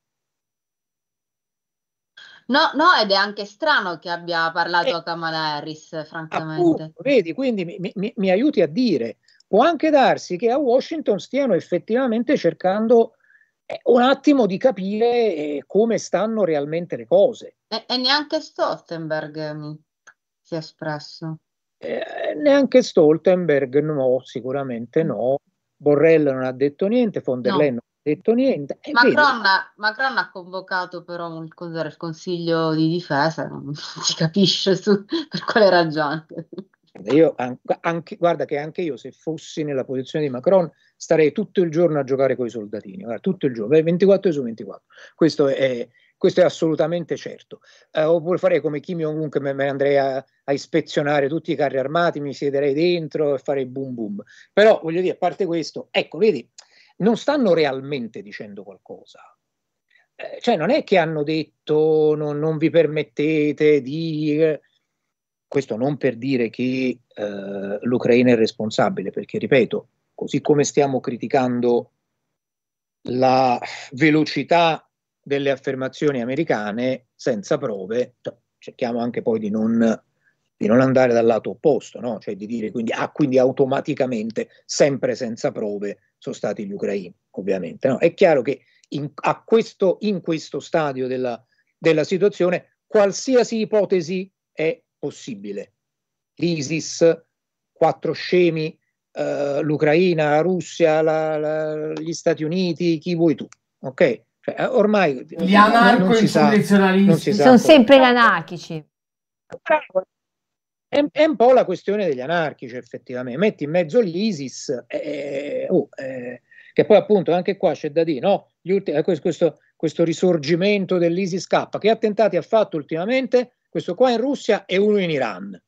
No, no, ed è anche strano che abbia parlato eh, a Kamala Harris, francamente. Appunto, vedi, quindi mi, mi, mi, aiuti a dire, può anche darsi che a Washington stiano effettivamente cercando eh, un attimo di capire eh, come stanno realmente le cose. E, e neanche Stoltenberg si è espresso. Eh, neanche Stoltenberg no, sicuramente mm. no. Borrell non ha detto niente, von der no. non ha detto niente. Macron, Macron, ha convocato però il, il Consiglio di difesa, non si capisce su, per quale ragione. Io anche, guarda che anche io se fossi nella posizione di Macron starei tutto il giorno a giocare con i soldatini, guarda, tutto il giorno, 24 su 24. Questo è, questo è assolutamente certo. Eh, oppure farei come Kim Jong-un me, me andrei a, a, ispezionare tutti i carri armati, mi siederei dentro e farei boom boom. Però voglio dire, a parte questo, ecco, vedi, non stanno realmente dicendo qualcosa. Eh, cioè non è che hanno detto no, non vi permettete di... Questo non per dire che eh, l'Ucraina è responsabile, perché ripeto, così come stiamo criticando la velocità delle affermazioni americane senza prove, cioè, cerchiamo anche poi di non, di non andare dal lato opposto, no? cioè di dire quindi, ah, quindi automaticamente, sempre senza prove, sono stati gli ucraini, ovviamente. No? È chiaro che in, questo, in questo, stadio della, della situazione qualsiasi ipotesi è possibile. L'ISIS, quattro scemi, Uh, l'Ucraina, la Russia, la, la, gli Stati Uniti, chi vuoi tu, ok? Cioè, eh, ormai gli anarco-insurrezionalisti sono sempre gli anarchici. È, è, un po' la questione degli anarchici, effettivamente. Metti in mezzo l'ISIS, eh, eh oh, eh, che poi appunto anche qua c'è da dire, no? Ultimi, eh, questo, questo risorgimento dell'ISIS-K, che attentati ha fatto ultimamente? Questo qua in Russia e uno in Iran.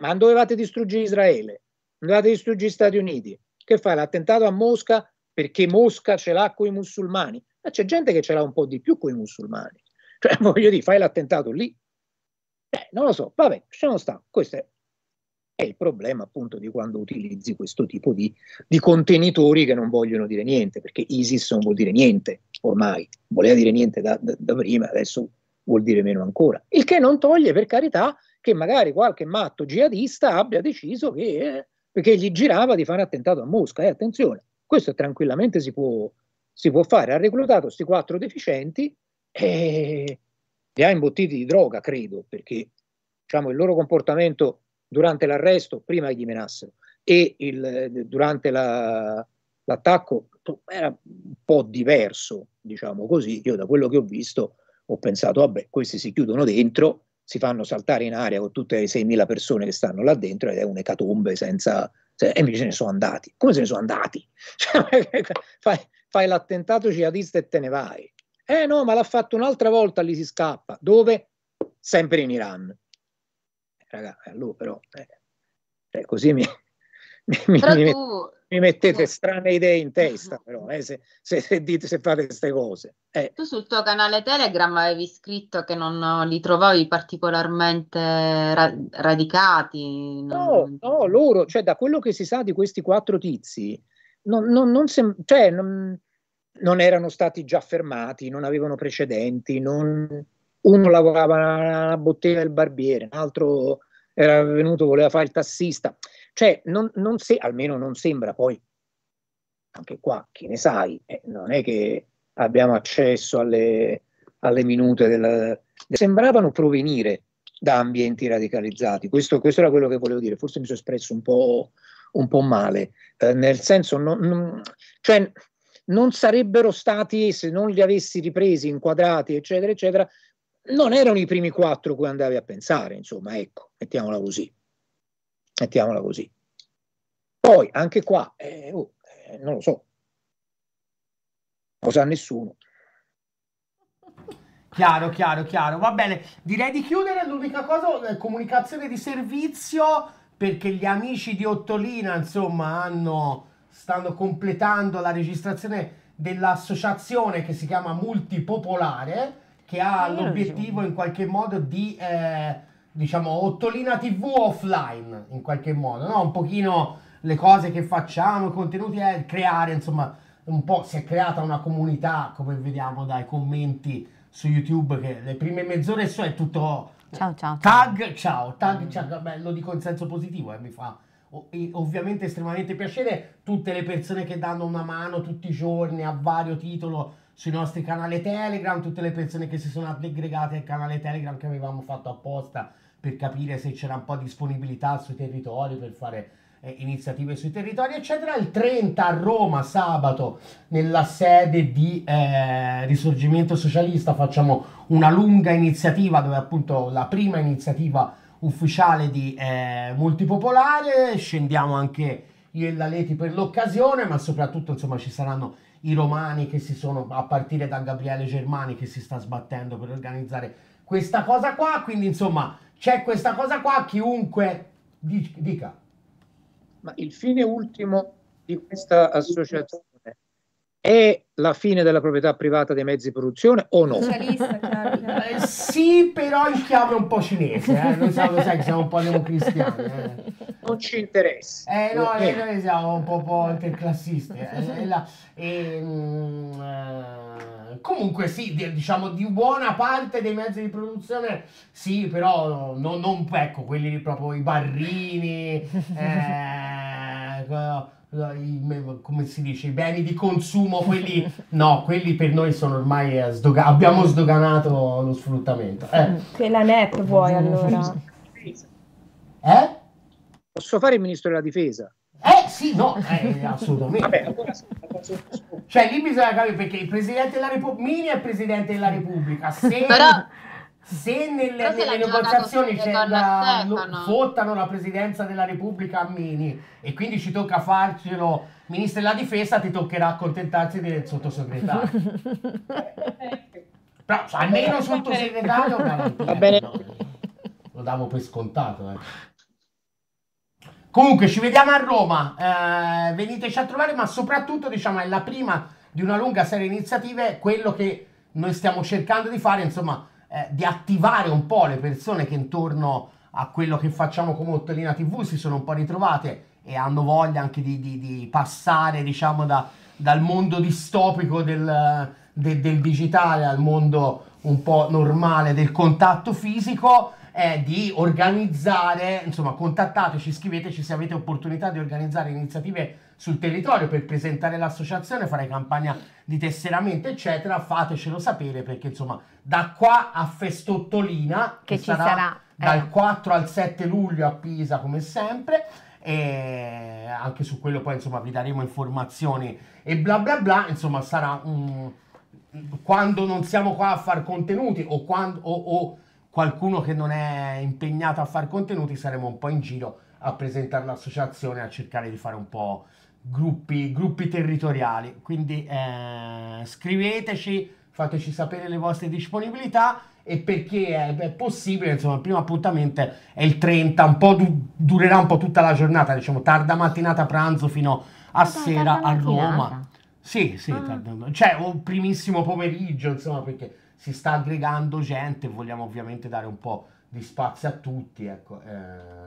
Ma dovevate distruggere Israele, non dovevate distruggere gli Stati Uniti. Che fai? L'attentato a Mosca perché Mosca ce l'ha con i musulmani, ma c'è gente che ce l'ha un po' di più con i musulmani. Cioè, voglio dire, fai l'attentato lì. Eh, non lo so, vabbè, lasciamo stare. Questo è, è, il problema appunto di quando utilizzi questo tipo di, di contenitori che non vogliono dire niente, perché ISIS non vuol dire niente ormai, voleva dire niente da, da, da prima, adesso vuol dire meno ancora. Il che non toglie, per carità, che magari qualche matto jihadista abbia deciso che, eh, perché gli girava di fare attentato a Mosca, eh, attenzione, questo tranquillamente si può, si può fare. Ha reclutato questi quattro deficienti e li ha imbottiti di droga, credo, perché diciamo, il loro comportamento durante l'arresto, prima che gli menassero, e il, durante la, l'attacco era un po' diverso, diciamo così. Io da quello che ho visto ho pensato, vabbè, questi si chiudono dentro, si fanno saltare in aria con tutte le 6.000 persone che stanno là dentro ed è un'ecatombe senza, cioè, e invece ne sono andati. Come se ne sono andati? Cioè, fai, fai, l'attentato jihadista e te ne vai. Eh no, ma l'ha fatto un'altra volta, lì si scappa. Dove? Sempre in Iran. Eh, raga, allora però, eh, cioè, così mi... mi, mi, mi tu mi mettete eh. strane idee in testa, però, eh, se, se, se, dite, se fate queste cose. Eh. Tu sul tuo canale Telegram avevi scritto che non li trovavi particolarmente ra- radicati. Non... No, no, loro, cioè da quello che si sa di questi quattro tizi, non, non, non sem- cioè, non erano stati già fermati, non avevano precedenti, non... uno lavorava alla bottega del barbiere, un altro era venuto, voleva fare il tassista. Cioè, non, non se, almeno non sembra poi, anche qua, chi ne sai, eh, non è che abbiamo accesso alle, alle minute del, sembravano provenire da ambienti radicalizzati. Questo, questo, era quello che volevo dire, forse mi sono espresso un po', un po male, eh, nel senso, non, non, cioè, non sarebbero stati, se non li avessi ripresi, inquadrati, eccetera, eccetera, non erano i primi quattro cui andavi a pensare, insomma, ecco, mettiamola così. Mettiamola così. Poi anche qua, eh, oh, eh, non lo so, cosa nessuno. Chiaro, chiaro, chiaro. Va bene, direi di chiudere. L'unica cosa, eh, comunicazione di servizio, perché gli amici di Ottolina, insomma, hanno, stanno completando la registrazione dell'associazione che si chiama Multipopolare, che ha ah, l'obiettivo in qualche modo di... Eh, diciamo, Ottolina TV offline, in qualche modo, no? Un pochino le cose che facciamo, i contenuti, è eh, creare, insomma, un po' si è creata una comunità, come vediamo dai commenti su YouTube, che le prime mezz'ore so è tutto... Ciao, ciao. Tag, ciao, tag, mm. ciao, beh, lo dico in senso positivo, eh, mi fa ovviamente estremamente piacere tutte le persone che danno una mano tutti i giorni a vario titolo sui nostri canali Telegram, tutte le persone che si sono aggregate al canale Telegram che avevamo fatto apposta per capire se c'era un po' di disponibilità sui territori per fare eh, iniziative sui territori, eccetera. Il 30 a Roma, sabato, nella sede di eh, Risorgimento Socialista, facciamo una lunga iniziativa dove appunto la prima iniziativa ufficiale di eh, Multipopolare, scendiamo anche io e la per l'occasione, ma soprattutto insomma ci saranno i romani che si sono, a partire da Gabriele Germani che si sta sbattendo per organizzare questa cosa qua, quindi insomma c'è questa cosa qua, chiunque dica. Ma il fine ultimo di questa associazione è la fine della proprietà privata dei mezzi di produzione o no? eh, sì, però in chiave un po' cinese, eh? sai, siamo, sai, siamo un po' democristiani. Eh. Non ci interessa. Eh no, eh. eh, eh. noi siamo un po', po interclassisti. Um, eh, mm, comunque sì, diciamo di buona parte dei mezzi di produzione sì, però no, non ecco, quelli proprio i barrini. Eh, come si dice, i beni di consumo, quelli no, quelli per noi sono ormai eh, sdoga- abbiamo sdoganato lo sfruttamento. Eh. Che NEP vuoi mm. allora? Eh? Posso fare il ministro della difesa? Eh sì, no, eh, assolutamente. sì, cioè lì bisogna capire perché il presidente della Repubblica, Mini è il presidente della Repubblica, se... però se nelle, nelle negoziazioni c'è la, lo, fottano la presidenza della Repubblica a Mini e quindi ci tocca farcelo ministro della difesa, ti toccherà accontentarsi del sottosegretario. Però almeno sottosegretario va bene. No, lo davo per scontato. Eh. Comunque ci vediamo a Roma, eh, veniteci a trovare, ma soprattutto diciamo è la prima di una lunga serie di iniziative, quello che noi stiamo cercando di fare, insomma, eh, di attivare un po' le persone che intorno a quello che facciamo come Ottolina TV si sono un po' ritrovate e hanno voglia anche di, di, di passare diciamo da, dal mondo distopico del, de, del, digitale al mondo un po' normale del contatto fisico eh, di organizzare insomma contattateci scriveteci se avete opportunità di organizzare iniziative sul territorio per presentare l'associazione, fare campagna di tesseramento, eccetera, fatecelo sapere perché insomma da qua a Festottolina, che, che ci sarà, sarà dal eh. 4 al 7 luglio a Pisa come sempre, e anche su quello poi insomma vi daremo informazioni e bla bla bla, insomma sarà un... quando non siamo qua a fare contenuti o quando... O, o qualcuno che non è impegnato a fare contenuti saremo un po' in giro a presentare l'associazione a cercare di fare un po' gruppi, gruppi territoriali. Quindi eh, scriveteci, fateci sapere le vostre disponibilità e perché è, è, possibile, insomma, il primo appuntamento è il 30, un po du- durerà un po' tutta la giornata, diciamo, tarda mattinata, pranzo fino a ah, sera a Roma. Sì, sì, ah. tarda, cioè un primissimo pomeriggio, insomma, perché si sta aggregando gente, vogliamo ovviamente dare un po' di spazio a tutti, ecco. Eh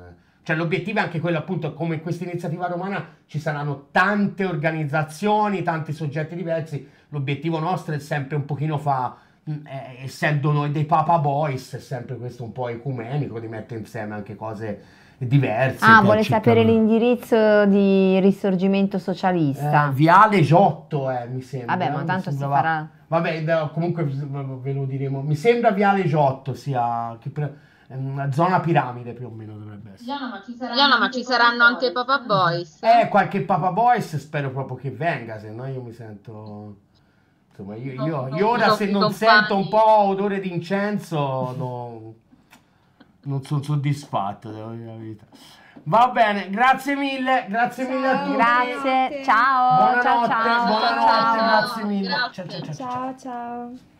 cioè l'obiettivo è anche quello appunto, come in questa iniziativa romana ci saranno tante organizzazioni, tanti soggetti diversi, l'obiettivo nostro è sempre un pochino fa, mm, eh, essendo noi dei Papa Boys, è sempre questo un po' ecumenico, di mettere insieme anche cose diverse. Ah, vuole sapere l'indirizzo di risorgimento socialista. Eh, viale Giotto, eh, mi sembra. Vabbè, ma tanto si farà... Vabbè, comunque ve lo diremo. Mi sembra Viale Giotto sia... Che pre una zona piramide più o meno dovrebbe essere. Gianna, ma ci saranno, Gianna, ma ci saranno anche Papa Boys? Eh, qualche Papa Boys spero proprio che venga, se no io mi sento... Insomma, io, io, io, ora se non sento un po' odore di incenso no, non sono soddisfatto, devo dire la verità. Va bene, grazie mille, grazie ciao, mille a tutti. Grazie, ciao. Buonanotte, ciao, ciao, buonanotte, ciao, grazie mille. ciao, ciao. ciao. ciao.